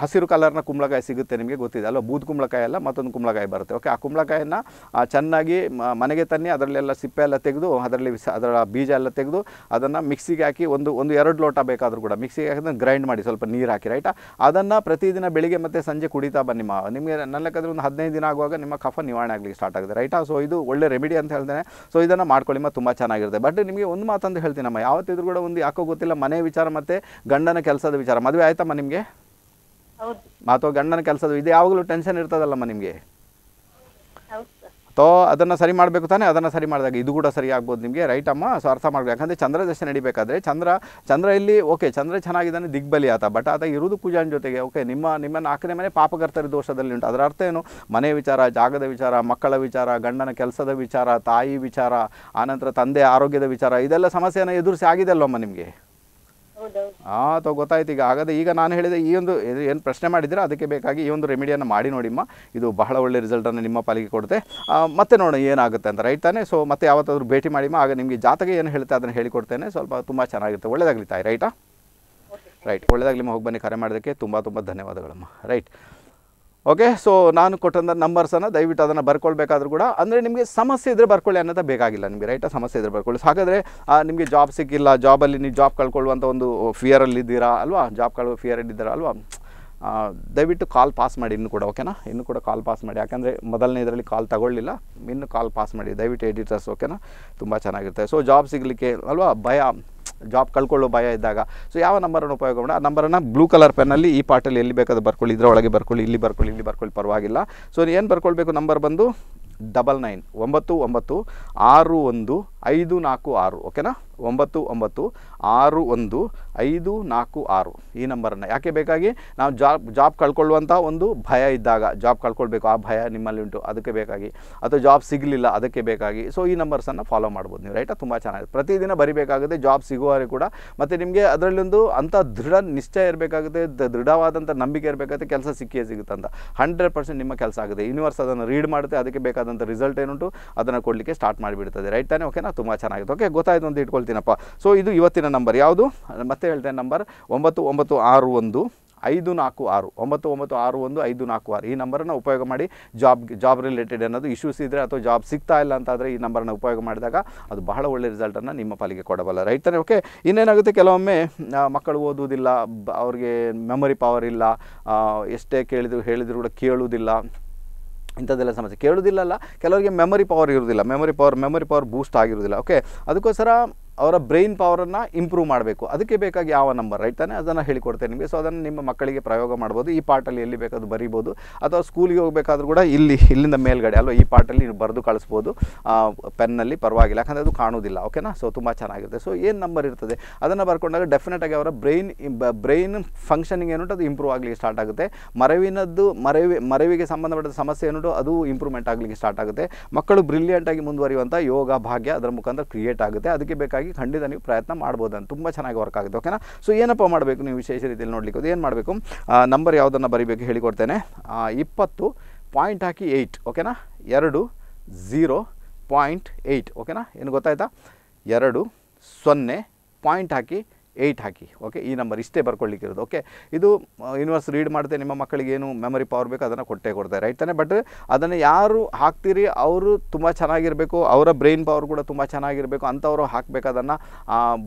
ಹಸಿರು ಕಲರ್ನ ಕುಂಬಳಕಾಯಿ ಸಿಗುತ್ತೆ ನಿಮಗೆ ಗೊತ್ತಿದೆ ಅಲ್ಲ ಬೂದ್ ಕುಂಬಳಕಾಯಿ ಅಲ್ಲ ಮತ್ತೊಂದು ಕುಂಬಳಕಾಯಿ ಬರುತ್ತೆ ಓಕೆ ಆ ಕುಂಬಳಕಾಯಿನ ಚೆನ್ನಾಗಿ ಮನೆಗೆ ತನ್ನಿ ಅದರಲ್ಲೆಲ್ಲ ಸಿಪ್ಪೆ ಎಲ್ಲ ತೆಗೆದು ಅದರಲ್ಲಿ ಅದರ ಬೀಜ ಎಲ್ಲ ತೆಗೆದು ಅದನ್ನು ಮಿಕ್ಸಿಗೆ ಹಾಕಿ ಒಂದು ಒಂದು ಎರಡು ಲೋಟ ಬೇಕಾದರೂ ಕೂಡ ಮಿಕ್ಸಿಗೆ ಹಾಕಿದ್ರೆ ಗ್ರೈಂಡ್ ಮಾಡಿ ಸ್ವಲ್ಪ ನೀರು ಹಾಕಿ ರೈಟಾ ಅದನ್ನು ಪ್ರತಿದಿನ ಬೆಳಿಗ್ಗೆ ಮತ್ತು ಸಂಜೆ ಕುಡಿತಾ ಬನ್ನಿ ಮಾ ನಿಮಗೆ ನನ್ನ ಒಂದು ಹದಿನೈದು ದಿನ ಆಗುವಾಗ ನಿಮ್ಮ ಕಫ ನಿವಾರಣೆ ಆಗಲಿಕ್ಕೆ ಸ್ಟಾರ್ಟ್ ಆಗುತ್ತೆ ರೈಟಾ ಸೊ ಇದು ಒಳ್ಳೆ ರೆಮಿಡಿ ಅಂತ ಹೇಳ್ತೇನೆ ಸೊ ಇದನ್ನು ಮಾಡ್ಕೊಳ್ಳಿ ಮತ್ತು ತುಂಬ ಚೆನ್ನಾಗಿರುತ್ತೆ ಬಟ್ ನಿಮಗೆ ನಿಮಗೆ ಒಂದು ಮಾತಂತ ಹೇಳ್ತೀನಮ್ಮ ಯಾವತ್ತಿದ್ರು ಕೂಡ ಒಂದು ಯಾಕೋ ಗೊತ್ತಿಲ್ಲ ಮನೆ ವಿಚಾರ ಮತ್ತೆ ಗಂಡನ ಕೆಲಸದ ವಿಚಾರ ಮದುವೆ ಆಯ್ತಮ್ಮ ನಿಮಗೆ ಮಾತು ಗಂಡನ ಕೆಲಸದ ಇದು ಯಾವಾಗಲೂ ಟೆನ್ಷನ್ ಇರ್ತದಲ್ಲಮ್ಮ ನಿಮಗೆ ತೋ ಅದನ್ನು ಸರಿ ಮಾಡಬೇಕು ತಾನೇ ಅದನ್ನು ಸರಿ ಮಾಡಿದಾಗ ಇದು ಕೂಡ ಸರಿ ಆಗ್ಬೋದು ನಿಮಗೆ ರೈಟ್ ಅಮ್ಮ ಸೊ ಅರ್ಥ ಮಾಡಬೇಕು ಯಾಕಂದರೆ ಚಂದ್ರ ದರ್ಶನ ನಡಿಬೇಕಾದ್ರೆ ಚಂದ್ರ ಚಂದ್ರ ಇಲ್ಲಿ ಓಕೆ ಚಂದ್ರ ಚೆನ್ನಾಗಿದ್ದಾನೆ ದಿಗ್ಬಲಿ ಆತ ಬಟ್ ಆತ ಇರುವುದು ಪೂಜಾನ್ ಜೊತೆಗೆ ಓಕೆ ನಿಮ್ಮ ನಿಮ್ಮ ನಾಲ್ಕನೇ ಮನೆ ಪಾಪಕರ್ತರ ದೋಷದಲ್ಲಿ ಉಂಟು ಅದರ ಅರ್ಥ ಏನು ಮನೆ ವಿಚಾರ ಜಾಗದ ವಿಚಾರ ಮಕ್ಕಳ ವಿಚಾರ ಗಂಡನ ಕೆಲಸದ ವಿಚಾರ ತಾಯಿ ವಿಚಾರ ಆನಂತರ ತಂದೆ ಆರೋಗ್ಯದ ವಿಚಾರ ಇದೆಲ್ಲ ಸಮಸ್ಯೆಯನ್ನು ಎದುರಿಸಿ ಆಗಿದೆ ಅಲ್ವಮ್ಮ ನಿಮಗೆ ಆ ಅಥವಾ ಗೊತ್ತಾಯ್ತು ಈಗ ಆಗದೆ ಈಗ ನಾನು ಹೇಳಿದೆ ಈ ಒಂದು ಏನು ಪ್ರಶ್ನೆ ಮಾಡಿದರೆ ಅದಕ್ಕೆ ಬೇಕಾಗಿ ಈ ಒಂದು ರೆಮಿಡಿಯನ್ನು ಮಾಡಿ ನೋಡಿಮ್ಮ ಇದು ಬಹಳ ಒಳ್ಳೆ ರಿಸಲ್ಟನ್ನು ನಿಮ್ಮ ಪಾಲಿಗೆ ಕೊಡುತ್ತೆ ಮತ್ತೆ ನೋಡೋಣ ಏನಾಗುತ್ತೆ ಅಂತ ರೈಟ್ ತಾನೆ ಸೊ ಮತ್ತೆ ಯಾವತ್ತಾದರೂ ಭೇಟಿ ಮಾಡಿಮ್ಮ ಆಗ ನಿಮಗೆ ಜಾತಕ ಏನು ಹೇಳುತ್ತೆ ಅದನ್ನು ಹೇಳಿಕೊಡ್ತೇನೆ ಸ್ವಲ್ಪ ತುಂಬ ಚೆನ್ನಾಗಿರುತ್ತೆ ಒಳ್ಳೆಯದಾಗಲಿ ತಾಯಿ ರೈಟಾ ರೈಟ್ ಒಳ್ಳೆಯದಾಗಲಿ ಹೋಗಿ ಬನ್ನಿ ಕರೆ ಮಾಡೋದಕ್ಕೆ ತುಂಬ ತುಂಬ ಧನ್ಯವಾದಗಳಮ್ಮ ರೈಟ್ ಓಕೆ ಸೊ ನಾನು ಕೊಟ್ಟಂಥ ನಂಬರ್ಸನ್ನು ದಯವಿಟ್ಟು ಅದನ್ನು ಬರ್ಕೊಳ್ಬೇಕಾದ್ರೂ ಕೂಡ ಅಂದರೆ ನಿಮಗೆ ಸಮಸ್ಯೆ ಇದ್ದರೆ ಬರ್ಕೊಳ್ಳಿ ಅನ್ನೋದು ಬೇಕಾಗಿಲ್ಲ ನಿಮಗೆ ರೈಟ ಸಮಸ್ಯೆ ಇದ್ದರೆ ಬರ್ಕೊಳ್ಳಿ ಹಾಗಾದರೆ ನಿಮಗೆ ಜಾಬ್ ಸಿಕ್ಕಿಲ್ಲ ಜಾಬಲ್ಲಿ ನೀವು ಜಾಬ್ ಕಳ್ಕೊಳ್ಳುವಂಥ ಒಂದು ಫಿಯರಲ್ಲಿದ್ದೀರಾ ಅಲ್ವಾ ಜಾಬ್ ಫಿಯರ್ ಇದ್ದೀರಾ ಅಲ್ವಾ ದಯವಿಟ್ಟು ಕಾಲ್ ಪಾಸ್ ಮಾಡಿ ಇನ್ನು ಕೂಡ ಓಕೆನಾ ಇನ್ನು ಕೂಡ ಕಾಲ್ ಪಾಸ್ ಮಾಡಿ ಯಾಕಂದರೆ ಮೊದಲನೇ ಇದರಲ್ಲಿ ಕಾಲ್ ತಗೊಳ್ಳಿಲ್ಲ ಇನ್ನು ಕಾಲ್ ಪಾಸ್ ಮಾಡಿ ದಯವಿಟ್ಟು ಎಡಿಟರ್ಸ್ ಓಕೆನಾ ತುಂಬ ಚೆನ್ನಾಗಿರುತ್ತೆ ಸೊ ಜಾಬ್ ಸಿಗಲಿಕ್ಕೆ ಅಲ್ವಾ ಭಯ ಜಾಬ್ ಕಳ್ಕೊಳ್ಳೋ ಭಯ ಇದ್ದಾಗ ಸೊ ಯಾವ ನಂಬರನ್ನು ಉಪಯೋಗ ಮಾಡಿ ಆ ನಂಬರನ್ನು ಬ್ಲೂ ಕಲರ್ ಪೆನ್ನಲ್ಲಿ ಈ ಪಾಟಲ್ಲಿ ಎಲ್ಲಿ ಬೇಕಾದ್ರೂ ಬರ್ಕೊಳ್ಳಿ ಒಳಗೆ ಬರ್ಕೊಳ್ಳಿ ಇಲ್ಲಿ ಬರ್ಕೊಳ್ಳಿ ಇಲ್ಲಿ ಬರ್ಕೊಳ್ಳಿ ಪರವಾಗಿಲ್ಲ ಸೊ ಏನು ಬರ್ಕೊಳ್ಬೇಕು ನಂಬರ್ ಬಂದು ಡಬಲ್ ನೈನ್ ಒಂಬತ್ತು ಒಂಬತ್ತು ಆರು ಒಂದು ಐದು ನಾಲ್ಕು ಆರು ಓಕೆನಾ ಒಂಬತ್ತು ಒಂಬತ್ತು ಆರು ಒಂದು ಐದು ನಾಲ್ಕು ಆರು ಈ ನಂಬರನ್ನು ಯಾಕೆ ಬೇಕಾಗಿ ನಾವು ಜಾಬ್ ಜಾಬ್ ಕಳ್ಕೊಳ್ಳುವಂಥ ಒಂದು ಭಯ ಇದ್ದಾಗ ಜಾಬ್ ಕಳ್ಕೊಳ್ಬೇಕು ಆ ಭಯ ನಿಮ್ಮಲ್ಲಿ ಉಂಟು ಅದಕ್ಕೆ ಬೇಕಾಗಿ ಅಥವಾ ಜಾಬ್ ಸಿಗಲಿಲ್ಲ ಅದಕ್ಕೆ ಬೇಕಾಗಿ ಸೊ ಈ ನಂಬರ್ಸನ್ನು ಫಾಲೋ ಮಾಡ್ಬೋದು ನೀವು ರೈಟಾ ತುಂಬ ಚೆನ್ನಾಗಿದೆ ಪ್ರತಿದಿನ ಬರಿಬೇಕಾಗುತ್ತೆ ಜಾಬ್ ಸಿಗುವವರೆಗೂ ಕೂಡ ಮತ್ತು ನಿಮಗೆ ಅದರಲ್ಲೊಂದು ಅಂಥ ದೃಢ ನಿಶ್ಚಯ ಇರಬೇಕಾಗುತ್ತೆ ದೃಢವಾದಂಥ ನಂಬಿಕೆ ಇರಬೇಕಾಗುತ್ತೆ ಕೆಲಸ ಸಿಕ್ಕೇ ಸಿಗುತ್ತೆ ಅಂತ ಹಂಡ್ರೆಡ್ ಪರ್ಸೆಂಟ್ ನಿಮ್ಮ ಕೆಲಸ ಆಗುತ್ತೆ ಯೂನಿವರ್ಸ್ ಅದನ್ನು ರೀಡ್ ಮಾಡುತ್ತೆ ಅದಕ್ಕೆ ಬೇಕಾದಂಥ ಅದಂಥ ರಿಸಲ್ಟ್ ಏನುಂಟು ಅದನ್ನು ಕೊಡಲಿಕ್ಕೆ ಸ್ಟಾರ್ಟ್ ಮಾಡಿಬಿಡ್ತದೆ ರೈಟ್ ತಾನೇ ಓಕೆನಾ ತುಂಬ ಚೆನ್ನಾಗಿತ್ತು ಓಕೆ ಗೊತ್ತಾಯಿತು ಅಂತ ಇಟ್ಕೊಳ್ತೀನಪ್ಪ ಸೊ ಇದು ಇವತ್ತಿನ ನಂಬರ್ ಯಾವುದು ಮತ್ತೆ ಹೇಳ್ತೇನೆ ನಂಬರ್ ಒಂಬತ್ತು ಒಂಬತ್ತು ಆರು ಒಂದು ಐದು ನಾಲ್ಕು ಆರು ಒಂಬತ್ತು ಒಂಬತ್ತು ಆರು ಒಂದು ಐದು ನಾಲ್ಕು ಆರು ಈ ನಂಬರನ್ನು ಉಪಯೋಗ ಮಾಡಿ ಜಾಬ್ ಜಾಬ್ ರಿಲೇಟೆಡ್ ಅನ್ನೋದು ಇಶ್ಯೂಸ್ ಇದ್ದರೆ ಅಥವಾ ಜಾಬ್ ಸಿಗ್ತಾ ಇಲ್ಲ ಅಂತಾದರೆ ಈ ನಂಬರನ್ನ ಉಪಯೋಗ ಮಾಡಿದಾಗ ಅದು ಬಹಳ ಒಳ್ಳೆ ರಿಸಲ್ಟನ್ನು ನಿಮ್ಮ ಪಾಲಿಗೆ ಕೊಡಬಲ್ಲ ರೈಟ್ ತಾನೆ ಓಕೆ ಇನ್ನೇನಾಗುತ್ತೆ ಕೆಲವೊಮ್ಮೆ ಮಕ್ಕಳು ಓದುವುದಿಲ್ಲ ಅವ್ರಿಗೆ ಮೆಮೊರಿ ಪವರ್ ಇಲ್ಲ ಎಷ್ಟೇ ಕೇಳಿದ್ರು ಹೇಳಿದ್ರು ಕೂಡ ಕೇಳುವುದಿಲ್ಲ ಇಂಥದ್ದೆಲ್ಲ ಸಮಸ್ಯೆ ಕೇಳೋದಿಲ್ಲಲ್ಲ ಕೆಲವರಿಗೆ ಮೆಮೊರಿ ಪವರ್ ಇರೋದಿಲ್ಲ memory power memory power boost ಆಗಿರೋದಿಲ್ಲ ಓಕೆ ಅದಕ್ಕೋಸ್ಕರ ಅವರ ಬ್ರೈನ್ ಪವರನ್ನು ಇಂಪ್ರೂವ್ ಮಾಡಬೇಕು ಅದಕ್ಕೆ ಬೇಕಾಗಿ ಯಾವ ನಂಬರ್ ರೈಟ್ ತಾನೆ ಅದನ್ನು ಹೇಳಿಕೊಡ್ತೇನೆ ನಿಮಗೆ ಸೊ ಅದನ್ನು ನಿಮ್ಮ ಮಕ್ಕಳಿಗೆ ಪ್ರಯೋಗ ಮಾಡ್ಬೋದು ಈ ಪಾರ್ಟಲ್ಲಿ ಎಲ್ಲಿ ಬೇಕಾದ್ರೂ ಬರೀಬೋದು ಅಥವಾ ಸ್ಕೂಲಿಗೆ ಹೋಗಬೇಕಾದ್ರೂ ಕೂಡ ಇಲ್ಲಿ ಇಲ್ಲಿಂದ ಮೇಲ್ಗಡೆ ಅಲ್ವಾ ಈ ಪಾರ್ಟಲ್ಲಿ ನೀವು ಬರೆದು ಕಳಿಸ್ಬೋದು ಪೆನ್ನಲ್ಲಿ ಪರವಾಗಿಲ್ಲ ಯಾಕಂದರೆ ಅದು ಕಾಣೋದಿಲ್ಲ ಓಕೆನಾ ಸೊ ತುಂಬ ಚೆನ್ನಾಗಿರುತ್ತೆ ಸೊ ಏನು ನಂಬರ್ ಇರ್ತದೆ ಅದನ್ನು ಬರ್ಕೊಂಡಾಗ ಡೆಫಿನೆಟಾಗಿ ಅವರ ಬ್ರೈನ್ ಬ್ರೈನ್ ಫಂಕ್ಷನಿಂಗ್ ಏನುಂಟು ಅದು ಇಂಪ್ರೂವ್ ಆಗಲಿಕ್ಕೆ ಸ್ಟಾರ್ಟ್ ಆಗುತ್ತೆ ಮರವಿನದ್ದು ಮರವಿ ಮರವಿಗೆ ಸಂಬಂಧಪಟ್ಟ ಸಮಸ್ಯೆ ಏನುಂಟು ಅದು ಇಂಪ್ರೂವ್ಮೆಂಟ್ ಆಗಲಿಕ್ಕೆ ಸ್ಟಾರ್ಟ್ ಆಗುತ್ತೆ ಮಕ್ಕಳು ಬ್ರಿಲಿಯಂಟಾಗಿ ಮುಂದುವರಿಯುವಂಥ ಯೋಗ ಭಾಗ್ಯ ಅದರ ಮುಖಾಂತರ ಕ್ರಿಯೇಟ್ ಆಗುತ್ತೆ ಅದಕ್ಕೆ ಬೇಕಾಗಿ ಹಾಗಾಗಿ ಖಂಡಿತ ನೀವು ಪ್ರಯತ್ನ ಮಾಡ್ಬೋದು ಅಂತ ತುಂಬ ಚೆನ್ನಾಗಿ ವರ್ಕ್ ಆಗುತ್ತೆ ಓಕೆನಾ ಸೊ ಏನಪ್ಪ ಮಾಡಬೇಕು ನೀವು ವಿಶೇಷ ರೀತಿಯಲ್ಲಿ ನೋಡಲಿಕ್ಕೆ ಅದು ಏನು ಮಾಡಬೇಕು ನಂಬರ್ ಯಾವುದನ್ನು ಬರೀಬೇಕು ಹೇಳಿಕೊಡ್ತೇನೆ ಇಪ್ಪತ್ತು ಪಾಯಿಂಟ್ ಹಾಕಿ ಏಯ್ಟ್ ಓಕೆನಾ ಎರಡು ಝೀರೋ ಪಾಯಿಂಟ್ ಏಯ್ಟ್ ಓಕೆನಾ ಏನು ಗೊತ್ತಾಯ್ತಾ ಎರಡು ಸೊನ್ನೆ ಪಾಯಿಂಟ್ ಹಾಕಿ ಏಯ್ಟ್ ಹಾಕಿ ಓಕೆ ಈ ನಂಬರ್ ಇಷ್ಟೇ ಬರ್ಕೊಳ್ಳಿಕ್ಕಿರೋದು ಓಕೆ ಇದು ಯೂನಿವರ್ಸ್ ರೀಡ್ ಮಾಡಿದೆ ನಿಮ್ಮ ಮಕ್ಕಳಿಗೆ ಏನು ಮೆಮೊರಿ ಪವರ್ ಬೇಕು ಅದನ್ನು ಕೊಟ್ಟೇ ಕೊಡ್ತಾರೆ ರೈಟ್ ತಾನೆ ಬಟ್ ಅದನ್ನು ಯಾರು ಹಾಕ್ತೀರಿ ಅವರು ತುಂಬ ಚೆನ್ನಾಗಿರಬೇಕು ಅವರ ಬ್ರೈನ್ ಪವರ್ ಕೂಡ ತುಂಬ ಚೆನ್ನಾಗಿರಬೇಕು ಅಂಥವರು ಹಾಕಬೇಕು ಅದನ್ನು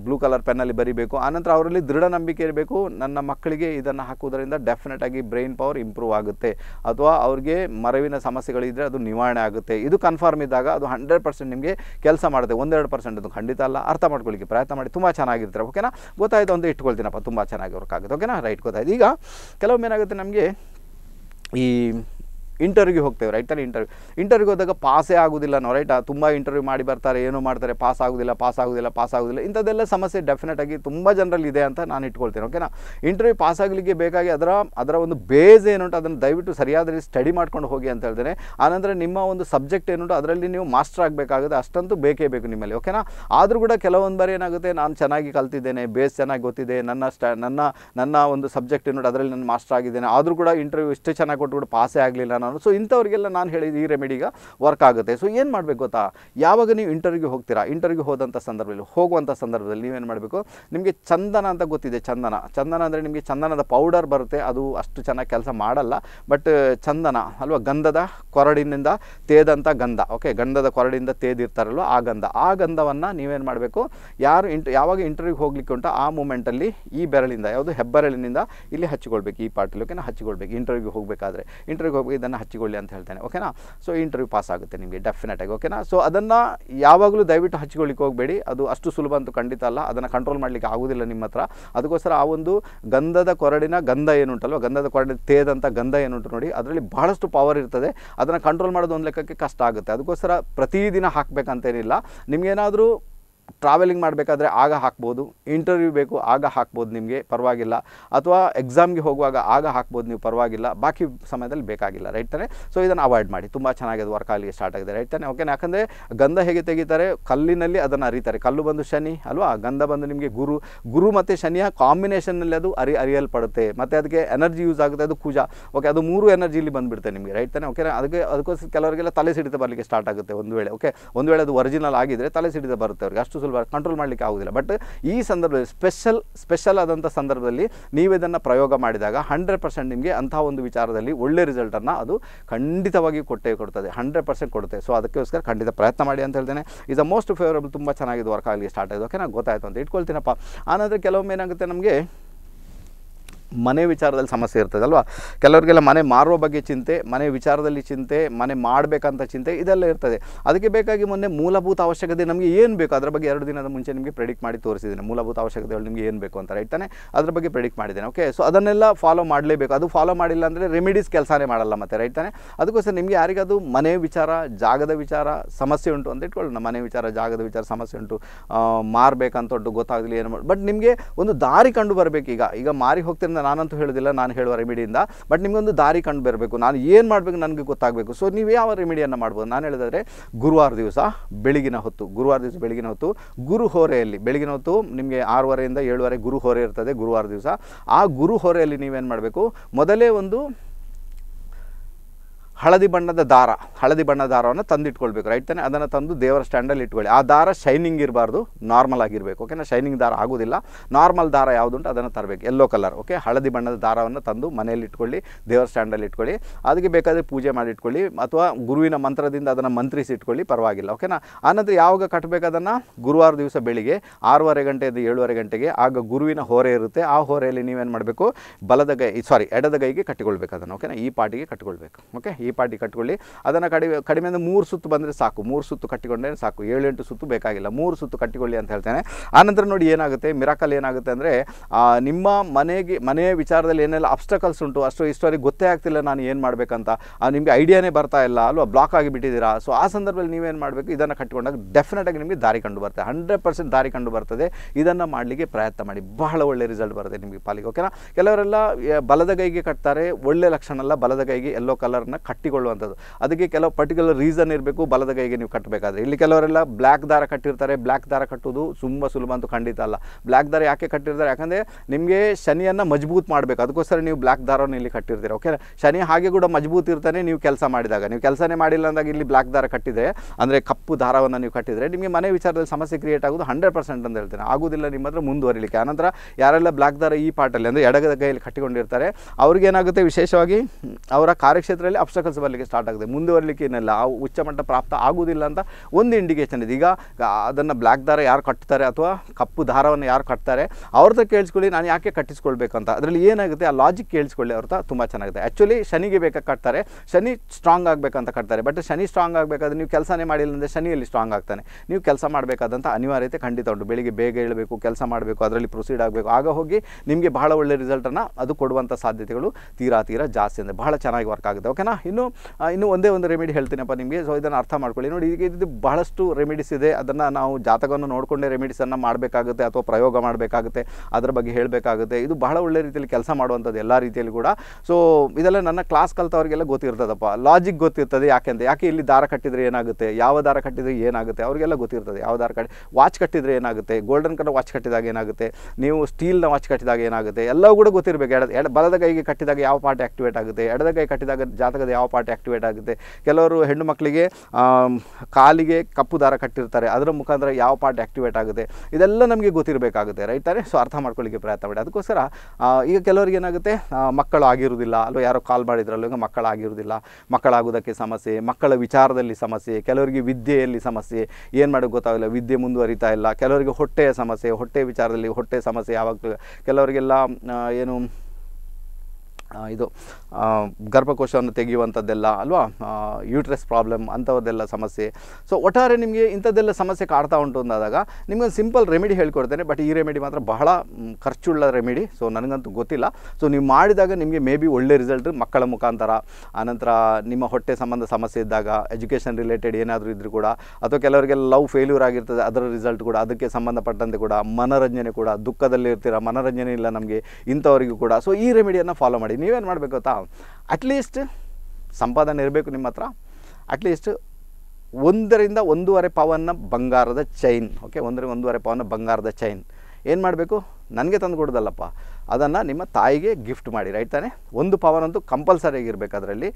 ಬ್ಲೂ ಕಲರ್ ಪೆನ್ನಲ್ಲಿ ಬರಿಬೇಕು ಆನಂತರ ಅವರಲ್ಲಿ ದೃಢ ನಂಬಿಕೆ ಇರಬೇಕು ನನ್ನ ಮಕ್ಕಳಿಗೆ ಇದನ್ನು ಹಾಕುವುದರಿಂದ ಡೆಫಿನೆಟ್ ಆಗಿ ಬ್ರೈನ್ ಪವರ್ ಇಂಪ್ರೂವ್ ಆಗುತ್ತೆ ಅಥವಾ ಅವ್ರಿಗೆ ಮರವಿನ ಸಮಸ್ಯೆಗಳಿದ್ದರೆ ಅದು ನಿವಾರಣೆ ಆಗುತ್ತೆ ಇದು ಕನ್ಫರ್ಮ್ ಇದ್ದಾಗ ಅದು ಹಂಡ್ರೆಡ್ ಪರ್ಸೆಂಟ್ ನಿಮಗೆ ಕೆಲಸ ಮಾಡುತ್ತೆ ಒಂದೆರಡು ಪರ್ಸೆಂಟ್ ಅದು ಖಂಡಿತ ಅಲ್ಲ ಅರ್ಥ ಮಾಡ್ಕೊಳ್ಳಿಕ್ಕೆ ಪ್ರಯತ್ನ ಮಾಡಿ ತುಂಬ ಚೆನ್ನಾಗಿರ್ತಾರೆ ಓಕೆನಾ ಗೊತ್ತಾಯ್ತು ಒಂದು ಇಟ್ಕೊಳ್ತೀನಪ್ಪ ತುಂಬ ಚೆನ್ನಾಗಿ ವರ್ಕ್ ಆಗುತ್ತೆ ಓಕೆನಾ ರೈಟ್ ಗೊತ್ತಾಯ್ತು ಈಗ ಕೆಲವೊಮ್ಮೆ ಏನಾಗುತ್ತೆ ನಮಗೆ ಈ ಇಂಟರ್ವ್ಯೂಗೆ ಹೋಗ್ತೇವೆ ರೈಟ್ ಇಂಟರ್ವ್ಯೂ ಇಂಟರ್ವ್ಯೂ ಹೋದಾಗ ಪಾಸೇ ಆಗೋದಿಲ್ಲ ನಾವು ರೈಟಾ ತುಂಬ ಇಂಟರ್ವ್ಯೂ ಮಾಡಿ ಬರ್ತಾರೆ ಏನು ಮಾಡ್ತಾರೆ ಪಾಸ್ ಆಗೋದಿಲ್ಲ ಪಾಸ್ ಆಗೋದಿಲ್ಲ ಪಾಸ್ ಆಗೋದಿಲ್ಲ ಇಂಥದ್ದೆಲ್ಲ ಸಮಸ್ಯೆ ಡೆಫಿನೆಟ್ ಆಗಿ ತುಂಬ ಜನರಲ್ಲಿ ಇದೆ ಅಂತ ನಾನು ಇಟ್ಕೊಳ್ತೇನೆ ಓಕೆನಾ ಇಂಟರ್ವ್ಯೂ ಪಾಸ್ ಆಗಲಿಕ್ಕೆ ಬೇಕಾಗಿ ಅದರ ಅದರ ಒಂದು ಬೇಸ್ ಏನುಂಟು ಅದನ್ನು ದಯವಿಟ್ಟು ಸರಿಯಾದ ರೀತಿ ಸ್ಟಡಿ ಮಾಡ್ಕೊಂಡು ಹೋಗಿ ಅಂತ ಹೇಳ್ತೇನೆ ಆನಂತರ ನಿಮ್ಮ ಒಂದು ಸಬ್ಜೆಕ್ಟ್ ಏನುಂಟು ಅದರಲ್ಲಿ ನೀವು ಮಾಸ್ಟರ್ ಆಗಬೇಕಾಗುತ್ತೆ ಅಷ್ಟಂತೂ ಬೇಕೇ ಬೇಕು ನಿಮ್ಮಲ್ಲಿ ಓಕೆನಾ ಆದರೂ ಕೂಡ ಕೆಲವೊಂದು ಬಾರಿ ಏನಾಗುತ್ತೆ ನಾನು ಚೆನ್ನಾಗಿ ಕಲ್ತಿದ್ದೇನೆ ಬೇಸ್ ಚೆನ್ನಾಗಿ ಗೊತ್ತಿದೆ ನನ್ನ ಸ್ಟ ನನ್ನ ನನ್ನ ಒಂದು ಸಬ್ಜೆಕ್ಟ್ ಏನು ಅದರಲ್ಲಿ ನಾನು ಮಾಸ್ಟರ್ ಆಗಿದ್ದೇನೆ ಆದರೂ ಕೂಡ ಇಂಟರ್ವ್ಯೂ ಇಷ್ಟು ಚೆನ್ನಾಗಿ ಕೊಟ್ಟು ಕೂಡ ಪಾಸೇ ಆಗಲಿಲ್ಲ ನಾನು ನಾನು ಸೊ ಇಂಥವ್ರಿಗೆಲ್ಲ ನಾನು ಹೇಳಿದ ಈ ರೆಮಿಡಿಗ ವರ್ಕ್ ಆಗುತ್ತೆ ಸೊ ಏನು ಮಾಡಬೇಕು ಗೊತ್ತಾ ಯಾವಾಗ ನೀವು ಇಂಟರ್ವ್ಯೂಗೆ ಹೋಗ್ತೀರಾ ಇಂಟರ್ವ್ಯೂ ಹೋದಂಥ ಸಂದರ್ಭದಲ್ಲಿ ಹೋಗುವಂಥ ಸಂದರ್ಭದಲ್ಲಿ ನೀವೇನು ಮಾಡಬೇಕು ನಿಮಗೆ ಚಂದನ ಅಂತ ಗೊತ್ತಿದೆ ಚಂದನ ಚಂದನ ಅಂದರೆ ನಿಮಗೆ ಚಂದನದ ಪೌಡರ್ ಬರುತ್ತೆ ಅದು ಅಷ್ಟು ಚೆನ್ನಾಗಿ ಕೆಲಸ ಮಾಡಲ್ಲ ಬಟ್ ಚಂದನ ಅಲ್ವಾ ಗಂಧದ ಕೊರಡಿನಿಂದ ತೇದಂಥ ಗಂಧ ಓಕೆ ಗಂಧದ ಕೊರಡಿಯಿಂದ ತೇದಿರ್ತಾರಲ್ವ ಆ ಗಂಧ ಆ ಗಂಧವನ್ನು ನೀವೇನು ಮಾಡಬೇಕು ಯಾರು ಇಂಟ್ ಯಾವಾಗ ಇಂಟರ್ವ್ಯೂ ಹೋಗ್ಲಿಕ್ಕೆ ಉಂಟು ಆ ಮೂಮೆಂಟಲ್ಲಿ ಈ ಬೆರಳಿಂದ ಯಾವುದು ಹೆಬ್ಬೆರಳಿನಿಂದ ಇಲ್ಲಿ ಹಚ್ಚಿಕೊಳ್ಬೇಕು ಈ ಪಾರ್ಟಲ್ಲಿ ಓಕೆನಾ ಹಚ್ಚಿಕೊಳ್ಬೇಕು ಇಂಟರ್ವ್ಯೂಗೆ ಹೋಗಬೇಕಾದ್ರೆ ಇಂಟರ್ವ್ಯೂ ಹೋಗಿ ಇದನ್ನು ಹಚ್ಚಿಕೊಳ್ಳಿ ಅಂತ ಹೇಳ್ತೇನೆ ಓಕೆನಾ ಸೊ ಇಂಟರ್ವ್ಯೂ ಪಾಸ್ ಆಗುತ್ತೆ ನಿಮಗೆ ಡೆಫಿನೆಟಾಗಿ ಓಕೆನಾ ಸೊ ಅದನ್ನು ಯಾವಾಗಲೂ ದಯವಿಟ್ಟು ಹಚ್ಚಿಕೊಳ್ಳಿಕ್ಕೆ ಹೋಗಬೇಡಿ ಅದು ಅಷ್ಟು ಸುಲಭ ಅಂತೂ ಖಂಡಿತ ಅಲ್ಲ ಅದನ್ನು ಕಂಟ್ರೋಲ್ ಮಾಡಲಿಕ್ಕೆ ಆಗೋದಿಲ್ಲ ನಿಮ್ಮ ಹತ್ರ ಅದಕ್ಕೋಸ್ಕರ ಆ ಒಂದು ಗಂಧದ ಕೊರಡಿನ ಗಂಧ ಏನುಂಟಲ್ವ ಗಂಧದ ಕೊರಡಿ ತೇದಂಥ ಗಂಧ ಏನುಂಟು ನೋಡಿ ಅದರಲ್ಲಿ ಬಹಳಷ್ಟು ಪವರ್ ಇರ್ತದೆ ಅದನ್ನು ಕಂಟ್ರೋಲ್ ಮಾಡೋದು ಒಂದು ಲೆಕ್ಕಕ್ಕೆ ಕಷ್ಟ ಆಗುತ್ತೆ ಅದಕ್ಕೋಸ್ಕರ ಪ್ರತಿದಿನ ಹಾಕಬೇಕಂತೇನಿಲ್ಲ ನಿಮಗೇನಾದರೂ ಟ್ರಾವೆಲಿಂಗ್ ಮಾಡಬೇಕಾದ್ರೆ ಆಗ ಹಾಕ್ಬೋದು ಇಂಟರ್ವ್ಯೂ ಬೇಕು ಆಗ ಹಾಕ್ಬೋದು ನಿಮಗೆ ಪರವಾಗಿಲ್ಲ ಅಥವಾ ಎಕ್ಸಾಮ್ಗೆ ಹೋಗುವಾಗ ಆಗ ಹಾಕ್ಬೋದು ನೀವು ಪರವಾಗಿಲ್ಲ ಬಾಕಿ ಸಮಯದಲ್ಲಿ ಬೇಕಾಗಿಲ್ಲ ರೈಟ್ ತಾನೆ ಸೊ ಇದನ್ನು ಅವಾಯ್ಡ್ ಮಾಡಿ ತುಂಬ ಚೆನ್ನಾಗಿದೆ ಅದು ವರ್ಕ್ ಆಗಲಿಕ್ಕೆ ಸ್ಟಾರ್ಟ್ ಆಗಿದೆ ರೈಟ್ ತಾನೆ ಓಕೆ ಯಾಕಂದರೆ ಗಂಧ ಹೇಗೆ ತೆಗಿತಾರೆ ಕಲ್ಲಿನಲ್ಲಿ ಅದನ್ನು ಅರಿತಾರೆ ಕಲ್ಲು ಬಂದು ಶನಿ ಅಲ್ವಾ ಗಂಧ ಬಂದು ನಿಮಗೆ ಗುರು ಗುರು ಮತ್ತು ಶನಿಯ ಕಾಂಬಿನೇಷನ್ನಲ್ಲಿ ಅದು ಅರಿ ಅರಿಯಲ್ಪಡುತ್ತೆ ಮತ್ತು ಅದಕ್ಕೆ ಎನರ್ಜಿ ಯೂಸ್ ಆಗುತ್ತೆ ಅದು ಕೂಜ ಓಕೆ ಅದು ಮೂರು ಎನರ್ಜಿಲಿ ಬಂದುಬಿಡುತ್ತೆ ನಿಮಗೆ ರೈಟ್ ತಾನೆ ಓಕೆ ಅದಕ್ಕೆ ಅದಕ್ಕೋಸ್ಕರ ಕೆಲವರಿಗೆಲ್ಲ ತಲೆ ಸಿಡಿತ ಬರಲಿಕ್ಕೆ ಸ್ಟಾರ್ಟ್ ಆಗುತ್ತೆ ಒಂದು ವೇಳೆ ಓಕೆ ಒಂದು ವೇಳೆ ಅದು ಒರಿಜಿನಲ್ ಆಗಿದ್ದರೆ ತಲೆ ಸಿಡಿತ ಬರುತ್ತೆ ಅವ್ರಿಗೆ ಅಷ್ಟು ಅಷ್ಟು ಸುಲಭ ಕಂಟ್ರೋಲ್ ಮಾಡಲಿಕ್ಕೆ ಆಗೋದಿಲ್ಲ ಬಟ್ ಈ ಸಂದರ್ಭದಲ್ಲಿ ಸ್ಪೆಷಲ್ ಸ್ಪೆಷಲ್ ಆದಂಥ ಸಂದರ್ಭದಲ್ಲಿ ನೀವು ಇದನ್ನು ಪ್ರಯೋಗ ಮಾಡಿದಾಗ ಹಂಡ್ರೆಡ್ ಪರ್ಸೆಂಟ್ ನಿಮಗೆ ಅಂಥ ಒಂದು ವಿಚಾರದಲ್ಲಿ ಒಳ್ಳೆ ರಿಸಲ್ಟನ್ನು ಅದು ಖಂಡಿತವಾಗಿ ಕೊಟ್ಟೇ ಕೊಡ್ತದೆ ಹಂಡ್ರೆಡ್ ಪರ್ಸೆಂಟ್ ಕೊಡುತ್ತೆ ಸೊ ಅದಕ್ಕೋಸ್ಕರ ಖಂಡಿತ ಪ್ರಯತ್ನ ಮಾಡಿ ಅಂತ ಹೇಳ್ತೇನೆ ಇದು ಮೋಸ್ಟ್ ಫೇವರಬಲ್ ತುಂಬ ಚೆನ್ನಾಗಿದೆ ವರ್ಕ್ ಆಗಲಿ ಸ್ಟಾರ್ಟ್ ಆಯಿತು ಓಕೆ ನಾನು ಗೊತ್ತಾಯಿತು ಅಂತ ಇಟ್ಕೊಳ್ತೀನಪ್ಪ ಆನಂತರ ಕೆಲವೊಮ್ಮೆ ಏನಾಗುತ್ತೆ ನಮಗೆ ಮನೆ ವಿಚಾರದಲ್ಲಿ ಸಮಸ್ಯೆ ಇರ್ತದಲ್ವ ಕೆಲವರಿಗೆಲ್ಲ ಮನೆ ಮಾರುವ ಬಗ್ಗೆ ಚಿಂತೆ ಮನೆ ವಿಚಾರದಲ್ಲಿ ಚಿಂತೆ ಮನೆ ಮಾಡಬೇಕಂತ ಚಿಂತೆ ಇದೆಲ್ಲ ಇರ್ತದೆ ಅದಕ್ಕೆ ಬೇಕಾಗಿ ಮೊನ್ನೆ ಮೂಲಭೂತ ಅವಶ್ಯಕತೆ ನಮಗೆ ಏನು ಬೇಕು ಅದರ ಬಗ್ಗೆ ಎರಡು ದಿನದ ಮುಂಚೆ ನಿಮಗೆ ಪ್ರೆಡಿಕ್ಟ್ ಮಾಡಿ ತೋರಿಸಿದ್ದೇನೆ ಮೂಲಭೂತ ಅವಶ್ಯಕತೆಗಳು ನಿಮಗೆ ಏನು ಬೇಕು ಅಂತ ರೈಟ್ ತಾನೆ ಅದರ ಬಗ್ಗೆ ಪ್ರೆಡಿಕ್ಟ್ ಮಾಡಿದ್ದೇನೆ ಓಕೆ ಸೊ ಅದನ್ನೆಲ್ಲ ಫಾಲೋ ಮಾಡಲೇಬೇಕು ಅದು ಫಾಲೋ ಮಾಡಿಲ್ಲ ಅಂದರೆ ರೆಮಿಡೀಸ್ ಕೆಲಸನೇ ಮಾಡಲ್ಲ ಮತ್ತೆ ರೈಟ್ ತಾನೆ ಅದಕ್ಕೋಸ್ಕರ ನಿಮಗೆ ಯಾರಿಗದು ಮನೆ ವಿಚಾರ ಜಾಗದ ವಿಚಾರ ಸಮಸ್ಯೆ ಉಂಟು ಅಂತ ಇಟ್ಕೊಳ್ಳೋಣ ಮನೆ ವಿಚಾರ ಜಾಗದ ವಿಚಾರ ಸಮಸ್ಯೆ ಉಂಟು ಮಾರಬೇಕಂತ ದೊಡ್ಡ ಗೊತ್ತಾಗಲಿ ಏನು ಮಾಡಿ ಬಟ್ ನಿಮಗೆ ಒಂದು ದಾರಿ ಕಂಡು ಬರಬೇಕು ಈಗ ಈಗ ಮಾರಿ ಹೋಗ್ತಿರೋ ನಾನಂತೂ ಹೇಳೋದಿಲ್ಲ ನಾನು ಹೇಳುವ ರೆಮಿಡಿಯಿಂದ ಬಟ್ ನಿಮಗೊಂದು ದಾರಿ ಕಂಡು ಬರಬೇಕು ನಾನು ಏನು ಮಾಡಬೇಕು ನನಗೆ ಗೊತ್ತಾಗಬೇಕು ಸೊ ನೀವು ಯಾವ ರೆಮಿಡಿಯನ್ನು ಮಾಡ್ಬೋದು ನಾನು ಹೇಳಿದ್ರೆ ಗುರುವಾರ ದಿವಸ ಬೆಳಗಿನ ಹೊತ್ತು ಗುರುವಾರ ದಿವಸ ಬೆಳಗಿನ ಹೊತ್ತು ಗುರು ಹೊರೆಯಲ್ಲಿ ಬೆಳಗಿನ ಹೊತ್ತು ನಿಮಗೆ ಆರೂವರೆಯಿಂದ ಏಳುವರೆ ಗುರು ಹೊರೆ ಇರ್ತದೆ ಗುರುವಾರ ದಿವಸ ಆ ಗುರು ಹೊರೆಯಲ್ಲಿ ನೀವೇನು ಮಾಡಬೇಕು ಮೊದಲೇ ಒಂದು ಹಳದಿ ಬಣ್ಣದ ದಾರ ಹಳದಿ ಬಣ್ಣದ ದಾರವನ್ನು ತಂದಿಟ್ಕೊಳ್ಬೇಕು ರೈಟ್ ತಾನೆ ಅದನ್ನು ತಂದು ದೇವರ ಸ್ಟ್ಯಾಂಡಲ್ಲಿ ಇಟ್ಕೊಳ್ಳಿ ಆ ದಾರ ಶೈನಿಂಗ್ ಇರಬಾರ್ದು ನಾರ್ಮಲ್ ಆಗಿರಬೇಕು ಓಕೆನಾ ಶೈನಿಂಗ್ ದಾರ ಆಗೋದಿಲ್ಲ ನಾರ್ಮಲ್ ದಾರ ಯಾವುದುಂಟು ಅದನ್ನು ತರಬೇಕು ಎಲ್ಲೋ ಕಲರ್ ಓಕೆ ಹಳದಿ ಬಣ್ಣದ ದಾರವನ್ನು ತಂದು ಮನೆಯಲ್ಲಿ ಇಟ್ಕೊಳ್ಳಿ ದೇವರ ಸ್ಟ್ಯಾಂಡಲ್ಲಿ ಇಟ್ಕೊಳ್ಳಿ ಅದಕ್ಕೆ ಬೇಕಾದರೆ ಪೂಜೆ ಮಾಡಿಟ್ಕೊಳ್ಳಿ ಅಥವಾ ಗುರುವಿನ ಮಂತ್ರದಿಂದ ಅದನ್ನು ಮಂತ್ರಿಸಿ ಇಟ್ಕೊಳ್ಳಿ ಪರವಾಗಿಲ್ಲ ಓಕೆನಾ ಆನಂತರ ಯಾವಾಗ ಕಟ್ಟಬೇಕು ಗುರುವಾರ ದಿವಸ ಬೆಳಿಗ್ಗೆ ಆರೂವರೆ ಗಂಟೆಯಿಂದ ಏಳುವರೆ ಗಂಟೆಗೆ ಆಗ ಗುರುವಿನ ಹೊರೆ ಇರುತ್ತೆ ಆ ಹೊರೆಯಲ್ಲಿ ನೀವೇನು ಮಾಡಬೇಕು ಬಲದ ಗೈ ಸಾರಿ ಎಡದ ಗೈಗೆ ಕಟ್ಟಿಕೊಳ್ಬೇಕು ಅದನ್ನು ಓಕೆನಾ ಈ ಪಾಟಿಗೆ ಕಟ್ಟಿಕೊಳ್ಬೇಕು ಓಕೆ ಈ ಪಾಟಿ ಕಟ್ಕೊಳ್ಳಿ ಅದನ್ನು ಕಡಿಮೆ ಕಡಿಮೆ ಅಂದರೆ ಮೂರು ಸುತ್ತು ಬಂದರೆ ಸಾಕು ಮೂರು ಸುತ್ತು ಕಟ್ಟಿಕೊಂಡ್ರೆ ಸಾಕು ಏಳು ಎಂಟು ಸುತ್ತು ಬೇಕಾಗಿಲ್ಲ ಮೂರು ಸುತ್ತು ಕಟ್ಟಿಕೊಳ್ಳಿ ಅಂತ ಹೇಳ್ತೇನೆ ಆನಂತರ ನೋಡಿ ಏನಾಗುತ್ತೆ ಮಿರಾಕಲ್ ಏನಾಗುತ್ತೆ ಅಂದರೆ ನಿಮ್ಮ ಮನೆಗೆ ಮನೆಯ ವಿಚಾರದಲ್ಲಿ ಏನೆಲ್ಲ ಅಬ್ಸ್ಟಕಲ್ಸ್ ಉಂಟು ಅಷ್ಟು ಇಷ್ಟೊರಿಗೆ ಗೊತ್ತೇ ಆಗ್ತಿಲ್ಲ ನಾನು ಏನು ಮಾಡಬೇಕಂತ ನಿಮಗೆ ಐಡಿಯಾನೇ ಬರ್ತಾ ಇಲ್ಲ ಅಲ್ವಾ ಬ್ಲಾಕ್ ಆಗಿ ಬಿಟ್ಟಿದ್ದೀರಾ ಸೊ ಆ ಸಂದರ್ಭದಲ್ಲಿ ನೀವೇನು ಮಾಡಬೇಕು ಇದನ್ನು ಕಟ್ಟಿಕೊಂಡಾಗ ಆಗಿ ನಿಮಗೆ ದಾರಿ ಕಂಡು ಬರ್ತದೆ ಹಂಡ್ರೆಡ್ ಪರ್ಸೆಂಟ್ ದಾರಿ ಕಂಡು ಬರ್ತದೆ ಇದನ್ನು ಮಾಡಲಿಕ್ಕೆ ಪ್ರಯತ್ನ ಮಾಡಿ ಬಹಳ ಒಳ್ಳೆ ರಿಸಲ್ಟ್ ಬರುತ್ತೆ ನಿಮಗೆ ಪಾಲಿಗೆ ಓಕೆನಾ ಕೆಲವರೆಲ್ಲ ಬಲದ ಕೈಗೆ ಕಟ್ತಾರೆ ಒಳ್ಳೆ ಲಕ್ಷಣ ಅಲ್ಲ ಬಲದ ಕೈಗೆ ಎಲ್ಲೋ ಕಲರ್ನ ಕಟ್ ಕಟ್ಟಿಕೊಳ್ಳುವಂಥದ್ದು ಅದಕ್ಕೆ ಕೆಲವು ಪರ್ಟಿಕ್ಯುಲರ್ ರೀಸನ್ ಇರಬೇಕು ಬಲದ ಕೈಗೆ ನೀವು ಕಟ್ಟಬೇಕಾದ್ರೆ ಇಲ್ಲಿ ಕೆಲವರೆಲ್ಲ ಬ್ಲ್ಯಾಕ್ ದಾರ ಕಟ್ಟಿರ್ತಾರೆ ಬ್ಲ್ಯಾಕ್ ದಾರ ಕಟ್ಟೋದು ತುಂಬ ಸುಲಭ ಅಂತೂ ಖಂಡಿತ ಅಲ್ಲ ಬ್ಲ್ಯಾಕ್ ದಾರ ಯಾಕೆ ಕಟ್ಟಿರ್ತಾರೆ ಯಾಕಂದರೆ ನಿಮಗೆ ಶನಿಯನ್ನು ಮಜಬೂತ್ ಮಾಡಬೇಕು ಅದಕ್ಕೋಸ್ಕರ ನೀವು ಬ್ಲ್ಯಾಕ್ ದಾರವನ್ನು ಇಲ್ಲಿ ಕಟ್ಟಿರ್ತೀರ ಓಕೆ ಶನಿ ಹಾಗೆ ಕೂಡ ಮಜಬೂತ್ ಇರ್ತಾನೆ ನೀವು ಕೆಲಸ ಮಾಡಿದಾಗ ನೀವು ಕೆಲಸನೇ ಮಾಡಿಲ್ಲ ಅಂದಾಗ ಇಲ್ಲಿ ಬ್ಲ್ಯಾಕ್ ದಾರ ಕಟ್ಟಿದರೆ ಅಂದರೆ ಕಪ್ಪು ದಾರವನ್ನು ನೀವು ಕಟ್ಟಿದರೆ ನಿಮಗೆ ಮನೆ ವಿಚಾರದಲ್ಲಿ ಸಮಸ್ಯೆ ಕ್ರಿಯೇಟ್ ಆಗೋದು ಹಂಡ್ರೆಡ್ ಪರ್ಸೆಂಟ್ ಅಂತ ಹೇಳ್ತೇನೆ ಆಗೋದಿಲ್ಲ ನಿಮ್ಮ ಹತ್ರ ಮುಂದುವರಿಲಿಕ್ಕೆ ಆನಂತರ ಯಾರೆಲ್ಲ ಬ್ಲ್ಯಾಕ್ ದಾರ ಈ ಪಾರ್ಟಲ್ಲಿ ಅಂದರೆ ಎಡಗದ ಕೈಯಲ್ಲಿ ಕಟ್ಟಿಕೊಂಡಿರ್ತಾರೆ ಏನಾಗುತ್ತೆ ವಿಶೇಷವಾಗಿ ಅವರ ಕಾರ್ಯಕ್ಷೇತ್ರದಲ್ಲಿ ಅಪ್ಸಕ ಬರಲಿಕ್ಕೆ ಸ್ಟಾರ್ಟ್ ಆಗಿದೆ ಮುಂದುವರಲಿಕ್ಕೆ ಏನಿಲ್ಲ ಆ ಉಚ್ಚಮಟ್ಟ ಪ್ರಾಪ್ತ ಆಗುವುದಿಲ್ಲ ಅಂತ ಒಂದು ಇಂಡಿಕೇಷನ್ ಇದೆ ಈಗ ಅದನ್ನು ಬ್ಲ್ಯಾಕ್ ದಾರ ಯಾರು ಕಟ್ತಾರೆ ಅಥವಾ ಕಪ್ಪು ದಾರವನ್ನು ಯಾರು ಕಟ್ತಾರೆ ಅವ್ರದ್ದು ಕೇಳಿಸ್ಕೊಳ್ಳಿ ನಾನು ಯಾಕೆ ಕಟ್ಟಿಸ್ಕೊಳ್ಬೇಕಂತ ಅದರಲ್ಲಿ ಏನಾಗುತ್ತೆ ಆ ಲಾಜಿಕ್ ಕೇಳಿಸ್ಕೊಳ್ಳಿ ಅವ್ರ ತುಂಬ ಚೆನ್ನಾಗಿದೆ ಆ್ಯಕ್ಚುಲಿ ಶನಿಗೆ ಬೇಕಾಗಿ ಕಟ್ತಾರೆ ಶನಿ ಸ್ಟ್ರಾಂಗ್ ಆಗಬೇಕಂತ ಕಟ್ತಾರೆ ಬಟ್ ಶನಿ ಸ್ಟ್ರಾಂಗ್ ಆಗಬೇಕಾದ್ರೆ ನೀವು ಕೆಲಸನೇ ಮಾಡಿಲ್ಲ ಅಂದರೆ ಶನಿಯಲ್ಲಿ ಸ್ಟ್ರಾಂಗ್ ಆಗ್ತಾನೆ ನೀವು ಕೆಲಸ ಮಾಡಬೇಕಾದಂಥ ಅನಿವಾರ್ಯತೆ ಖಂಡಿತ ಉಂಟು ಬೆಳಿಗ್ಗೆ ಬೇಗ ಹೇಳಬೇಕು ಕೆಲಸ ಮಾಡಬೇಕು ಅದರಲ್ಲಿ ಪ್ರೊಸೀಡ್ ಆಗಬೇಕು ಆಗ ಹೋಗಿ ನಿಮಗೆ ಬಹಳ ಒಳ್ಳೆ ರಿಸಲ್ಟನ್ನು ಅದು ಕೊಡುವಂಥ ಸಾಧ್ಯತೆಗಳು ತೀರಾ ತೀರಾ ಜಾಸ್ತಿ ಅಂದರೆ ಬಹಳ ಚೆನ್ನಾಗಿ ವರ್ಕ್ ಆಗುತ್ತೆ ಓಕೆನಾ ಇನ್ನು ಇನ್ನು ಒಂದೇ ಒಂದು ರೆಮಿಡಿ ಹೇಳ್ತೀನಪ್ಪ ನಿಮಗೆ ಸೊ ಇದನ್ನು ಅರ್ಥ ಮಾಡ್ಕೊಳ್ಳಿ ನೋಡಿ ಈಗ ಇದು ಬಹಳಷ್ಟು ರೆಮಿಡೀಸ್ ಇದೆ ಅದನ್ನು ನಾವು ಜಾತಕವನ್ನು ನೋಡಿಕೊಂಡೇ ರೆಮಿಡೀಸನ್ನು ಮಾಡಬೇಕಾಗುತ್ತೆ ಅಥವಾ ಪ್ರಯೋಗ ಮಾಡಬೇಕಾಗುತ್ತೆ ಅದರ ಬಗ್ಗೆ ಹೇಳಬೇಕಾಗುತ್ತೆ ಇದು ಬಹಳ ಒಳ್ಳೆ ರೀತಿಯಲ್ಲಿ ಕೆಲಸ ಮಾಡುವಂಥದ್ದು ಎಲ್ಲ ರೀತಿಯಲ್ಲಿ ಕೂಡ ಸೊ ಇದೆಲ್ಲ ನನ್ನ ಕ್ಲಾಸ್ ಕಲ್ತವರಿಗೆಲ್ಲ ಗೊತ್ತಿರ್ತದಪ್ಪ ಲಾಜಿಕ್ ಗೊತ್ತಿರ್ತದೆ ಯಾಕೆಂದರೆ ಯಾಕೆ ಇಲ್ಲಿ ದಾರ ಕಟ್ಟಿದರೆ ಏನಾಗುತ್ತೆ ಯಾವ ದಾರ ಕಟ್ಟಿದರೆ ಏನಾಗುತ್ತೆ ಅವರಿಗೆಲ್ಲ ಗೊತ್ತಿರ್ತದೆ ಯಾವ ದಾರ ಕಟ್ಟಿ ವಾಚ್ ಕಟ್ಟಿದರೆ ಏನಾಗುತ್ತೆ ಗೋಲ್ಡನ್ ಕಲರ್ ವಾಚ್ ಕಟ್ಟಿದಾಗ ಏನಾಗುತ್ತೆ ನೀವು ಸ್ಟೀಲ್ನ ವಾಚ್ ಕಟ್ಟಿದಾಗ ಏನಾಗುತ್ತೆ ಎಲ್ಲವೂ ಕೂಡ ಗೊತ್ತಿರಬೇಕು ಎಡ ಬಲದ ಕೈಗೆ ಕಟ್ಟಿದಾಗ ಯಾವ ಪಾರ್ಟ್ ಆಕ್ಟಿವೇಟ್ ಆಗುತ್ತೆ ಎಡದ ಕೈ ಕಟ್ಟಿದಾಗ ಜಾತಕದ ಯಾವ ಪಾರ್ಟ್ ಆಕ್ಟಿವೇಟ್ ಆಗುತ್ತೆ ಕೆಲವರು ಹೆಣ್ಣು ಮಕ್ಕಳಿಗೆ ಕಾಲಿಗೆ ಕಪ್ಪು ದಾರ ಕಟ್ಟಿರ್ತಾರೆ ಅದರ ಮುಖಾಂತರ ಯಾವ ಪಾರ್ಟ್ ಆಕ್ಟಿವೇಟ್ ಆಗುತ್ತೆ ಇದೆಲ್ಲ ನಮಗೆ ಗೊತ್ತಿರಬೇಕಾಗುತ್ತೆ ರೈಟ್ ತಾನೇ ಸೊ ಅರ್ಥ ಮಾಡ್ಕೊಳ್ಳಿಕ್ಕೆ ಪ್ರಯತ್ನ ಮಾಡಿ ಅದಕ್ಕೋಸ್ಕರ ಈಗ ಕೆಲವ್ರಿಗೆ ಏನಾಗುತ್ತೆ ಮಕ್ಕಳು ಆಗಿರೋದಿಲ್ಲ ಅಲ್ಲೋ ಯಾರೋ ಕಾಲ್ ಮಾಡಿದ್ರಲ್ಲೋ ಈಗ ಮಕ್ಕಳಾಗಿರೋದಿಲ್ಲ ಮಕ್ಕಳಾಗೋದಕ್ಕೆ ಸಮಸ್ಯೆ ಮಕ್ಕಳ ವಿಚಾರದಲ್ಲಿ ಸಮಸ್ಯೆ ಕೆಲವರಿಗೆ ವಿದ್ಯೆಯಲ್ಲಿ ಸಮಸ್ಯೆ ಏನು ಮಾಡೋಕ್ಕೆ ಗೊತ್ತಾಗಲ್ಲ ವಿದ್ಯೆ ಮುಂದುವರಿತಾ ಇಲ್ಲ ಕೆಲವರಿಗೆ ಹೊಟ್ಟೆಯ ಸಮಸ್ಯೆ ಹೊಟ್ಟೆ ವಿಚಾರದಲ್ಲಿ ಹೊಟ್ಟೆ ಸಮಸ್ಯೆ ಯಾವಾಗ ಕೆಲವರಿಗೆಲ್ಲ ಏನು ಇದು ಗರ್ಭಕೋಶವನ್ನು ತೆಗೆಯುವಂಥದ್ದೆಲ್ಲ ಅಲ್ವಾ ಯೂಟ್ರೆಸ್ ಪ್ರಾಬ್ಲಮ್ ಅಂಥವದ್ದೆಲ್ಲ ಸಮಸ್ಯೆ ಸೊ ಒಟ್ಟಾರೆ ನಿಮಗೆ ಇಂಥದ್ದೆಲ್ಲ ಸಮಸ್ಯೆ ಕಾಡ್ತಾ ಉಂಟು ಅಂದಾಗ ನಿಮಗೆ ಸಿಂಪಲ್ ರೆಮಿಡಿ ಹೇಳ್ಕೊಡ್ತೇನೆ ಬಟ್ ಈ ರೆಮಿಡಿ ಮಾತ್ರ ಬಹಳ ಖರ್ಚುಳ್ಳ ರೆಮಿಡಿ ಸೊ ನನಗಂತೂ ಗೊತ್ತಿಲ್ಲ ಸೊ ನೀವು ಮಾಡಿದಾಗ ನಿಮಗೆ ಮೇ ಬಿ ಒಳ್ಳೆ ರಿಸಲ್ಟ್ ಮಕ್ಕಳ ಮುಖಾಂತರ ಆನಂತರ ನಿಮ್ಮ ಹೊಟ್ಟೆ ಸಂಬಂಧ ಸಮಸ್ಯೆ ಇದ್ದಾಗ ಎಜುಕೇಷನ್ ರಿಲೇಟೆಡ್ ಏನಾದರೂ ಇದ್ದರೂ ಕೂಡ ಅಥವಾ ಕೆಲವರಿಗೆ ಲವ್ ಫೇಲ್ಯೂರ್ ಆಗಿರ್ತದೆ ಅದರ ರಿಸಲ್ಟ್ ಕೂಡ ಅದಕ್ಕೆ ಸಂಬಂಧಪಟ್ಟಂತೆ ಕೂಡ ಮನೋರಂಜನೆ ಕೂಡ ದುಃಖದಲ್ಲಿ ಇರ್ತೀರ ಮನೋರಂಜನೆ ಇಲ್ಲ ನಮಗೆ ಇಂಥವರಿಗೂ ಕೂಡ ಸೊ ಈ ರೆಮಿಡಿಯನ್ನು ಫಾಲೋ ಮಾಡಿ ನೀವೇನು ಮಾಡಬೇಕು ತಾ ಅಟ್ಲೀಸ್ಟ್ ಸಂಪಾದನೆ ಇರಬೇಕು ನಿಮ್ಮ ಹತ್ರ ಅಟ್ಲೀಸ್ಟ್ ಒಂದರಿಂದ ಒಂದೂವರೆ ಪವನ್ನ ಬಂಗಾರದ ಚೈನ್ ಓಕೆ ಒಂದರಿಂದ ಒಂದೂವರೆ ಪವನ್ನ ಬಂಗಾರದ ಚೈನ್ ಏನು ಮಾಡಬೇಕು ನನಗೆ ತಂದು ಕೊಡೋದಲ್ಲಪ್ಪ ಅದನ್ನು ನಿಮ್ಮ ತಾಯಿಗೆ ಗಿಫ್ಟ್ ಮಾಡಿ ರೈಟ್ ತಾನೆ ಒಂದು ಪವನ್ ಅಂತೂ ಅದರಲ್ಲಿ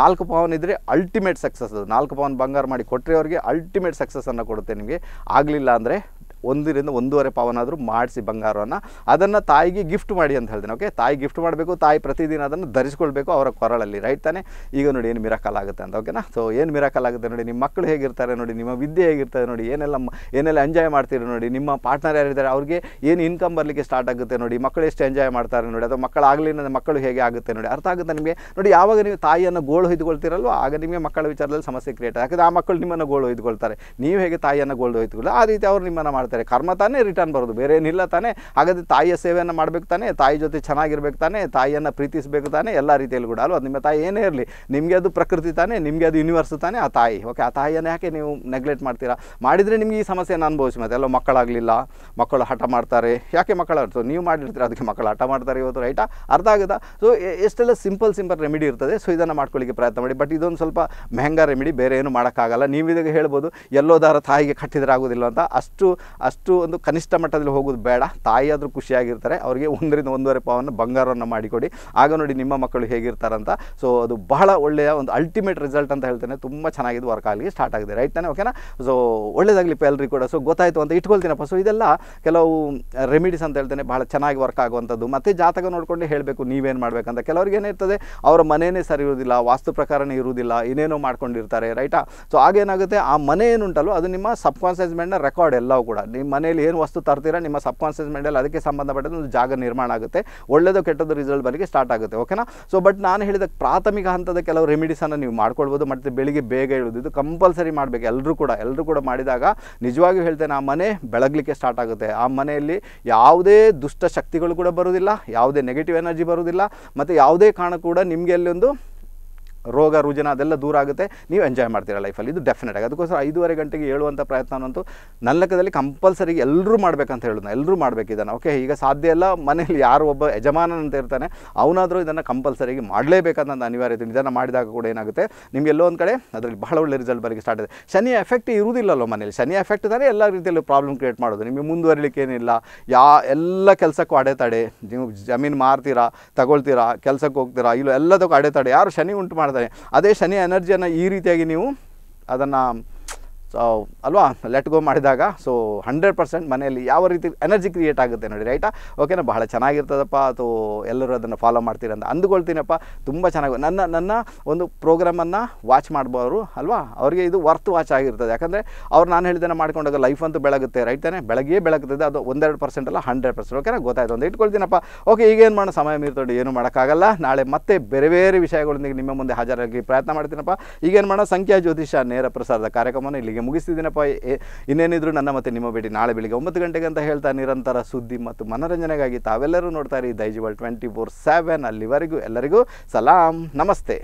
ನಾಲ್ಕು ಪವನ್ ಇದ್ದರೆ ಅಲ್ಟಿಮೇಟ್ ಸಕ್ಸಸ್ ಅದು ನಾಲ್ಕು ಪವನ್ ಬಂಗಾರ ಮಾಡಿ ಕೊಟ್ಟರೆ ಅವ್ರಿಗೆ ಅಲ್ಟಿಮೇಟ್ ಸಕ್ಸಸ್ಸನ್ನು ಕೊಡುತ್ತೆ ನಿಮಗೆ ಆಗಲಿಲ್ಲ ಅಂದರೆ ಒಂದರಿಂದ ಒಂದೂವರೆ ಪವನಾದರೂ ಮಾಡಿಸಿ ಬಂಗಾರವನ್ನು ಅದನ್ನು ತಾಯಿಗೆ ಗಿಫ್ಟ್ ಮಾಡಿ ಅಂತ ಹೇಳ್ತೇನೆ ಓಕೆ ತಾಯಿ ಗಿಫ್ಟ್ ಮಾಡಬೇಕು ತಾಯಿ ಪ್ರತಿದಿನ ಅದನ್ನು ಧರಿಸ್ಕೊಳ್ಬೇಕು ಅವರ ಕೊರಳಲ್ಲಿ ರೈಟ್ ತಾನೆ ಈಗ ನೋಡಿ ಏನು ಮಿರಾಕಲ್ ಆಗುತ್ತೆ ಅಂತ ಓಕೆನಾ ಸೊ ಏನು ಮಿರಾಕಲ್ ಆಗುತ್ತೆ ನೋಡಿ ನಿಮ್ಮ ಮಕ್ಕಳು ಹೇಗಿರ್ತಾರೆ ನೋಡಿ ನಿಮ್ಮ ವಿದ್ಯೆ ಹೇಗಿರ್ತದೆ ನೋಡಿ ಏನೆಲ್ಲ ಏನೆಲ್ಲ ಎಂಜಾಯ್ ಮಾಡ್ತೀರಿ ನೋಡಿ ನಿಮ್ಮ ಪಾರ್ಟ್ನರ್ ಯಾರಿದ್ದಾರೆ ಅವ್ರಿಗೆ ಏನು ಇನ್ಕಮ್ ಬರಲಿಕ್ಕೆ ಸ್ಟಾರ್ಟ್ ಆಗುತ್ತೆ ನೋಡಿ ಮಕ್ಕಳು ಎಷ್ಟು ಎಂಜಾಯ್ ಮಾಡ್ತಾರೆ ನೋಡಿ ಅಥವಾ ಮಕ್ಕಳಾಗಲಿ ಅಂದರೆ ಮಕ್ಕಳು ಹೇಗೆ ಆಗುತ್ತೆ ನೋಡಿ ಅರ್ಥ ಆಗುತ್ತೆ ನಿಮಗೆ ನೋಡಿ ಯಾವಾಗ ನೀವು ತಾಯಿಯನ್ನು ಗೋಳು ಹೊಯ್ದುಕೊಳ್ತೀರಲ್ವ ಆಗ ನಿಮಗೆ ಮಕ್ಕಳ ವಿಚಾರದಲ್ಲಿ ಸಮಸ್ಯೆ ಕ್ರಿಯೇಟ್ ಆಗುತ್ತೆ ಆ ಮಕ್ಕಳು ನಿಮ್ಮನ್ನು ಗೋಳು ಹೊಯ್ದುಕೊಳ್ತಾರೆ ನೀವು ಹೇಗೆ ತಾಯಿಯನ್ನು ಗೋಳು ಹೊಯ್ದುಕೊಳ್ಳೋ ಆ ರೀತಿ ಅವರು ನಿಮ್ಮನ್ನು ಮಾಡ್ತಾರೆ ಮಾಡ್ತಾರೆ ಕರ್ಮ ತಾನೇ ರಿಟರ್ನ್ ಬರೋದು ಬೇರೆ ಏನಿಲ್ಲ ತಾನೇ ಹಾಗಾದರೆ ತಾಯಿಯ ಸೇವೆಯನ್ನು ಮಾಡಬೇಕು ತಾನೆ ತಾಯಿ ಜೊತೆ ಚೆನ್ನಾಗಿರ್ಬೇಕು ತಾನೆ ತಾಯಿಯನ್ನು ಪ್ರೀತಿಸಬೇಕು ತಾನೆ ಎಲ್ಲ ರೀತಿಯಲ್ಲಿ ಕೂಡ ಅಲ್ವಾ ನಿಮ್ಮ ತಾಯಿ ಏನೇ ಇರಲಿ ನಿಮಗೆ ಅದು ಪ್ರಕೃತಿ ತಾನೇ ನಿಮಗೆ ಅದು ಯೂನಿವರ್ಸ್ ತಾನೇ ಆ ತಾಯಿ ಓಕೆ ಆ ತಾಯಿಯನ್ನು ಯಾಕೆ ನೀವು ನೆಗ್ಲೆಕ್ಟ್ ಮಾಡ್ತೀರಾ ಮಾಡಿದರೆ ನಿಮಗೆ ಈ ಸಮಸ್ಯೆಯನ್ನು ಅನುಭವಿಸಿ ಮತ್ತೆ ಎಲ್ಲೋ ಮಕ್ಕಳಾಗಲಿಲ್ಲ ಮಕ್ಕಳು ಹಠ ಮಾಡ್ತಾರೆ ಯಾಕೆ ಮಕ್ಕಳು ನೀವು ಮಾಡಿರ್ತೀರ ಅದಕ್ಕೆ ಮಕ್ಕಳು ಹಠ ಮಾಡ್ತಾರೆ ಇವತ್ತು ರೈಟಾ ಅರ್ಥ ಆಗುತ್ತಾ ಸೊ ಎಷ್ಟೆಲ್ಲ ಸಿಂಪಲ್ ಸಿಂಪಲ್ ರೆಮಿಡಿ ಇರ್ತದೆ ಸೊ ಇದನ್ನು ಮಾಡ್ಕೊಳ್ಳಿಕ್ಕೆ ಪ್ರಯತ್ನ ಮಾಡಿ ಬಟ್ ಇದೊಂದು ಸ್ವಲ್ಪ ಮೆಹಂಗಾ ರೆಮಿಡಿ ಬೇರೆ ಏನು ಮಾಡೋಕ್ಕಾಗಲ್ಲ ನೀವು ಇದಾಗ ಹೇಳ್ಬೋದು ಎಲ್ಲೋದಾರ ತಾಯಿಗೆ ಕಟ್ಟಿದ್ರೆ ಆಗೋದಿಲ್ಲ ಅಂತ ಅಷ್ಟು ಅಷ್ಟು ಒಂದು ಕನಿಷ್ಠ ಮಟ್ಟದಲ್ಲಿ ಹೋಗೋದು ಬೇಡ ತಾಯಿಯಾದರೂ ಖುಷಿಯಾಗಿರ್ತಾರೆ ಅವರಿಗೆ ಒಂದರಿಂದ ಒಂದೂವರೆ ಪಾವನ್ನು ಬಂಗಾರವನ್ನು ಮಾಡಿಕೊಡಿ ಆಗ ನೋಡಿ ನಿಮ್ಮ ಮಕ್ಕಳು ಹೇಗಿರ್ತಾರಂತ ಸೊ ಅದು ಬಹಳ ಒಳ್ಳೆಯ ಒಂದು ಅಲ್ಟಿಮೇಟ್ ರಿಸಲ್ಟ್ ಅಂತ ಹೇಳ್ತೇನೆ ತುಂಬ ಚೆನ್ನಾಗಿದೆ ವರ್ಕ್ ಆಗಲಿ ಸ್ಟಾರ್ಟ್ ಆಗಿದೆ ರೈಟ್ ತಾನೆ ಓಕೆನಾ ಸೊ ಒಳ್ಳೆಯದಾಗಲಿ ಎಲ್ಲರಿಗೂ ಕೂಡ ಸೊ ಗೊತ್ತಾಯಿತು ಅಂತ ಇಟ್ಕೊಳ್ತೀನಪ್ಪ ಸೊ ಇದೆಲ್ಲ ಕೆಲವು ರೆಮಿಡೀಸ್ ಅಂತ ಹೇಳ್ತೇನೆ ಭಾಳ ಚೆನ್ನಾಗಿ ವರ್ಕ್ ಆಗುವಂಥದ್ದು ಮತ್ತು ಜಾತಕ ನೋಡಿಕೊಂಡು ಹೇಳಬೇಕು ನೀವೇನು ಮಾಡಬೇಕಂತ ಕೆಲವ್ರಿಗೆ ಏನಿರ್ತದೆ ಅವರ ಮನೆಯೇ ಸರಿ ಇರುವುದಿಲ್ಲ ವಾಸ್ತು ಪ್ರಕಾರನೇ ಇರುವುದಿಲ್ಲ ಏನೇನೋ ಮಾಡ್ಕೊಂಡಿರ್ತಾರೆ ರೈಟಾ ಸೊ ಆಗೇನಾಗುತ್ತೆ ಆ ಮನೆ ಏನುಂಟಲ್ಲೋ ಅದು ನಿಮ್ಮ ಸಬ್ ರೆಕಾರ್ಡ್ ಎಲ್ಲವೂ ಕೂಡ ನಿಮ್ಮ ಮನೇಲಿ ಏನು ವಸ್ತು ತರ್ತೀರಾ ನಿಮ್ಮ ಸಬ್ ಕಾನ್ಷಿಯಸ್ ಮೈಂಡಲ್ಲಿ ಅದಕ್ಕೆ ಸಂಬಂಧಪಟ್ಟ ಒಂದು ಜಾಗ ನಿರ್ಮಾಣ ಆಗುತ್ತೆ ಒಳ್ಳೆಯದು ಕೆಟ್ಟದ್ದು ರಿಸಲ್ಟ್ ಬರಲಿಕ್ಕೆ ಸ್ಟಾರ್ಟ್ ಆಗುತ್ತೆ ಓಕೆನಾ ಸೊ ಬಟ್ ನಾನು ಹೇಳಿದ ಪ್ರಾಥಮಿಕ ಹಂತದ ಕೆಲವು ರೆಮಿಡೀಸನ್ನು ನೀವು ಮಾಡ್ಕೊಳ್ಬೋದು ಮತ್ತು ಬೆಳಿಗ್ಗೆ ಬೇಗ ಹೇಳೋದು ಕಂಪಲ್ಸರಿ ಮಾಡಬೇಕು ಎಲ್ಲರೂ ಕೂಡ ಎಲ್ಲರೂ ಕೂಡ ಮಾಡಿದಾಗ ನಿಜವಾಗಿಯೂ ಹೇಳ್ತೇನೆ ಆ ಮನೆ ಬೆಳಗಲಿಕ್ಕೆ ಸ್ಟಾರ್ಟ್ ಆಗುತ್ತೆ ಆ ಮನೆಯಲ್ಲಿ ಯಾವುದೇ ದುಷ್ಟ ಶಕ್ತಿಗಳು ಕೂಡ ಬರೋದಿಲ್ಲ ಯಾವುದೇ ನೆಗೆಟಿವ್ ಎನರ್ಜಿ ಬರುವುದಿಲ್ಲ ಮತ್ತು ಯಾವುದೇ ಕಾರಣ ಕೂಡ ನಿಮಗೆ ಅಲ್ಲಿ ಒಂದು ರೋಗ ರುಜಿನ ಅದೆಲ್ಲ ದೂರ ಆಗುತ್ತೆ ನೀವು ಎಂಜಾಯ್ ಮಾಡ್ತೀರಾ ಲೈಫಲ್ಲಿ ಇದು ಡೆಫಿನೆಟ್ ಆಗಿ ಅದಕ್ಕೋಸ್ಕರ ಐದೂವರೆ ಗಂಟೆಗೆ ಹೇಳುವಂಥ ಪ್ರಯತ್ನವಂತೂ ಅನ್ನೋದು ಕಂಪಲ್ಸರಿಗೆ ಕಂಪಲ್ಸರಿಗೆ ಎಲ್ಲರೂ ಮಾಡಬೇಕಂತ ಹೇಳೋದು ಎಲ್ಲರೂ ಮಾಡಬೇಕು ಇದನ್ನು ಓಕೆ ಈಗ ಸಾಧ್ಯ ಇಲ್ಲ ಮನೇಲಿ ಯಾರು ಒಬ್ಬ ಯಜಮಾನನಂತ ಇರ್ತಾನೆ ಅವನಾದರೂ ಇದನ್ನು ಕಂಪಲ್ಸರಿಗೆ ಮಾಡಲೇಬೇಕಂತ ಮಾಡಲೇಬೇಕನ್ನೊಂದು ಅನಿವಾರ್ಯತೆ ಇದನ್ನು ಮಾಡಿದಾಗ ಕೂಡ ಏನಾಗುತ್ತೆ ನಿಮಗೆ ಎಲ್ಲೋ ಒಂದು ಕಡೆ ಅದರಲ್ಲಿ ಬಹಳ ಒಳ್ಳೆ ರಿಸಲ್ಟ್ ಬರಲಿಕ್ಕೆ ಸ್ಟಾರ್ಟ್ ಇದೆ ಶನಿ ಎಫೆಕ್ಟ್ ಇರುವುದಿಲ್ಲಲ್ಲೋ ಮನೇಲಿ ಶನಿ ಎಫೆಕ್ಟ್ ತಾನೇ ಎಲ್ಲ ರೀತಿಯಲ್ಲೂ ಪ್ರಾಬ್ಲಮ್ ಕ್ರಿಯೇಟ್ ಮಾಡೋದು ನಿಮಗೆ ಮುಂದುವರಿಲಿಕ್ಕೆ ಏನಿಲ್ಲ ಯಾ ಎಲ್ಲ ಕೆಲಸಕ್ಕೂ ಅಡೆತಡೆ ನೀವು ಜಮೀನು ಮಾರ್ತೀರಾ ತಗೊಳ್ತೀರಾ ಕೆಲಸಕ್ಕೆ ಹೋಗ್ತೀರಾ ಇಲ್ಲೋ ಎಲ್ಲದಕ್ಕೂ ಅಡೆತಡೆ ಯಾರು ಶನಿ ಉಂಟು ಅದೇ ಶನಿ ಎನರ್ಜಿಯನ್ನು ಈ ರೀತಿಯಾಗಿ ನೀವು ಅದನ್ನು ಸೊ ಅಲ್ವಾ ಲೆಟ್ ಗೋ ಮಾಡಿದಾಗ ಸೊ ಹಂಡ್ರೆಡ್ ಪರ್ಸೆಂಟ್ ಮನೆಯಲ್ಲಿ ಯಾವ ರೀತಿ ಎನರ್ಜಿ ಕ್ರಿಯೇಟ್ ಆಗುತ್ತೆ ನೋಡಿ ರೈಟಾ ಓಕೆನಾ ಬಹಳ ಚೆನ್ನಾಗಿರ್ತದಪ್ಪ ಅಥವಾ ಎಲ್ಲರೂ ಅದನ್ನು ಫಾಲೋ ಮಾಡ್ತೀರ ಅಂತ ಅಂದುಕೊಳ್ತೀನಪ್ಪ ತುಂಬ ಚೆನ್ನಾಗಿ ನನ್ನ ನನ್ನ ಒಂದು ಪ್ರೋಗ್ರಾಮನ್ನು ವಾಚ್ ಮಾಡ್ಬೋರು ಅಲ್ವಾ ಅವರಿಗೆ ಇದು ವರ್ತ್ ವಾಚ್ ಆಗಿರ್ತದೆ ಯಾಕಂದರೆ ಅವ್ರು ನಾನು ಹೇಳಿದ್ದೇನೆ ಮಾಡ್ಕೊಂಡಾಗ ಲೈಫ್ ಅಂತೂ ಬೆಳಗುತ್ತೆ ರೈಟ್ ಬೆಳಗ್ಗೆ ಬೆಳಗುತ್ತದೆ ಅದು ಒಂದೆರಡು ಪರ್ಸೆಂಟ್ ಅಲ್ಲ ಹಂಡ್ರೆಡ್ ಪರ್ಸೆಂಟ್ ಓಕೆನಾ ಗೊತ್ತಾಯ್ತು ಅಂತ ಇಟ್ಕೊಳ್ತೀನಪ್ಪ ಓಕೆ ಈಗೇನು ಮಾಡೋ ಸಮಯ ಮೀರ್ತೋಡಿ ಏನು ಮಾಡೋಕ್ಕಾಗಲ್ಲ ನಾಳೆ ಮತ್ತೆ ಬೇರೆ ಬೇರೆ ವಿಷಯಗಳೊಂದಿಗೆ ನಿಮ್ಮ ಮುಂದೆ ಹಾಜರಾಗಿ ಪ್ರಯತ್ನ ಮಾಡ್ತೀನಪ್ಪ ಈಗೇನು ಮಾಡೋ ಸಂಖ್ಯಾ ಜ್ಯೋತಿಷ ನೇರ ಪ್ರಸಾರದ ಕಾರ್ಯಕ್ರಮವನ್ನು ಇಲ್ಲಿಗೆ ಇಲ್ಲಿಗೆ ಮುಗಿಸ್ತಿದ್ದೀನಪ್ಪ ಇನ್ನೇನಿದ್ರು ನನ್ನ ಮತ್ತೆ ನಿಮ್ಮ ಭೇಟಿ ನಾಳೆ ಬೆಳಿಗ್ಗೆ ಒಂಬತ್ತು ಗಂಟೆಗೆ ಅಂತ ಹೇಳ್ತಾ ನಿರಂತರ ಸುದ್ದಿ ಮತ್ತು ಮನೋರಂಜನೆಗಾಗಿ ತಾವೆಲ್ಲರೂ ನೋಡ್ತಾ ಇರಿ ದೈಜಿವಲ್ ಟ್ವೆಂಟಿ ಫೋರ್ ಸೆವೆನ್ ಅಲ್ಲಿವರೆಗೂ ಎಲ್ಲರಿಗೂ ಸಲಾಂ ನಮಸ್ತೆ